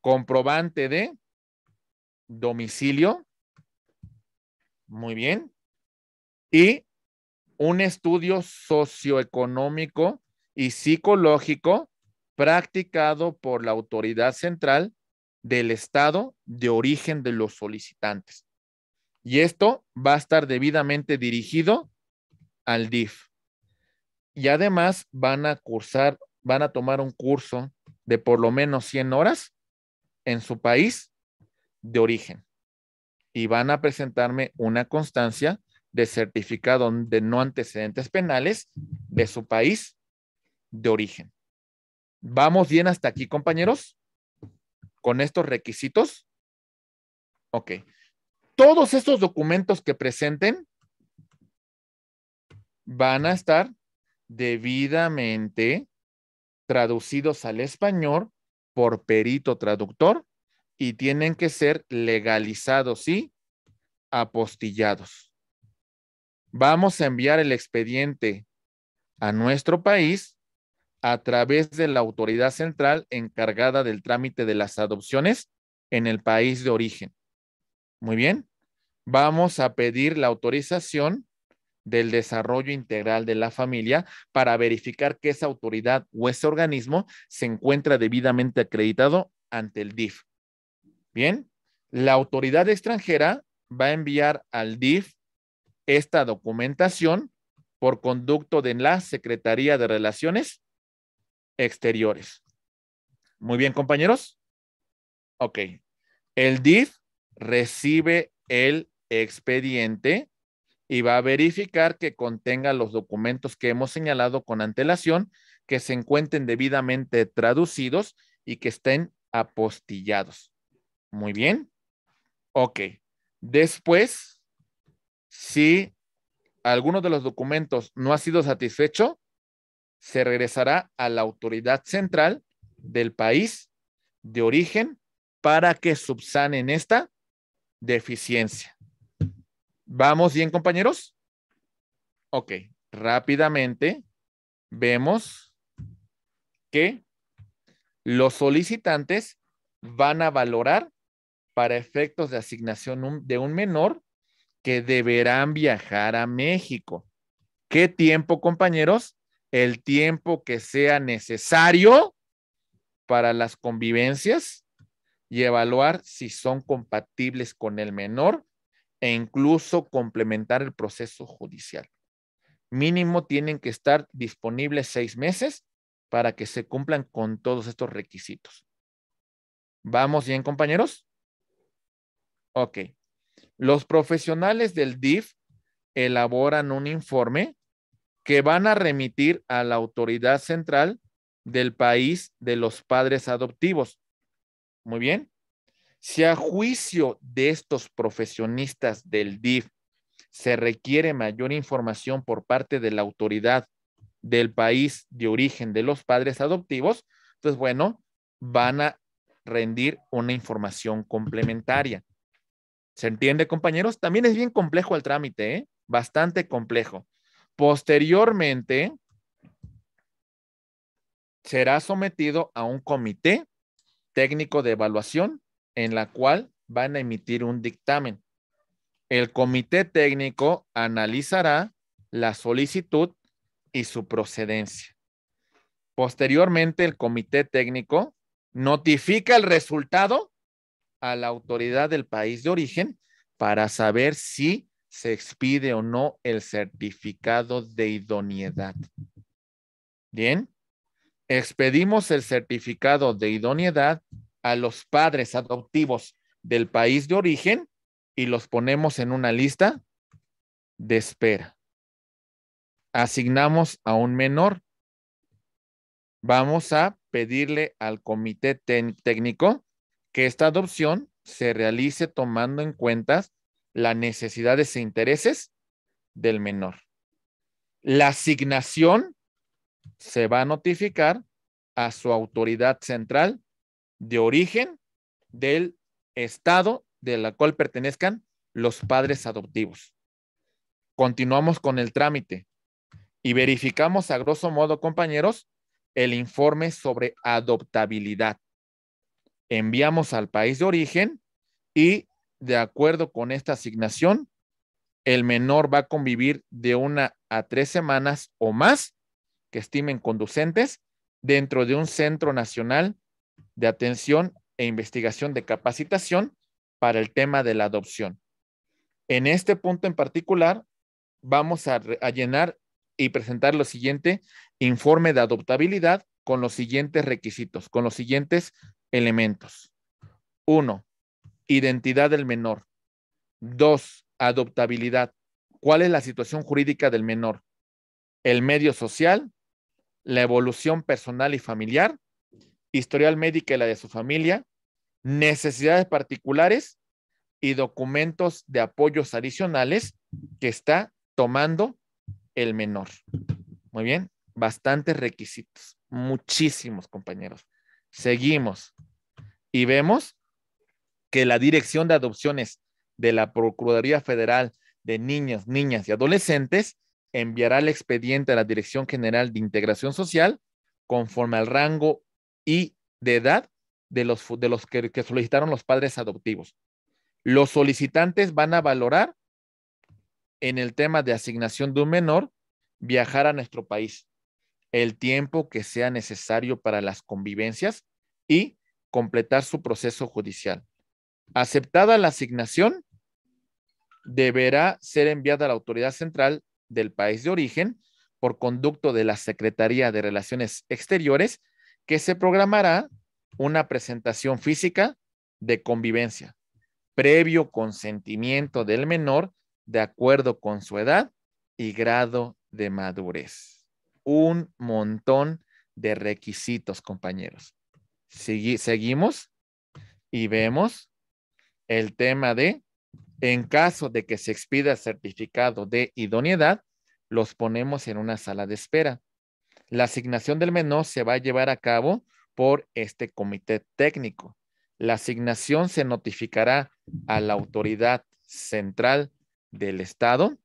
Comprobante de domicilio. Muy bien. Y un estudio socioeconómico y psicológico practicado por la autoridad central del estado de origen de los solicitantes. Y esto va a estar debidamente dirigido al DIF. Y además van a cursar, van a tomar un curso de por lo menos 100 horas en su país de origen. Y van a presentarme una constancia de certificado de no antecedentes penales de su país de origen. ¿Vamos bien hasta aquí, compañeros? ¿Con estos requisitos? Ok. Todos estos documentos que presenten van a estar debidamente traducidos al español por perito traductor y tienen que ser legalizados y apostillados vamos a enviar el expediente a nuestro país a través de la autoridad central encargada del trámite de las adopciones en el país de origen. Muy bien, vamos a pedir la autorización del desarrollo integral de la familia para verificar que esa autoridad o ese organismo se encuentra debidamente acreditado ante el DIF. Bien, la autoridad extranjera va a enviar al DIF esta documentación por conducto de la Secretaría de Relaciones Exteriores. Muy bien, compañeros. Ok. El DIF recibe el expediente y va a verificar que contenga los documentos que hemos señalado con antelación, que se encuentren debidamente traducidos y que estén apostillados. Muy bien. Ok. Después, si alguno de los documentos no ha sido satisfecho, se regresará a la autoridad central del país de origen para que subsanen esta deficiencia. ¿Vamos bien, compañeros? Ok, rápidamente vemos que los solicitantes van a valorar para efectos de asignación de un menor que deberán viajar a México. ¿Qué tiempo, compañeros? El tiempo que sea necesario para las convivencias y evaluar si son compatibles con el menor e incluso complementar el proceso judicial. Mínimo tienen que estar disponibles seis meses para que se cumplan con todos estos requisitos. ¿Vamos bien, compañeros? Ok. Los profesionales del DIF elaboran un informe que van a remitir a la autoridad central del país de los padres adoptivos. Muy bien. Si a juicio de estos profesionistas del DIF se requiere mayor información por parte de la autoridad del país de origen de los padres adoptivos, pues bueno, van a rendir una información complementaria. ¿Se entiende, compañeros? También es bien complejo el trámite, ¿eh? bastante complejo. Posteriormente, será sometido a un comité técnico de evaluación en la cual van a emitir un dictamen. El comité técnico analizará la solicitud y su procedencia. Posteriormente, el comité técnico notifica el resultado a la autoridad del país de origen para saber si se expide o no el certificado de idoneidad. Bien, expedimos el certificado de idoneidad a los padres adoptivos del país de origen y los ponemos en una lista de espera. Asignamos a un menor. Vamos a pedirle al comité técnico que esta adopción se realice tomando en cuenta las necesidades e intereses del menor. La asignación se va a notificar a su autoridad central de origen del estado de la cual pertenezcan los padres adoptivos. Continuamos con el trámite y verificamos a grosso modo, compañeros, el informe sobre adoptabilidad enviamos al país de origen y de acuerdo con esta asignación, el menor va a convivir de una a tres semanas o más que estimen conducentes dentro de un centro nacional de atención e investigación de capacitación para el tema de la adopción. En este punto en particular, vamos a, a llenar y presentar lo siguiente informe de adoptabilidad con los siguientes requisitos, con los siguientes elementos. Uno, identidad del menor. Dos, adoptabilidad. ¿Cuál es la situación jurídica del menor? El medio social, la evolución personal y familiar, historial médica y la de su familia, necesidades particulares y documentos de apoyos adicionales que está tomando el menor. Muy bien, bastantes requisitos, muchísimos compañeros seguimos y vemos que la Dirección de Adopciones de la Procuraduría Federal de Niños, Niñas y Adolescentes enviará el expediente a la Dirección General de Integración Social conforme al rango y de edad de los, de los que solicitaron los padres adoptivos. Los solicitantes van a valorar en el tema de asignación de un menor viajar a nuestro país el tiempo que sea necesario para las convivencias y completar su proceso judicial. Aceptada la asignación, deberá ser enviada a la autoridad central del país de origen por conducto de la Secretaría de Relaciones Exteriores, que se programará una presentación física de convivencia, previo consentimiento del menor de acuerdo con su edad y grado de madurez un montón de requisitos, compañeros. seguimos y vemos el tema de, en caso de que se expida certificado de idoneidad, los ponemos en una sala de espera. La asignación del menor se va a llevar a cabo por este comité técnico. La asignación se notificará a la autoridad central del Estado.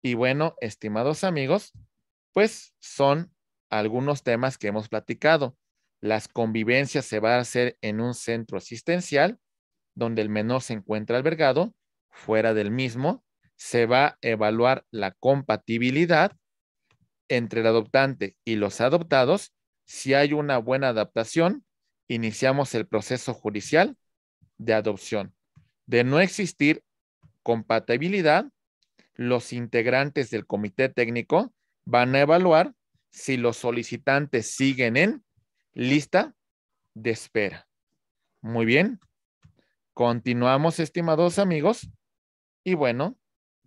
Y bueno, estimados amigos, pues son algunos temas que hemos platicado. Las convivencias se van a hacer en un centro asistencial donde el menor se encuentra albergado, fuera del mismo, se va a evaluar la compatibilidad entre el adoptante y los adoptados. Si hay una buena adaptación, iniciamos el proceso judicial de adopción. De no existir compatibilidad, los integrantes del comité técnico van a evaluar si los solicitantes siguen en lista de espera. Muy bien. Continuamos, estimados amigos. Y bueno,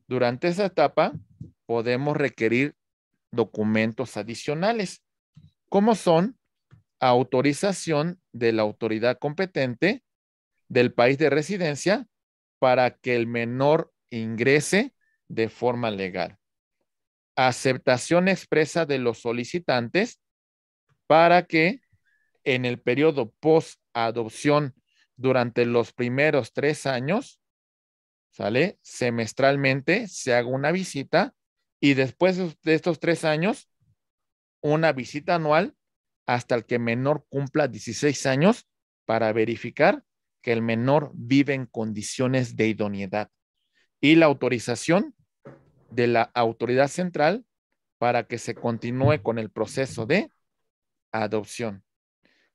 durante esa etapa podemos requerir documentos adicionales, como son autorización de la autoridad competente del país de residencia para que el menor ingrese de forma legal aceptación expresa de los solicitantes para que en el periodo post-adopción durante los primeros tres años, ¿sale? Semestralmente se haga una visita y después de estos tres años, una visita anual hasta el que menor cumpla 16 años para verificar que el menor vive en condiciones de idoneidad. Y la autorización de la autoridad central para que se continúe con el proceso de adopción.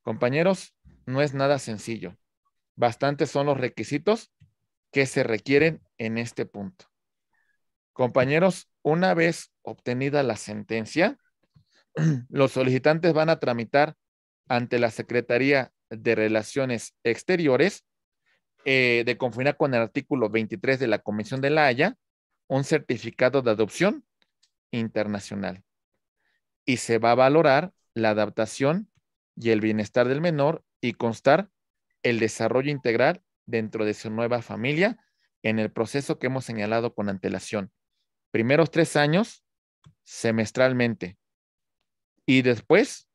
Compañeros, no es nada sencillo. Bastantes son los requisitos que se requieren en este punto. Compañeros, una vez obtenida la sentencia, los solicitantes van a tramitar ante la Secretaría de Relaciones Exteriores eh, de conformidad con el artículo 23 de la Convención de la Haya, un certificado de adopción internacional y se va a valorar la adaptación y el bienestar del menor y constar el desarrollo integral dentro de su nueva familia en el proceso que hemos señalado con antelación. Primeros tres años semestralmente y después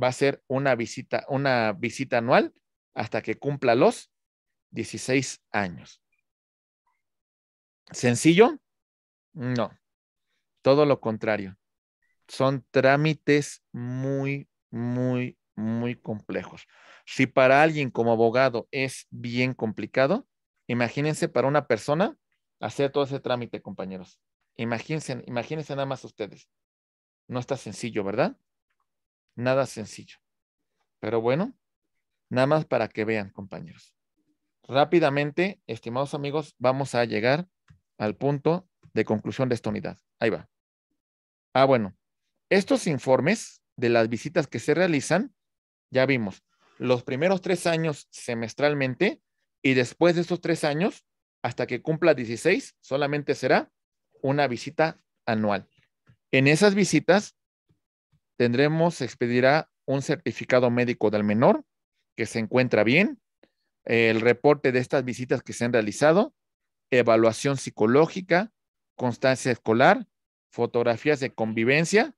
va a ser una visita, una visita anual hasta que cumpla los 16 años. ¿Sencillo? No, todo lo contrario. Son trámites muy, muy, muy complejos. Si para alguien como abogado es bien complicado, imagínense para una persona hacer todo ese trámite, compañeros. Imagínense, imagínense nada más ustedes. No está sencillo, ¿verdad? Nada sencillo. Pero bueno, nada más para que vean, compañeros. Rápidamente, estimados amigos, vamos a llegar al punto de conclusión de esta unidad. Ahí va. Ah, bueno. Estos informes de las visitas que se realizan, ya vimos, los primeros tres años semestralmente y después de esos tres años, hasta que cumpla 16, solamente será una visita anual. En esas visitas tendremos, se expedirá un certificado médico del menor que se encuentra bien, el reporte de estas visitas que se han realizado evaluación psicológica, constancia escolar, fotografías de convivencia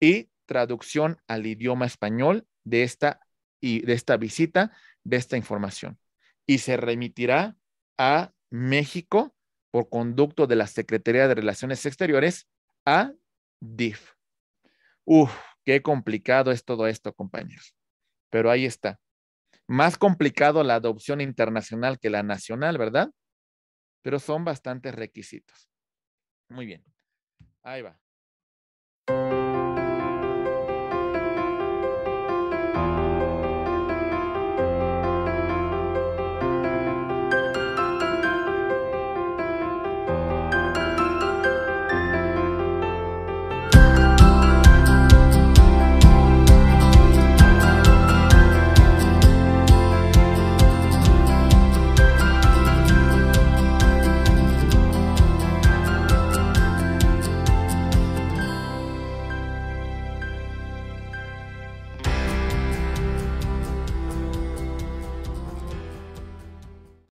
y traducción al idioma español de esta, y de esta visita, de esta información. Y se remitirá a México por conducto de la Secretaría de Relaciones Exteriores a DIF. Uf, qué complicado es todo esto, compañeros. Pero ahí está. Más complicado la adopción internacional que la nacional, ¿verdad? pero son bastantes requisitos. Muy bien, ahí va.